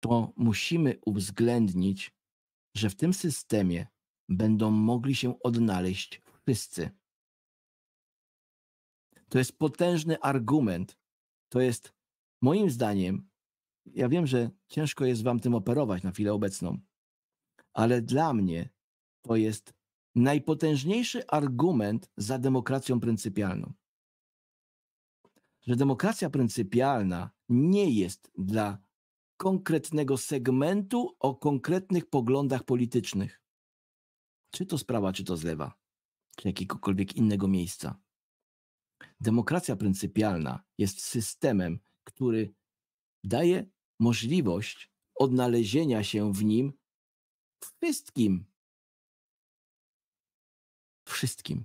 to musimy uwzględnić, że w tym systemie będą mogli się odnaleźć wszyscy. To jest potężny argument. To jest moim zdaniem, ja wiem, że ciężko jest wam tym operować na chwilę obecną, ale dla mnie to jest najpotężniejszy argument za demokracją pryncypialną. Że demokracja pryncypialna nie jest dla konkretnego segmentu o konkretnych poglądach politycznych. Czy to sprawa, czy to z lewa, czy jakiegokolwiek innego miejsca. Demokracja pryncypialna jest systemem, który daje możliwość odnalezienia się w nim wszystkim. Wszystkim.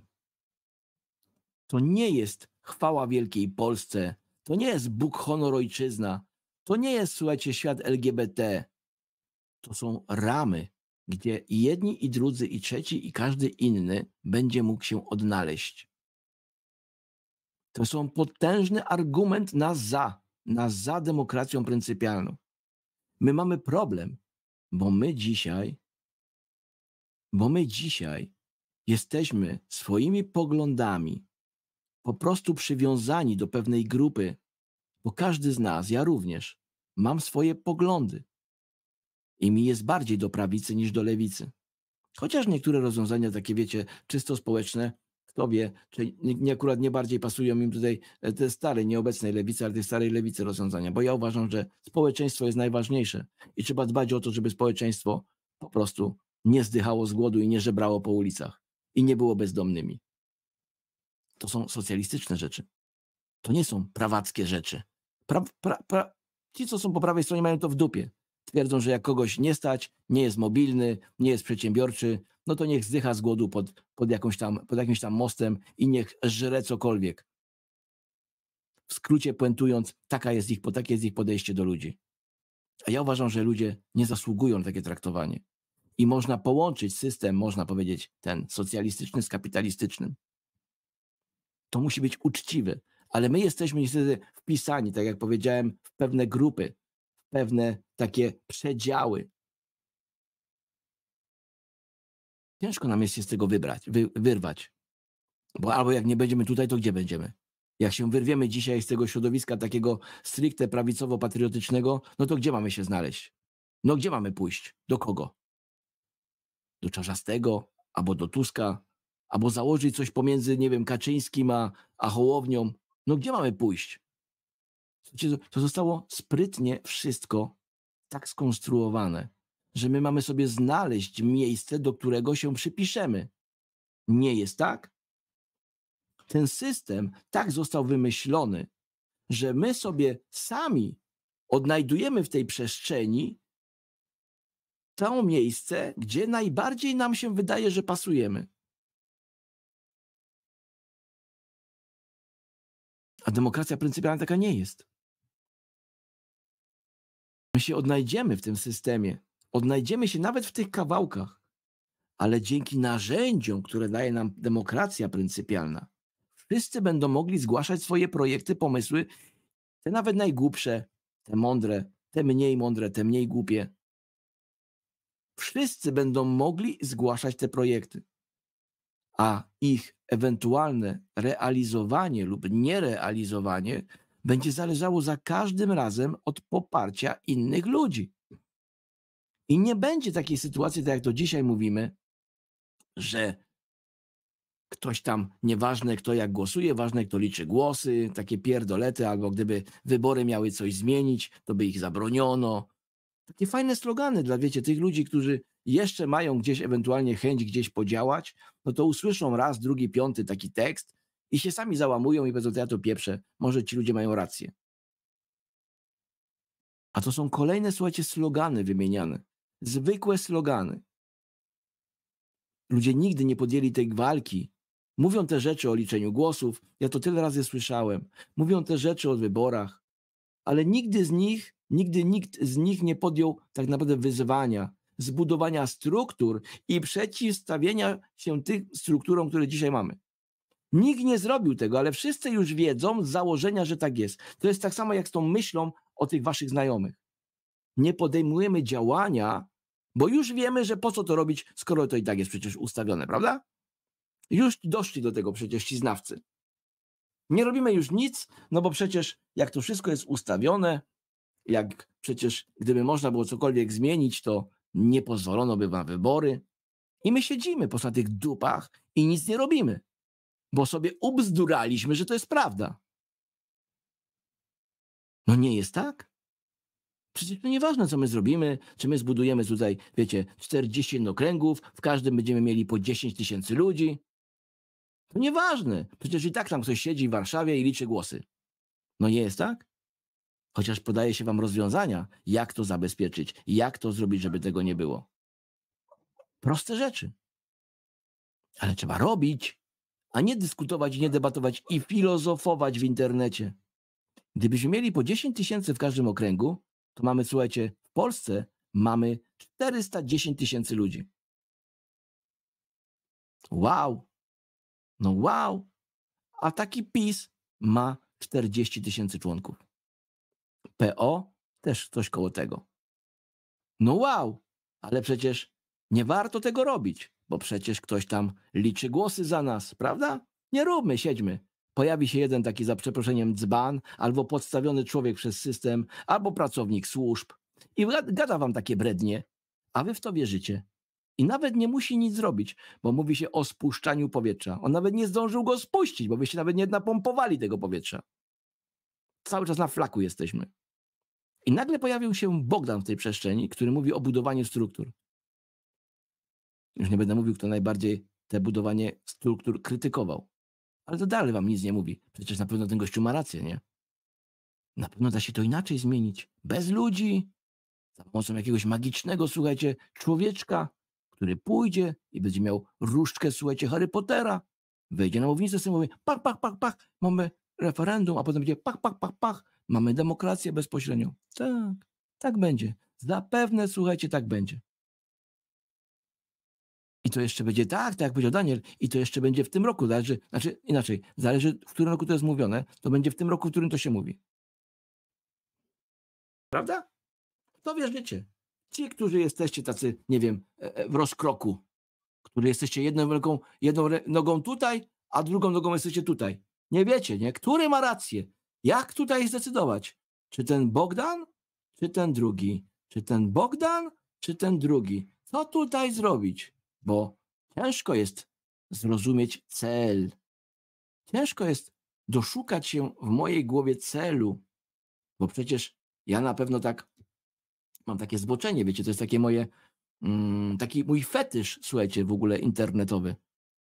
To nie jest chwała Wielkiej Polsce, to nie jest Bóg, honor, ojczyzna, to nie jest, słuchajcie, świat LGBT. To są ramy, gdzie jedni i drudzy i trzeci i każdy inny będzie mógł się odnaleźć to są potężny argument na za, na za demokracją pryncypialną. My mamy problem, bo my dzisiaj, bo my dzisiaj jesteśmy swoimi poglądami po prostu przywiązani do pewnej grupy, bo każdy z nas, ja również, mam swoje poglądy. I mi jest bardziej do prawicy niż do lewicy. Chociaż niektóre rozwiązania, takie wiecie, czysto społeczne, tobie, czy nie, nie, akurat nie bardziej pasują im tutaj e, te stare, nieobecnej lewicy, ale tej starej lewicy rozwiązania, bo ja uważam, że społeczeństwo jest najważniejsze i trzeba dbać o to, żeby społeczeństwo po prostu nie zdychało z głodu i nie żebrało po ulicach i nie było bezdomnymi. To są socjalistyczne rzeczy. To nie są prawackie rzeczy. Pra, pra, pra, ci, co są po prawej stronie, mają to w dupie. Twierdzą, że jak kogoś nie stać, nie jest mobilny, nie jest przedsiębiorczy, no to niech zdycha z głodu pod, pod, jakąś tam, pod jakimś tam mostem i niech żre cokolwiek. W skrócie puentując, taka jest ich, takie jest ich podejście do ludzi. A ja uważam, że ludzie nie zasługują na takie traktowanie. I można połączyć system, można powiedzieć, ten socjalistyczny z kapitalistycznym. To musi być uczciwy, ale my jesteśmy niestety wpisani, tak jak powiedziałem, w pewne grupy, w pewne takie przedziały, Ciężko nam jest się z tego wybrać, wy, wyrwać. Bo albo jak nie będziemy tutaj, to gdzie będziemy? Jak się wyrwiemy dzisiaj z tego środowiska takiego stricte prawicowo-patriotycznego, no to gdzie mamy się znaleźć? No gdzie mamy pójść? Do kogo? Do Czarzastego, albo do Tuska, albo założyć coś pomiędzy, nie wiem, Kaczyńskim a, a Hołownią. No gdzie mamy pójść? To zostało sprytnie wszystko tak skonstruowane, że my mamy sobie znaleźć miejsce, do którego się przypiszemy. Nie jest tak? Ten system tak został wymyślony, że my sobie sami odnajdujemy w tej przestrzeni to miejsce, gdzie najbardziej nam się wydaje, że pasujemy. A demokracja pryncypialna taka nie jest. My się odnajdziemy w tym systemie, Odnajdziemy się nawet w tych kawałkach, ale dzięki narzędziom, które daje nam demokracja pryncypialna, wszyscy będą mogli zgłaszać swoje projekty, pomysły, te nawet najgłupsze, te mądre, te mniej mądre, te mniej głupie. Wszyscy będą mogli zgłaszać te projekty, a ich ewentualne realizowanie lub nierealizowanie będzie zależało za każdym razem od poparcia innych ludzi. I nie będzie takiej sytuacji, tak jak to dzisiaj mówimy, że ktoś tam, nieważne kto jak głosuje, ważne kto liczy głosy, takie pierdolety, albo gdyby wybory miały coś zmienić, to by ich zabroniono. Takie fajne slogany dla, wiecie, tych ludzi, którzy jeszcze mają gdzieś ewentualnie chęć gdzieś podziałać, no to usłyszą raz, drugi, piąty taki tekst i się sami załamują i powiedzą, ja to pieprzę, może ci ludzie mają rację. A to są kolejne, słuchajcie, slogany wymieniane zwykłe slogany. Ludzie nigdy nie podjęli tej walki. Mówią te rzeczy o liczeniu głosów, ja to tyle razy słyszałem. Mówią te rzeczy o wyborach, ale nigdy z nich, nigdy nikt z nich nie podjął tak naprawdę wyzwania, zbudowania struktur i przeciwstawienia się tym strukturom, które dzisiaj mamy. Nikt nie zrobił tego, ale wszyscy już wiedzą z założenia, że tak jest. To jest tak samo jak z tą myślą o tych waszych znajomych nie podejmujemy działania, bo już wiemy, że po co to robić, skoro to i tak jest przecież ustawione, prawda? Już doszli do tego przecież ci znawcy. Nie robimy już nic, no bo przecież jak to wszystko jest ustawione, jak przecież gdyby można było cokolwiek zmienić, to nie pozwolono by na wybory. I my siedzimy po tych dupach i nic nie robimy, bo sobie ubzduraliśmy, że to jest prawda. No nie jest tak? Przecież to no nieważne, co my zrobimy, czy my zbudujemy tutaj, wiecie, 40 okręgów, w każdym będziemy mieli po 10 tysięcy ludzi. To nieważne. Przecież i tak tam ktoś siedzi w Warszawie i liczy głosy. No nie jest tak? Chociaż podaje się wam rozwiązania, jak to zabezpieczyć, jak to zrobić, żeby tego nie było. Proste rzeczy. Ale trzeba robić, a nie dyskutować, nie debatować i filozofować w internecie. Gdybyśmy mieli po 10 tysięcy w każdym okręgu, to mamy, słuchajcie, w Polsce mamy 410 tysięcy ludzi. Wow! No wow! A taki PiS ma 40 tysięcy członków. PO też coś koło tego. No wow! Ale przecież nie warto tego robić, bo przecież ktoś tam liczy głosy za nas, prawda? Nie róbmy, siedźmy pojawi się jeden taki za przeproszeniem dzban, albo podstawiony człowiek przez system, albo pracownik służb i gada wam takie brednie, a wy w to wierzycie. I nawet nie musi nic zrobić, bo mówi się o spuszczaniu powietrza. On nawet nie zdążył go spuścić, bo byście nawet nie napompowali tego powietrza. Cały czas na flaku jesteśmy. I nagle pojawił się Bogdan w tej przestrzeni, który mówi o budowaniu struktur. Już nie będę mówił, kto najbardziej te budowanie struktur krytykował. Ale to dalej wam nic nie mówi. Przecież na pewno ten gościu ma rację, nie? Na pewno da się to inaczej zmienić. Bez ludzi. Za pomocą jakiegoś magicznego, słuchajcie, człowieczka, który pójdzie i będzie miał różdżkę, słuchajcie, Harry Pottera. Wejdzie na mównicę, sobie mówi, pach, pach, pach, pach, mamy referendum, a potem będzie pach, pach, pach, pach, mamy demokrację bezpośrednią. Tak, tak będzie. Zapewne, słuchajcie, tak będzie. I to jeszcze będzie, tak, tak jak powiedział Daniel, i to jeszcze będzie w tym roku, zależy, znaczy inaczej, zależy, w którym roku to jest mówione, to będzie w tym roku, w którym to się mówi. Prawda? To wierzycie. Ci, którzy jesteście tacy, nie wiem, e, e, w rozkroku, którzy jesteście jedną, wielką, jedną nogą tutaj, a drugą nogą jesteście tutaj. Nie wiecie, nie? Który ma rację? Jak tutaj zdecydować? Czy ten Bogdan, czy ten drugi? Czy ten Bogdan, czy ten drugi? Co tutaj zrobić? bo ciężko jest zrozumieć cel. Ciężko jest doszukać się w mojej głowie celu, bo przecież ja na pewno tak mam takie zboczenie, wiecie, to jest takie moje, mm, taki mój fetysz, słuchajcie, w ogóle internetowy,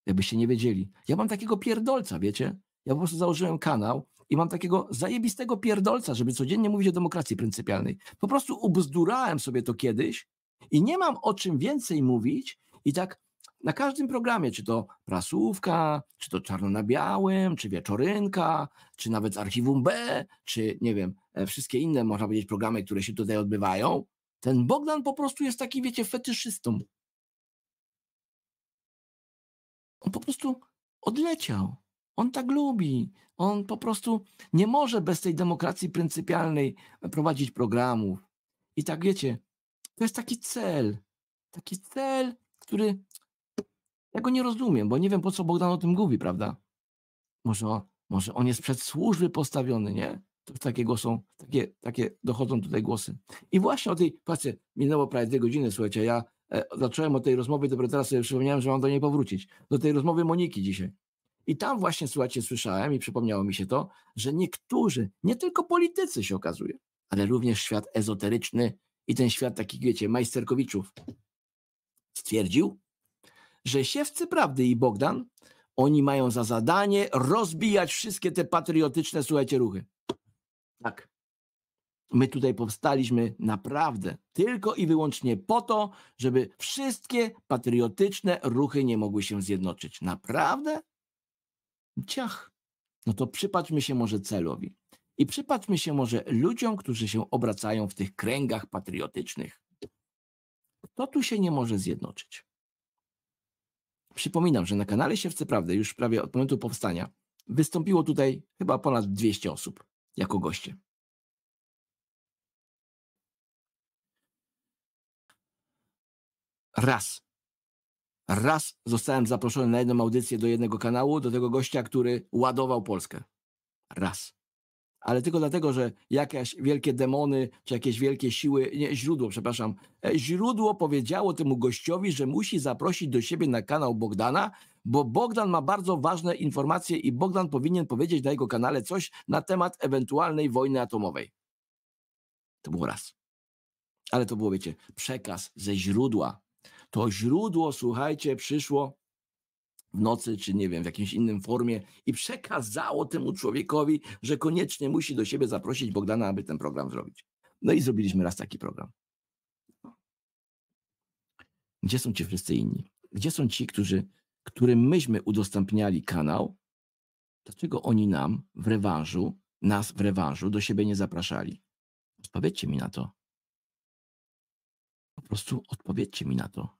jakbyście nie wiedzieli. Ja mam takiego pierdolca, wiecie? Ja po prostu założyłem kanał i mam takiego zajebistego pierdolca, żeby codziennie mówić o demokracji pryncypialnej. Po prostu ubzdurałem sobie to kiedyś i nie mam o czym więcej mówić, i tak na każdym programie, czy to prasówka, czy to czarno na białym, czy wieczorynka, czy nawet z archiwum B, czy nie wiem, e, wszystkie inne, można powiedzieć, programy, które się tutaj odbywają, ten Bogdan po prostu jest taki, wiecie, fetyszystą. On po prostu odleciał. On tak lubi. On po prostu nie może bez tej demokracji pryncypialnej e, prowadzić programów. I tak wiecie, to jest taki cel. Taki cel który ja go nie rozumiem, bo nie wiem, po co Bogdan o tym mówi, prawda? Może, on, może on jest przed służby postawiony, nie? To takie głosy, takie, takie dochodzą tutaj głosy. I właśnie o tej, patrzcie, minęło prawie dwie godziny, słuchajcie, ja e, zacząłem o tej rozmowy, dopiero teraz sobie przypomniałem, że mam do niej powrócić, do tej rozmowy Moniki dzisiaj. I tam właśnie, słuchajcie, słyszałem i przypomniało mi się to, że niektórzy, nie tylko politycy się okazuje, ale również świat ezoteryczny i ten świat takich, wiecie, majsterkowiczów, Stwierdził, że siewcy prawdy i Bogdan, oni mają za zadanie rozbijać wszystkie te patriotyczne, słuchajcie, ruchy. Tak. My tutaj powstaliśmy naprawdę tylko i wyłącznie po to, żeby wszystkie patriotyczne ruchy nie mogły się zjednoczyć. Naprawdę? Ciach. No to przypatrzmy się może celowi. I przypatrzmy się może ludziom, którzy się obracają w tych kręgach patriotycznych to tu się nie może zjednoczyć. Przypominam, że na kanale Siewcy Prawdy już prawie od momentu powstania wystąpiło tutaj chyba ponad 200 osób jako goście. Raz. Raz zostałem zaproszony na jedną audycję do jednego kanału, do tego gościa, który ładował Polskę. Raz ale tylko dlatego, że jakieś wielkie demony, czy jakieś wielkie siły, nie, źródło, przepraszam, e, źródło powiedziało temu gościowi, że musi zaprosić do siebie na kanał Bogdana, bo Bogdan ma bardzo ważne informacje i Bogdan powinien powiedzieć na jego kanale coś na temat ewentualnej wojny atomowej. To był raz. Ale to było, wiecie, przekaz ze źródła. To źródło, słuchajcie, przyszło w nocy, czy nie wiem, w jakimś innym formie i przekazało temu człowiekowi, że koniecznie musi do siebie zaprosić Bogdana, aby ten program zrobić. No i zrobiliśmy raz taki program. Gdzie są ci wszyscy inni? Gdzie są ci, którzy, którym myśmy udostępniali kanał? Dlaczego oni nam w rewanżu, nas w rewanżu do siebie nie zapraszali? Odpowiedzcie mi na to. Po prostu odpowiedzcie mi na to.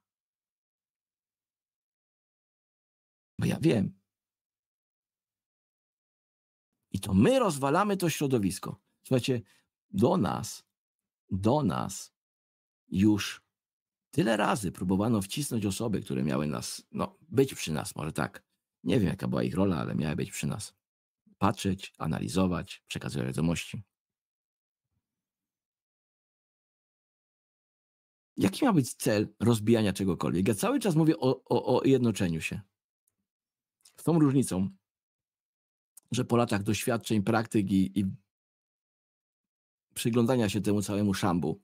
Bo ja wiem. I to my rozwalamy to środowisko. Słuchajcie, do nas, do nas już tyle razy próbowano wcisnąć osoby, które miały nas, no, być przy nas, może tak. Nie wiem, jaka była ich rola, ale miały być przy nas. Patrzeć, analizować, przekazywać wiadomości. Jaki ma być cel rozbijania czegokolwiek? Ja cały czas mówię o, o, o jednoczeniu się. Z tą różnicą, że po latach doświadczeń, praktyki i przyglądania się temu całemu szambu,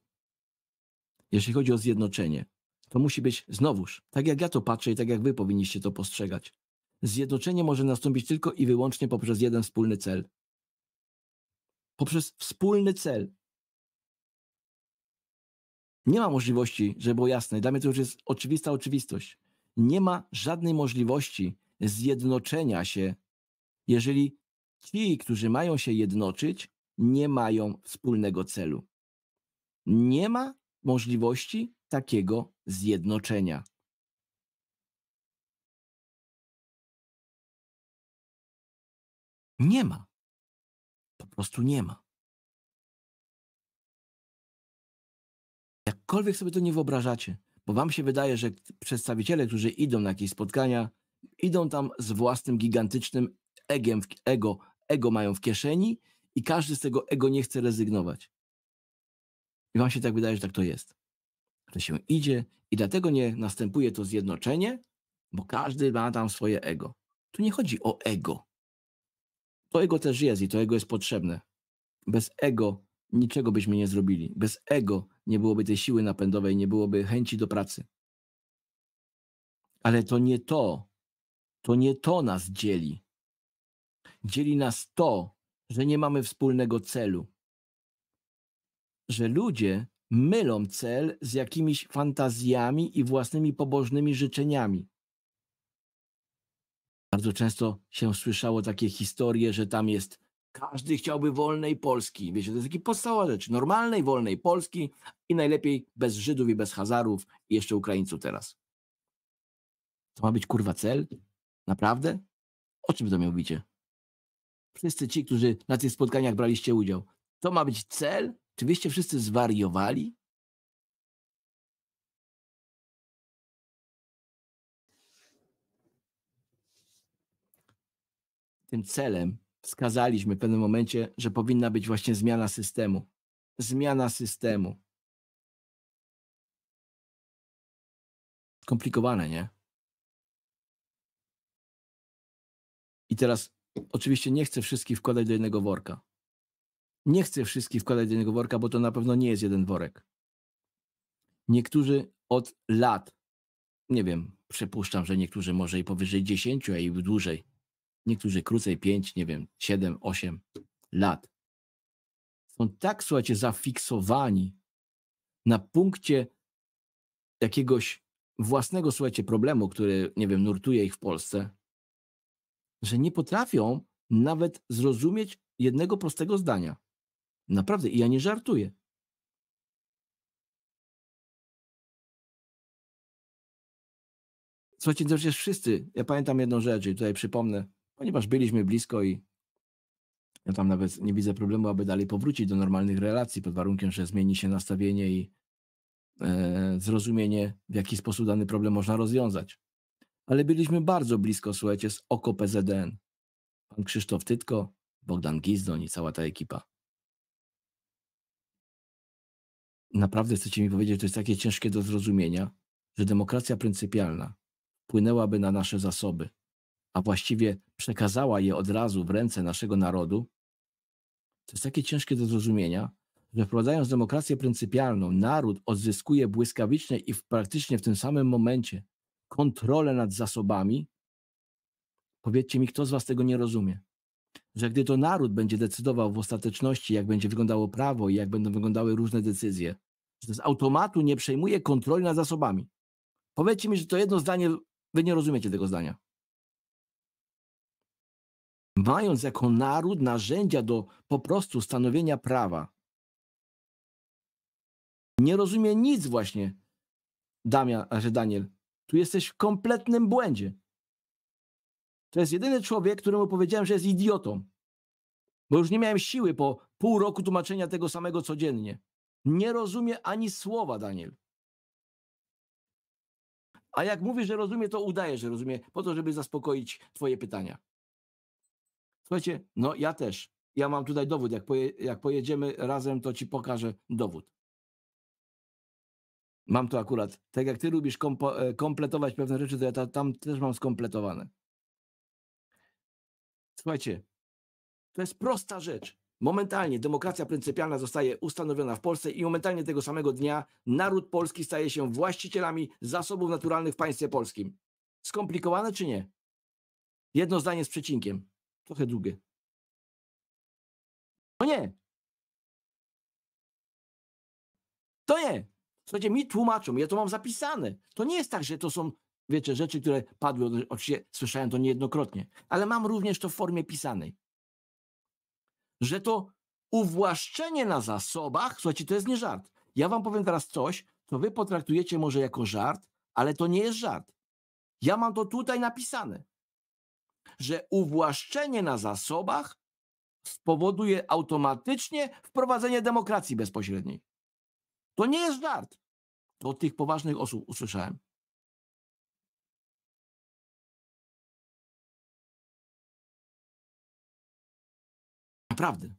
jeśli chodzi o zjednoczenie, to musi być znowuż, tak jak ja to patrzę i tak jak wy powinniście to postrzegać. Zjednoczenie może nastąpić tylko i wyłącznie poprzez jeden wspólny cel. Poprzez wspólny cel. Nie ma możliwości, żeby było jasne, dla mnie to już jest oczywista oczywistość. Nie ma żadnej możliwości, zjednoczenia się, jeżeli ci, którzy mają się jednoczyć, nie mają wspólnego celu. Nie ma możliwości takiego zjednoczenia. Nie ma. Po prostu nie ma. Jakkolwiek sobie to nie wyobrażacie, bo wam się wydaje, że przedstawiciele, którzy idą na jakieś spotkania, idą tam z własnym gigantycznym egiem, ego, ego mają w kieszeni i każdy z tego ego nie chce rezygnować. I wam się tak wydaje, że tak to jest. To się idzie i dlatego nie następuje to zjednoczenie, bo każdy ma tam swoje ego. Tu nie chodzi o ego. To ego też jest i to ego jest potrzebne. Bez ego niczego byśmy nie zrobili. Bez ego nie byłoby tej siły napędowej, nie byłoby chęci do pracy. Ale to nie to to nie to nas dzieli. Dzieli nas to, że nie mamy wspólnego celu. Że ludzie mylą cel z jakimiś fantazjami i własnymi pobożnymi życzeniami. Bardzo często się słyszało takie historie, że tam jest każdy chciałby wolnej Polski. Wiecie, to jest taki podstawowa rzecz. Normalnej, wolnej Polski i najlepiej bez Żydów i bez Hazarów i jeszcze Ukraińców teraz. To ma być kurwa cel? Naprawdę? O czym to miał bicie? Wszyscy ci, którzy na tych spotkaniach braliście udział, to ma być cel? Czy wyście wszyscy zwariowali? Tym celem wskazaliśmy w pewnym momencie, że powinna być właśnie zmiana systemu. Zmiana systemu. Skomplikowane, nie? I teraz oczywiście nie chcę wszystkich wkładać do jednego worka. Nie chcę wszystkich wkładać do jednego worka, bo to na pewno nie jest jeden worek. Niektórzy od lat, nie wiem, przypuszczam, że niektórzy może i powyżej 10, a i dłużej. Niektórzy krócej 5, nie wiem, 7, 8 lat. Są tak, słuchajcie, zafiksowani na punkcie jakiegoś własnego, słuchajcie, problemu, który, nie wiem, nurtuje ich w Polsce, że nie potrafią nawet zrozumieć jednego prostego zdania. Naprawdę, i ja nie żartuję. Słuchajcie, to przecież wszyscy, ja pamiętam jedną rzecz i tutaj przypomnę, ponieważ byliśmy blisko i ja tam nawet nie widzę problemu, aby dalej powrócić do normalnych relacji, pod warunkiem, że zmieni się nastawienie i e, zrozumienie, w jaki sposób dany problem można rozwiązać ale byliśmy bardzo blisko, słuchajcie, z OKO PZDN. Pan Krzysztof Tytko, Bogdan Gizdoń i cała ta ekipa. Naprawdę chcecie mi powiedzieć, że to jest takie ciężkie do zrozumienia, że demokracja pryncypialna wpłynęłaby na nasze zasoby, a właściwie przekazała je od razu w ręce naszego narodu? To jest takie ciężkie do zrozumienia, że wprowadzając demokrację pryncypialną, naród odzyskuje błyskawicznie i w, praktycznie w tym samym momencie kontrolę nad zasobami, powiedzcie mi, kto z Was tego nie rozumie? Że gdy to naród będzie decydował w ostateczności, jak będzie wyglądało prawo i jak będą wyglądały różne decyzje, że z automatu nie przejmuje kontroli nad zasobami. Powiedzcie mi, że to jedno zdanie, Wy nie rozumiecie tego zdania. Mając jako naród narzędzia do po prostu stanowienia prawa, nie rozumie nic właśnie Damian, że Daniel tu jesteś w kompletnym błędzie. To jest jedyny człowiek, któremu powiedziałem, że jest idiotą. Bo już nie miałem siły po pół roku tłumaczenia tego samego codziennie. Nie rozumie ani słowa, Daniel. A jak mówisz, że rozumie, to udaje, że rozumie, po to, żeby zaspokoić Twoje pytania. Słuchajcie, no ja też. Ja mam tutaj dowód. Jak, poje, jak pojedziemy razem, to Ci pokażę dowód. Mam to akurat. Tak jak ty lubisz e, kompletować pewne rzeczy, to ja ta, tam też mam skompletowane. Słuchajcie, to jest prosta rzecz. Momentalnie demokracja pryncypialna zostaje ustanowiona w Polsce i momentalnie tego samego dnia naród polski staje się właścicielami zasobów naturalnych w państwie polskim. Skomplikowane czy nie? Jedno zdanie z przecinkiem. Trochę długie. No nie. To nie. Słuchajcie, mi tłumaczą, ja to mam zapisane. To nie jest tak, że to są, wiecie, rzeczy, które padły, oczywiście słyszałem to niejednokrotnie, ale mam również to w formie pisanej. Że to uwłaszczenie na zasobach, słuchajcie, to jest nie żart. Ja wam powiem teraz coś, co wy potraktujecie może jako żart, ale to nie jest żart. Ja mam to tutaj napisane, że uwłaszczenie na zasobach spowoduje automatycznie wprowadzenie demokracji bezpośredniej. To nie jest żart. od tych poważnych osób usłyszałem. Naprawdę.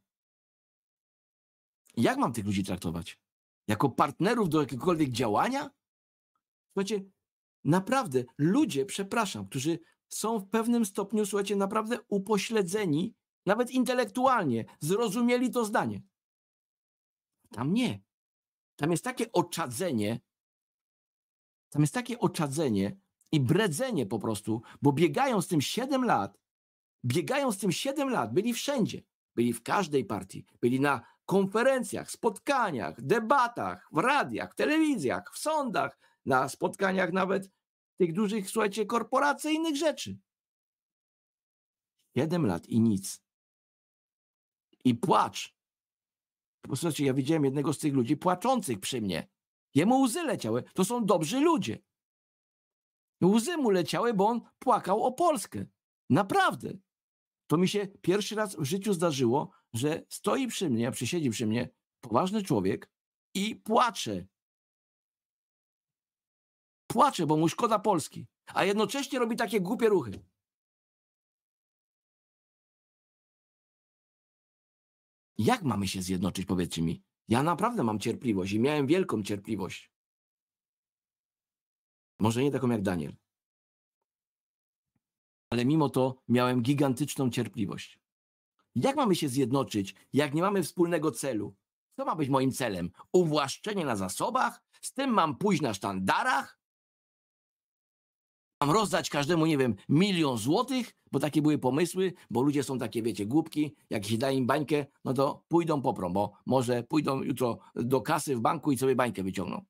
Jak mam tych ludzi traktować? Jako partnerów do jakiegokolwiek działania? Słuchajcie, naprawdę ludzie, przepraszam, którzy są w pewnym stopniu, słuchajcie, naprawdę upośledzeni, nawet intelektualnie, zrozumieli to zdanie. Tam nie. Tam jest takie oczadzenie, tam jest takie oczadzenie i bredzenie po prostu, bo biegają z tym 7 lat, biegają z tym 7 lat, byli wszędzie, byli w każdej partii, byli na konferencjach, spotkaniach, debatach, w radiach, w telewizjach, w sądach, na spotkaniach nawet tych dużych, słuchajcie, korporacyjnych rzeczy. 7 lat i nic. I płacz Słuchajcie, ja widziałem jednego z tych ludzi płaczących przy mnie. Jemu łzy leciały. To są dobrzy ludzie. Łzy mu leciały, bo on płakał o Polskę. Naprawdę. To mi się pierwszy raz w życiu zdarzyło, że stoi przy mnie, przysiedzi przy mnie poważny człowiek i płacze. Płacze, bo mu szkoda Polski, a jednocześnie robi takie głupie ruchy. Jak mamy się zjednoczyć, powiedzcie mi? Ja naprawdę mam cierpliwość i miałem wielką cierpliwość. Może nie taką jak Daniel. Ale mimo to miałem gigantyczną cierpliwość. Jak mamy się zjednoczyć, jak nie mamy wspólnego celu? Co ma być moim celem? Uwłaszczenie na zasobach? Z tym mam pójść na sztandarach? mam rozdać każdemu, nie wiem, milion złotych, bo takie były pomysły, bo ludzie są takie, wiecie, głupki, jak się da im bańkę, no to pójdą poprą, bo może pójdą jutro do kasy w banku i sobie bańkę wyciągną.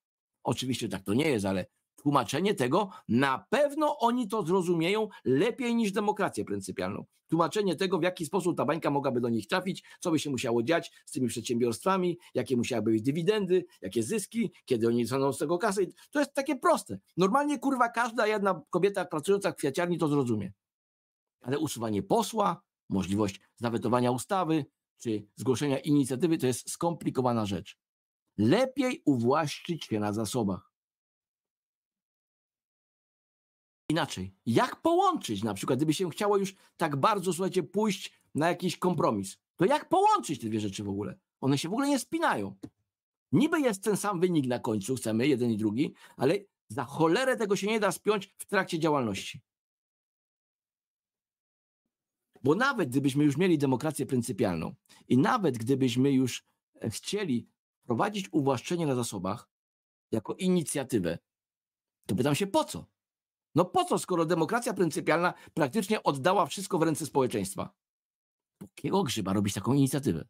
Oczywiście tak to nie jest, ale tłumaczenie tego, na pewno oni to zrozumieją lepiej niż demokrację pryncypialną. Tłumaczenie tego, w jaki sposób ta bańka mogłaby do nich trafić, co by się musiało dziać z tymi przedsiębiorstwami, jakie musiałyby być dywidendy, jakie zyski, kiedy oni dostaną z tego kasy. To jest takie proste. Normalnie, kurwa, każda jedna kobieta pracująca w kwiaciarni to zrozumie. Ale usuwanie posła, możliwość zawetowania ustawy czy zgłoszenia inicjatywy to jest skomplikowana rzecz. Lepiej uwłaszczyć się na zasobach. inaczej. Jak połączyć na przykład, gdyby się chciało już tak bardzo, słuchajcie, pójść na jakiś kompromis, to jak połączyć te dwie rzeczy w ogóle? One się w ogóle nie spinają. Niby jest ten sam wynik na końcu, chcemy jeden i drugi, ale za cholerę tego się nie da spiąć w trakcie działalności. Bo nawet gdybyśmy już mieli demokrację pryncypialną i nawet gdybyśmy już e, chcieli prowadzić uwłaszczenie na zasobach jako inicjatywę, to pytam się po co? No po co, skoro demokracja pryncypialna praktycznie oddała wszystko w ręce społeczeństwa? Jakiego grzyba robić taką inicjatywę?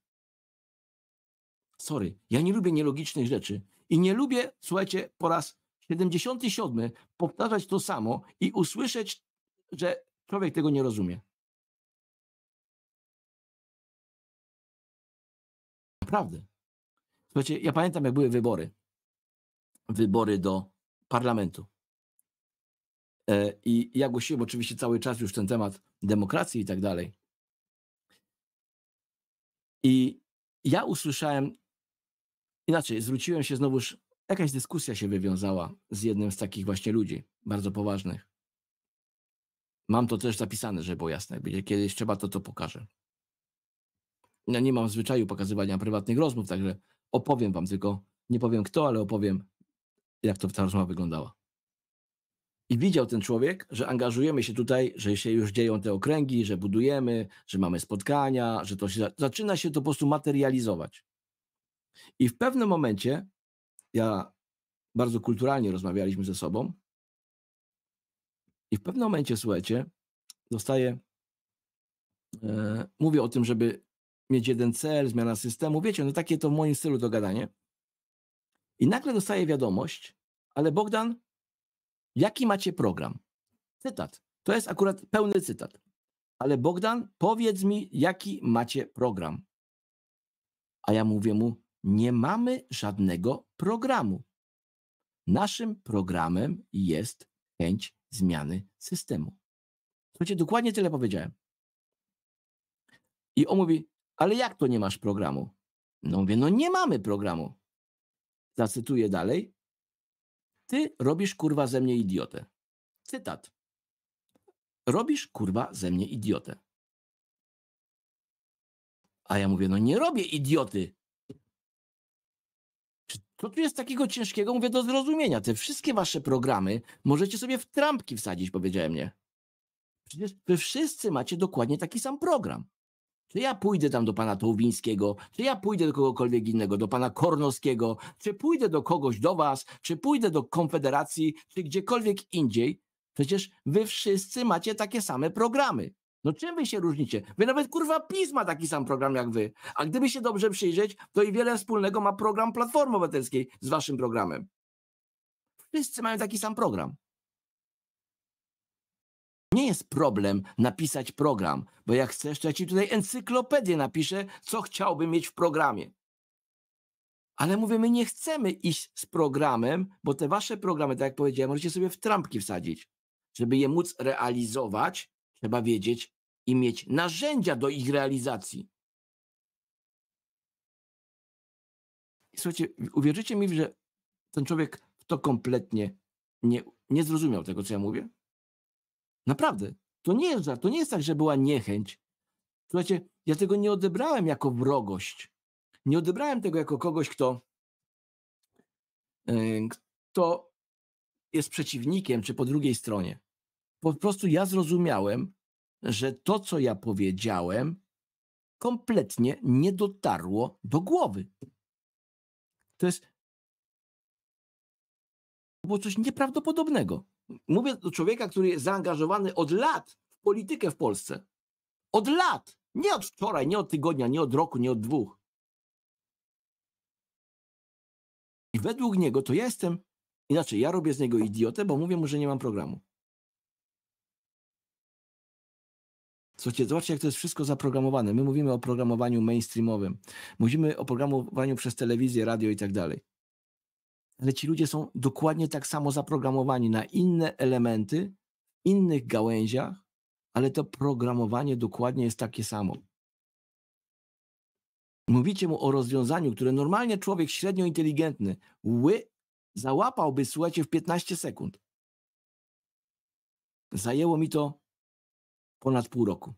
Sorry, ja nie lubię nielogicznych rzeczy i nie lubię, słuchajcie, po raz 77 powtarzać to samo i usłyszeć, że człowiek tego nie rozumie. Naprawdę. Słuchajcie, ja pamiętam, jak były wybory. Wybory do parlamentu. E, I ja głosiłem oczywiście cały czas już ten temat demokracji i tak dalej. I ja usłyszałem, inaczej, zwróciłem się znowuż, jakaś dyskusja się wywiązała z jednym z takich właśnie ludzi, bardzo poważnych. Mam to też zapisane, żeby było jasne. Będzie kiedyś trzeba, to to pokażę. Ja nie mam zwyczaju pokazywania prywatnych rozmów, także opowiem wam tylko, nie powiem kto, ale opowiem, jak to ta rozmowa wyglądała. I widział ten człowiek, że angażujemy się tutaj, że się już dzieją te okręgi, że budujemy, że mamy spotkania, że to się, zaczyna się to po prostu materializować. I w pewnym momencie, ja bardzo kulturalnie rozmawialiśmy ze sobą, i w pewnym momencie, słuchajcie, dostaję, e, mówię o tym, żeby mieć jeden cel, zmiana systemu, wiecie, no takie to w moim stylu to gadanie. I nagle dostaję wiadomość, ale Bogdan, Jaki macie program? Cytat. To jest akurat pełny cytat. Ale Bogdan, powiedz mi, jaki macie program. A ja mówię mu, nie mamy żadnego programu. Naszym programem jest chęć zmiany systemu. Słuchajcie, dokładnie tyle powiedziałem. I on mówi, ale jak to nie masz programu? No mówię, no nie mamy programu. Zacytuję dalej. Ty robisz kurwa ze mnie idiotę. Cytat. Robisz kurwa ze mnie idiotę. A ja mówię, no nie robię idioty. Co tu jest takiego ciężkiego? Mówię, do zrozumienia. Te wszystkie wasze programy możecie sobie w trampki wsadzić, powiedziałem nie. Przecież wy wszyscy macie dokładnie taki sam program. Czy ja pójdę tam do pana Tołwińskiego, czy ja pójdę do kogokolwiek innego, do pana Kornowskiego, czy pójdę do kogoś, do was, czy pójdę do Konfederacji, czy gdziekolwiek indziej? Przecież wy wszyscy macie takie same programy. No czym wy się różnicie? Wy nawet kurwa pisma ma taki sam program jak wy. A gdyby się dobrze przyjrzeć, to i wiele wspólnego ma program Platformy Obywatelskiej z waszym programem. Wszyscy mają taki sam program nie jest problem napisać program, bo jak chcesz, to ja ci tutaj encyklopedię napiszę, co chciałbym mieć w programie. Ale mówię, my nie chcemy iść z programem, bo te wasze programy, tak jak powiedziałem, możecie sobie w trampki wsadzić. Żeby je móc realizować, trzeba wiedzieć i mieć narzędzia do ich realizacji. I słuchajcie, uwierzycie mi, że ten człowiek to kompletnie nie, nie zrozumiał tego, co ja mówię? Naprawdę. To nie jest żart. To nie jest tak, że była niechęć. Słuchajcie, ja tego nie odebrałem jako wrogość. Nie odebrałem tego jako kogoś, kto, e, kto jest przeciwnikiem czy po drugiej stronie. Po prostu ja zrozumiałem, że to, co ja powiedziałem, kompletnie nie dotarło do głowy. To jest. To było coś nieprawdopodobnego. Mówię do człowieka, który jest zaangażowany od lat w politykę w Polsce. Od lat! Nie od wczoraj, nie od tygodnia, nie od roku, nie od dwóch. I według niego to ja jestem, inaczej ja robię z niego idiotę, bo mówię mu, że nie mam programu. Słuchajcie, zobaczcie, jak to jest wszystko zaprogramowane. My mówimy o programowaniu mainstreamowym, mówimy o programowaniu przez telewizję, radio i tak dalej ale ci ludzie są dokładnie tak samo zaprogramowani na inne elementy, w innych gałęziach, ale to programowanie dokładnie jest takie samo. Mówicie mu o rozwiązaniu, które normalnie człowiek średnio inteligentny ły załapałby, słuchajcie, w 15 sekund. Zajęło mi to ponad pół roku.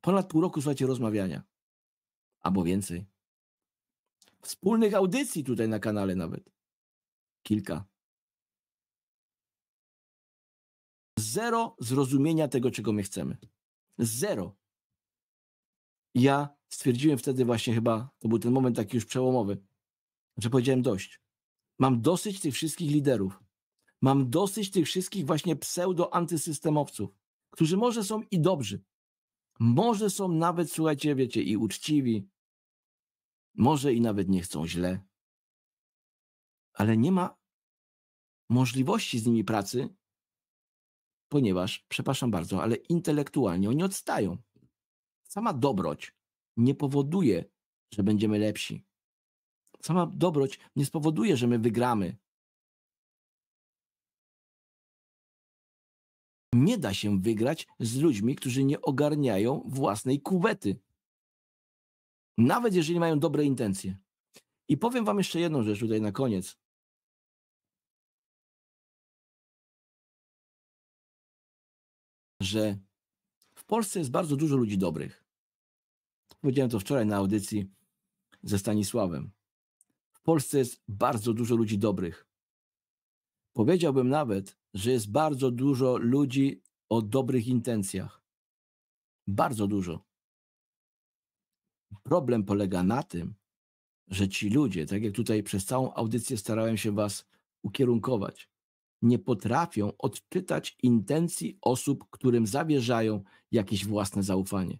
Ponad pół roku, słuchajcie, rozmawiania. Albo więcej. Wspólnych audycji tutaj na kanale nawet kilka. Zero zrozumienia tego, czego my chcemy. Zero. Ja stwierdziłem wtedy właśnie chyba, to był ten moment taki już przełomowy, że powiedziałem dość. Mam dosyć tych wszystkich liderów. Mam dosyć tych wszystkich właśnie pseudo-antysystemowców, którzy może są i dobrzy. Może są nawet, słuchajcie, wiecie, i uczciwi. Może i nawet nie chcą źle. Ale nie ma możliwości z nimi pracy, ponieważ, przepraszam bardzo, ale intelektualnie oni odstają. Sama dobroć nie powoduje, że będziemy lepsi. Sama dobroć nie spowoduje, że my wygramy. Nie da się wygrać z ludźmi, którzy nie ogarniają własnej kuwety. Nawet jeżeli mają dobre intencje. I powiem Wam jeszcze jedną rzecz tutaj na koniec. że w Polsce jest bardzo dużo ludzi dobrych. Powiedziałem to wczoraj na audycji ze Stanisławem. W Polsce jest bardzo dużo ludzi dobrych. Powiedziałbym nawet, że jest bardzo dużo ludzi o dobrych intencjach. Bardzo dużo. Problem polega na tym, że ci ludzie, tak jak tutaj przez całą audycję starałem się Was ukierunkować, nie potrafią odczytać intencji osób, którym zawierzają jakieś własne zaufanie.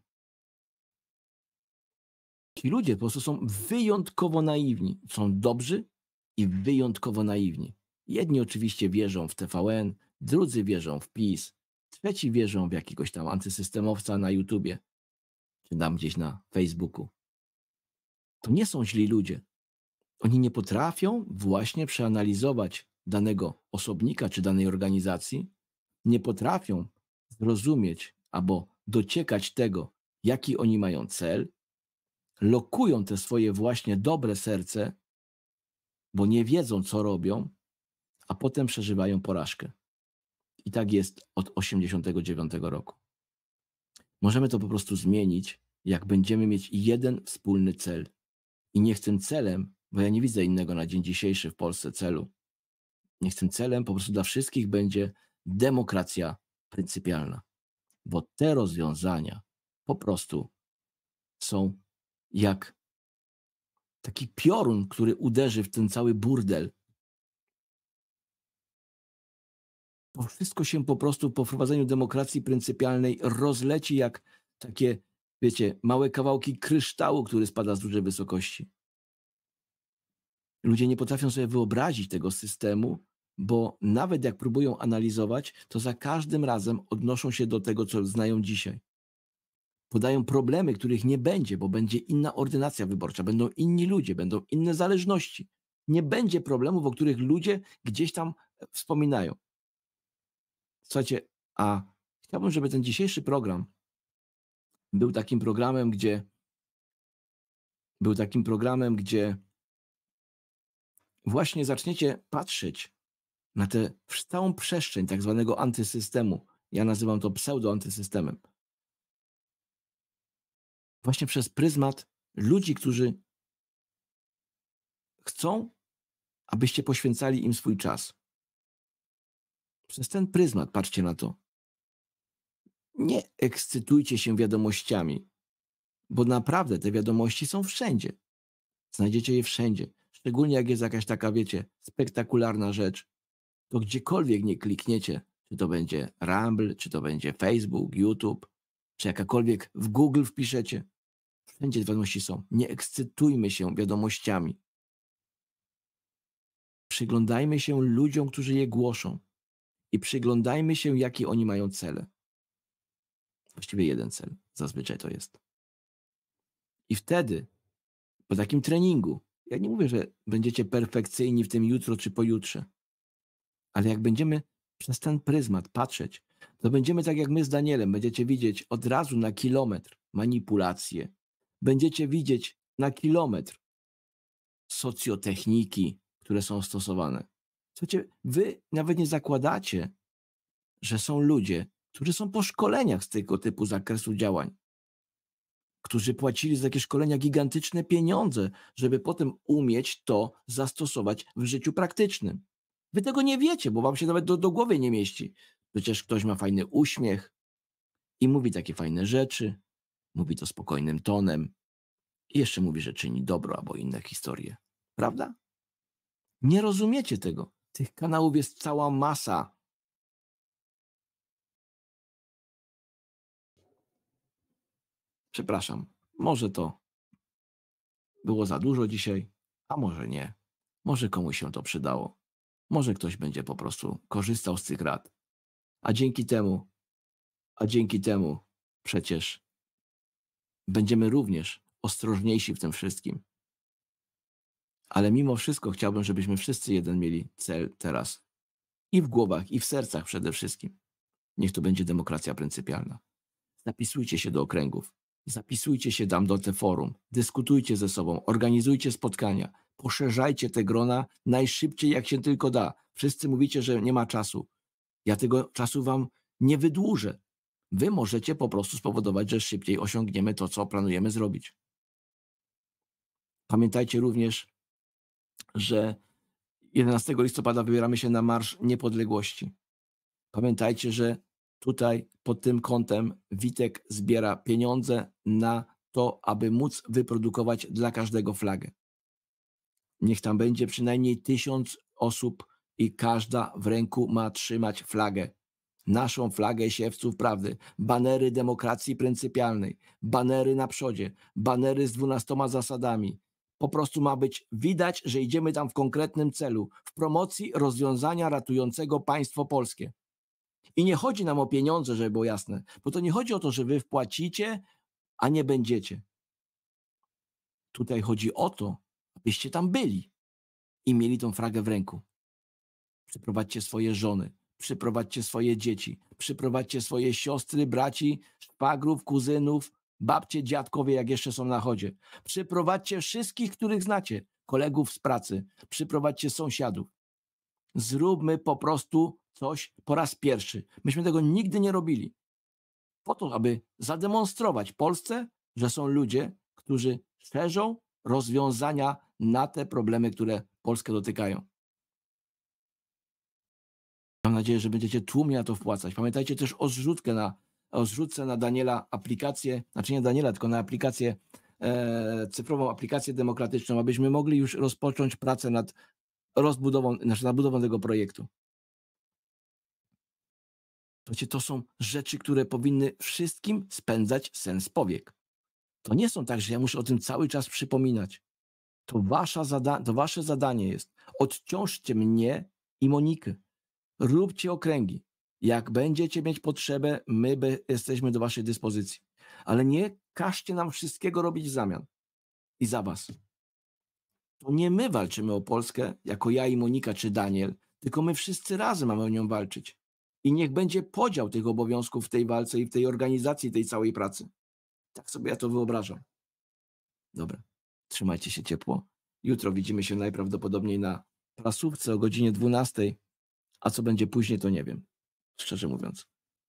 Ci ludzie po prostu są wyjątkowo naiwni. Są dobrzy i wyjątkowo naiwni. Jedni oczywiście wierzą w TVN, drudzy wierzą w PiS, trzeci wierzą w jakiegoś tam antysystemowca na YouTubie, czy tam gdzieś na Facebooku. To nie są źli ludzie. Oni nie potrafią właśnie przeanalizować danego osobnika czy danej organizacji, nie potrafią zrozumieć albo dociekać tego, jaki oni mają cel, lokują te swoje właśnie dobre serce, bo nie wiedzą, co robią, a potem przeżywają porażkę. I tak jest od 89 roku. Możemy to po prostu zmienić, jak będziemy mieć jeden wspólny cel. I niech tym celem, bo ja nie widzę innego na dzień dzisiejszy w Polsce celu, niech tym celem po prostu dla wszystkich będzie demokracja pryncypialna, bo te rozwiązania po prostu są jak taki piorun, który uderzy w ten cały burdel. Bo wszystko się po prostu po wprowadzeniu demokracji pryncypialnej rozleci jak takie, wiecie, małe kawałki kryształu, który spada z dużej wysokości. Ludzie nie potrafią sobie wyobrazić tego systemu, bo nawet jak próbują analizować, to za każdym razem odnoszą się do tego, co znają dzisiaj. Podają problemy, których nie będzie, bo będzie inna ordynacja wyborcza, będą inni ludzie, będą inne zależności. Nie będzie problemów, o których ludzie gdzieś tam e, wspominają. Słuchajcie, a chciałbym, żeby ten dzisiejszy program był takim programem, gdzie był takim programem, gdzie właśnie zaczniecie patrzeć na tę całą przestrzeń tak zwanego antysystemu. Ja nazywam to pseudoantysystemem. Właśnie przez pryzmat ludzi, którzy chcą, abyście poświęcali im swój czas. Przez ten pryzmat patrzcie na to. Nie ekscytujcie się wiadomościami, bo naprawdę te wiadomości są wszędzie. Znajdziecie je wszędzie. Szczególnie jak jest jakaś taka, wiecie, spektakularna rzecz, to gdziekolwiek nie klikniecie, czy to będzie Rumble, czy to będzie Facebook, YouTube, czy jakakolwiek w Google wpiszecie, wszędzie wiadomości są. Nie ekscytujmy się wiadomościami. Przyglądajmy się ludziom, którzy je głoszą i przyglądajmy się, jakie oni mają cele. Właściwie jeden cel, zazwyczaj to jest. I wtedy, po takim treningu, ja nie mówię, że będziecie perfekcyjni w tym jutro czy pojutrze, ale jak będziemy przez ten pryzmat patrzeć, to będziemy tak jak my z Danielem, będziecie widzieć od razu na kilometr manipulacje, będziecie widzieć na kilometr socjotechniki, które są stosowane. Słuchajcie, wy nawet nie zakładacie, że są ludzie, którzy są po szkoleniach z tego typu zakresu działań, którzy płacili za takie szkolenia gigantyczne pieniądze, żeby potem umieć to zastosować w życiu praktycznym. Wy tego nie wiecie, bo wam się nawet do, do głowy nie mieści. Przecież ktoś ma fajny uśmiech i mówi takie fajne rzeczy, mówi to spokojnym tonem i jeszcze mówi, że czyni dobro albo inne historie. Prawda? Nie rozumiecie tego. Tych kanałów jest cała masa. Przepraszam, może to było za dużo dzisiaj, a może nie. Może komuś się to przydało. Może ktoś będzie po prostu korzystał z tych rad. A dzięki temu, a dzięki temu przecież będziemy również ostrożniejsi w tym wszystkim. Ale mimo wszystko chciałbym, żebyśmy wszyscy jeden mieli cel teraz. I w głowach, i w sercach przede wszystkim. Niech to będzie demokracja pryncypialna. Zapisujcie się do okręgów, zapisujcie się tam do te forum, dyskutujcie ze sobą, organizujcie spotkania poszerzajcie te grona najszybciej, jak się tylko da. Wszyscy mówicie, że nie ma czasu. Ja tego czasu wam nie wydłużę. Wy możecie po prostu spowodować, że szybciej osiągniemy to, co planujemy zrobić. Pamiętajcie również, że 11 listopada wybieramy się na Marsz Niepodległości. Pamiętajcie, że tutaj pod tym kątem Witek zbiera pieniądze na to, aby móc wyprodukować dla każdego flagę. Niech tam będzie przynajmniej tysiąc osób i każda w ręku ma trzymać flagę. Naszą flagę siewców prawdy, banery demokracji pryncypialnej, banery na przodzie, banery z dwunastoma zasadami. Po prostu ma być widać, że idziemy tam w konkretnym celu, w promocji rozwiązania ratującego państwo polskie. I nie chodzi nam o pieniądze, żeby było jasne, bo to nie chodzi o to, że wy wpłacicie, a nie będziecie. Tutaj chodzi o to, abyście tam byli i mieli tą fragę w ręku. Przyprowadźcie swoje żony, przyprowadźcie swoje dzieci, przyprowadźcie swoje siostry, braci, szwagrów, kuzynów, babcie, dziadkowie, jak jeszcze są na chodzie. Przyprowadźcie wszystkich, których znacie, kolegów z pracy, przyprowadźcie sąsiadów. Zróbmy po prostu coś po raz pierwszy. Myśmy tego nigdy nie robili. Po to, aby zademonstrować Polsce, że są ludzie, którzy szerzą rozwiązania na te problemy, które Polskę dotykają. Mam nadzieję, że będziecie tłumnie na to wpłacać. Pamiętajcie też o na, o zrzutce na Daniela aplikację, znaczy nie Daniela, tylko na aplikację e, cyfrową, aplikację demokratyczną, abyśmy mogli już rozpocząć pracę nad rozbudową, znaczy nad budową tego projektu. Słuchajcie, to są rzeczy, które powinny wszystkim spędzać sens powiek. To nie są tak, że ja muszę o tym cały czas przypominać. To, wasza zada- to wasze zadanie jest. Odciążcie mnie i Monikę. Róbcie okręgi. Jak będziecie mieć potrzebę, my jesteśmy do waszej dyspozycji. Ale nie każcie nam wszystkiego robić w zamian i za was. To nie my walczymy o Polskę, jako ja i Monika czy Daniel, tylko my wszyscy razem mamy o nią walczyć. I niech będzie podział tych obowiązków w tej walce i w tej organizacji tej całej pracy. Tak sobie ja to wyobrażam. Dobra. Trzymajcie się ciepło. Jutro widzimy się najprawdopodobniej na prasówce o godzinie 12, a co będzie później, to nie wiem. Szczerze mówiąc,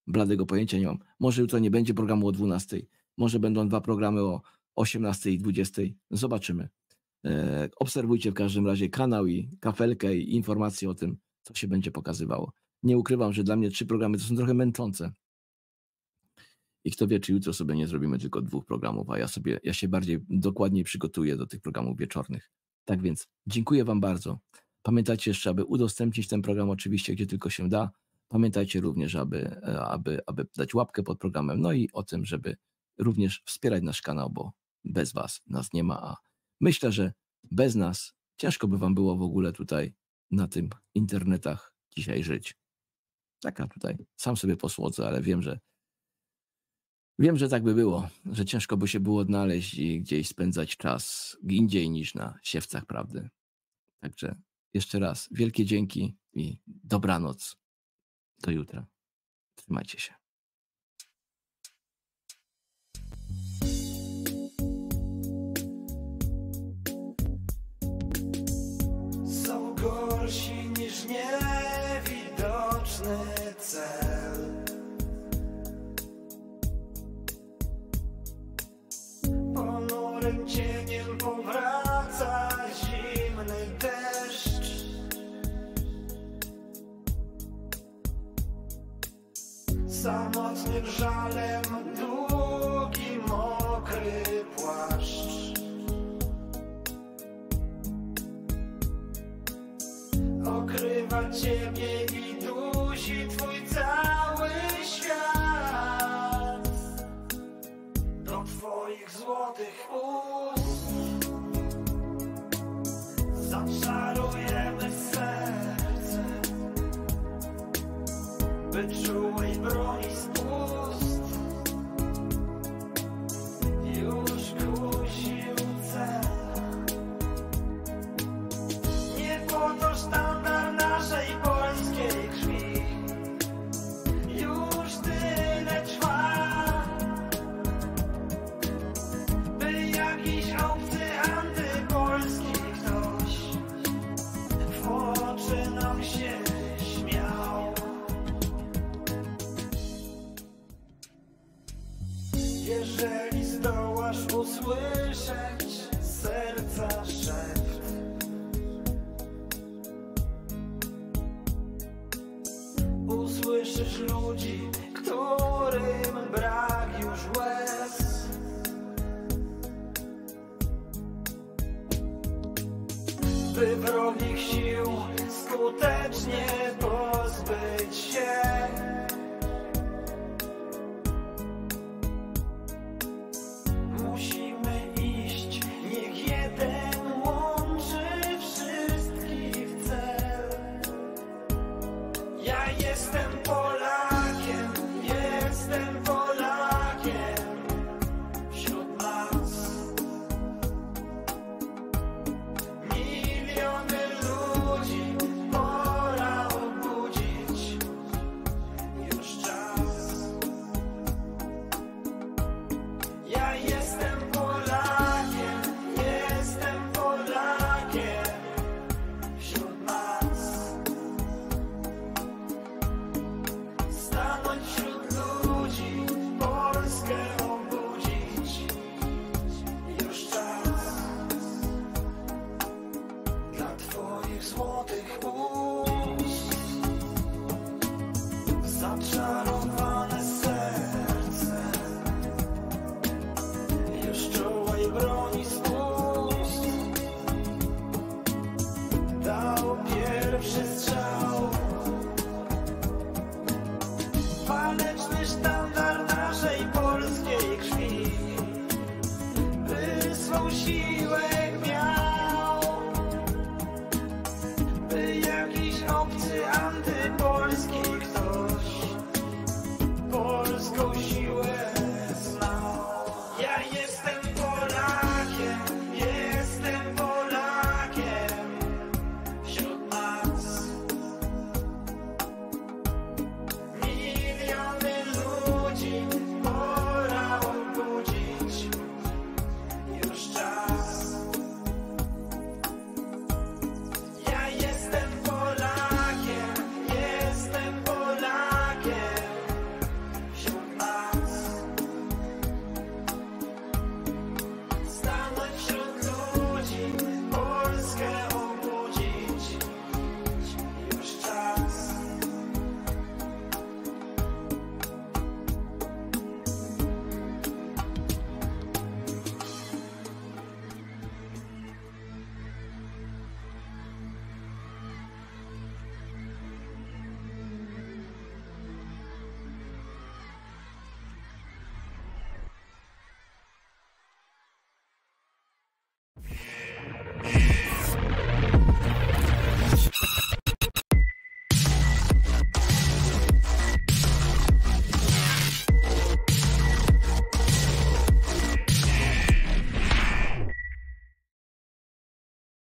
bladego pojęcia nie mam. Może jutro nie będzie programu o 12, może będą dwa programy o 18 i 20. Zobaczymy. E, obserwujcie w każdym razie kanał i kafelkę i informacje o tym, co się będzie pokazywało. Nie ukrywam, że dla mnie trzy programy to są trochę męczące. I kto wie, czy jutro sobie nie zrobimy tylko dwóch programów, a ja sobie, ja się bardziej dokładniej przygotuję do tych programów wieczornych. Tak więc dziękuję Wam bardzo. Pamiętajcie jeszcze, aby udostępnić ten program oczywiście, gdzie tylko się da. Pamiętajcie również, aby, e, aby, aby dać łapkę pod programem, no i o tym, żeby również wspierać nasz kanał, bo bez Was nas nie ma, a myślę, że bez nas ciężko by Wam było w ogóle tutaj na tym internetach dzisiaj żyć. Taka tutaj, sam sobie posłodzę, ale wiem, że Wiem, że tak by było, że ciężko by się było odnaleźć i gdzieś spędzać czas indziej niż na siewcach prawdy. Także jeszcze raz wielkie dzięki i dobranoc. Do jutra. Trzymajcie się. nocnym żalem dół.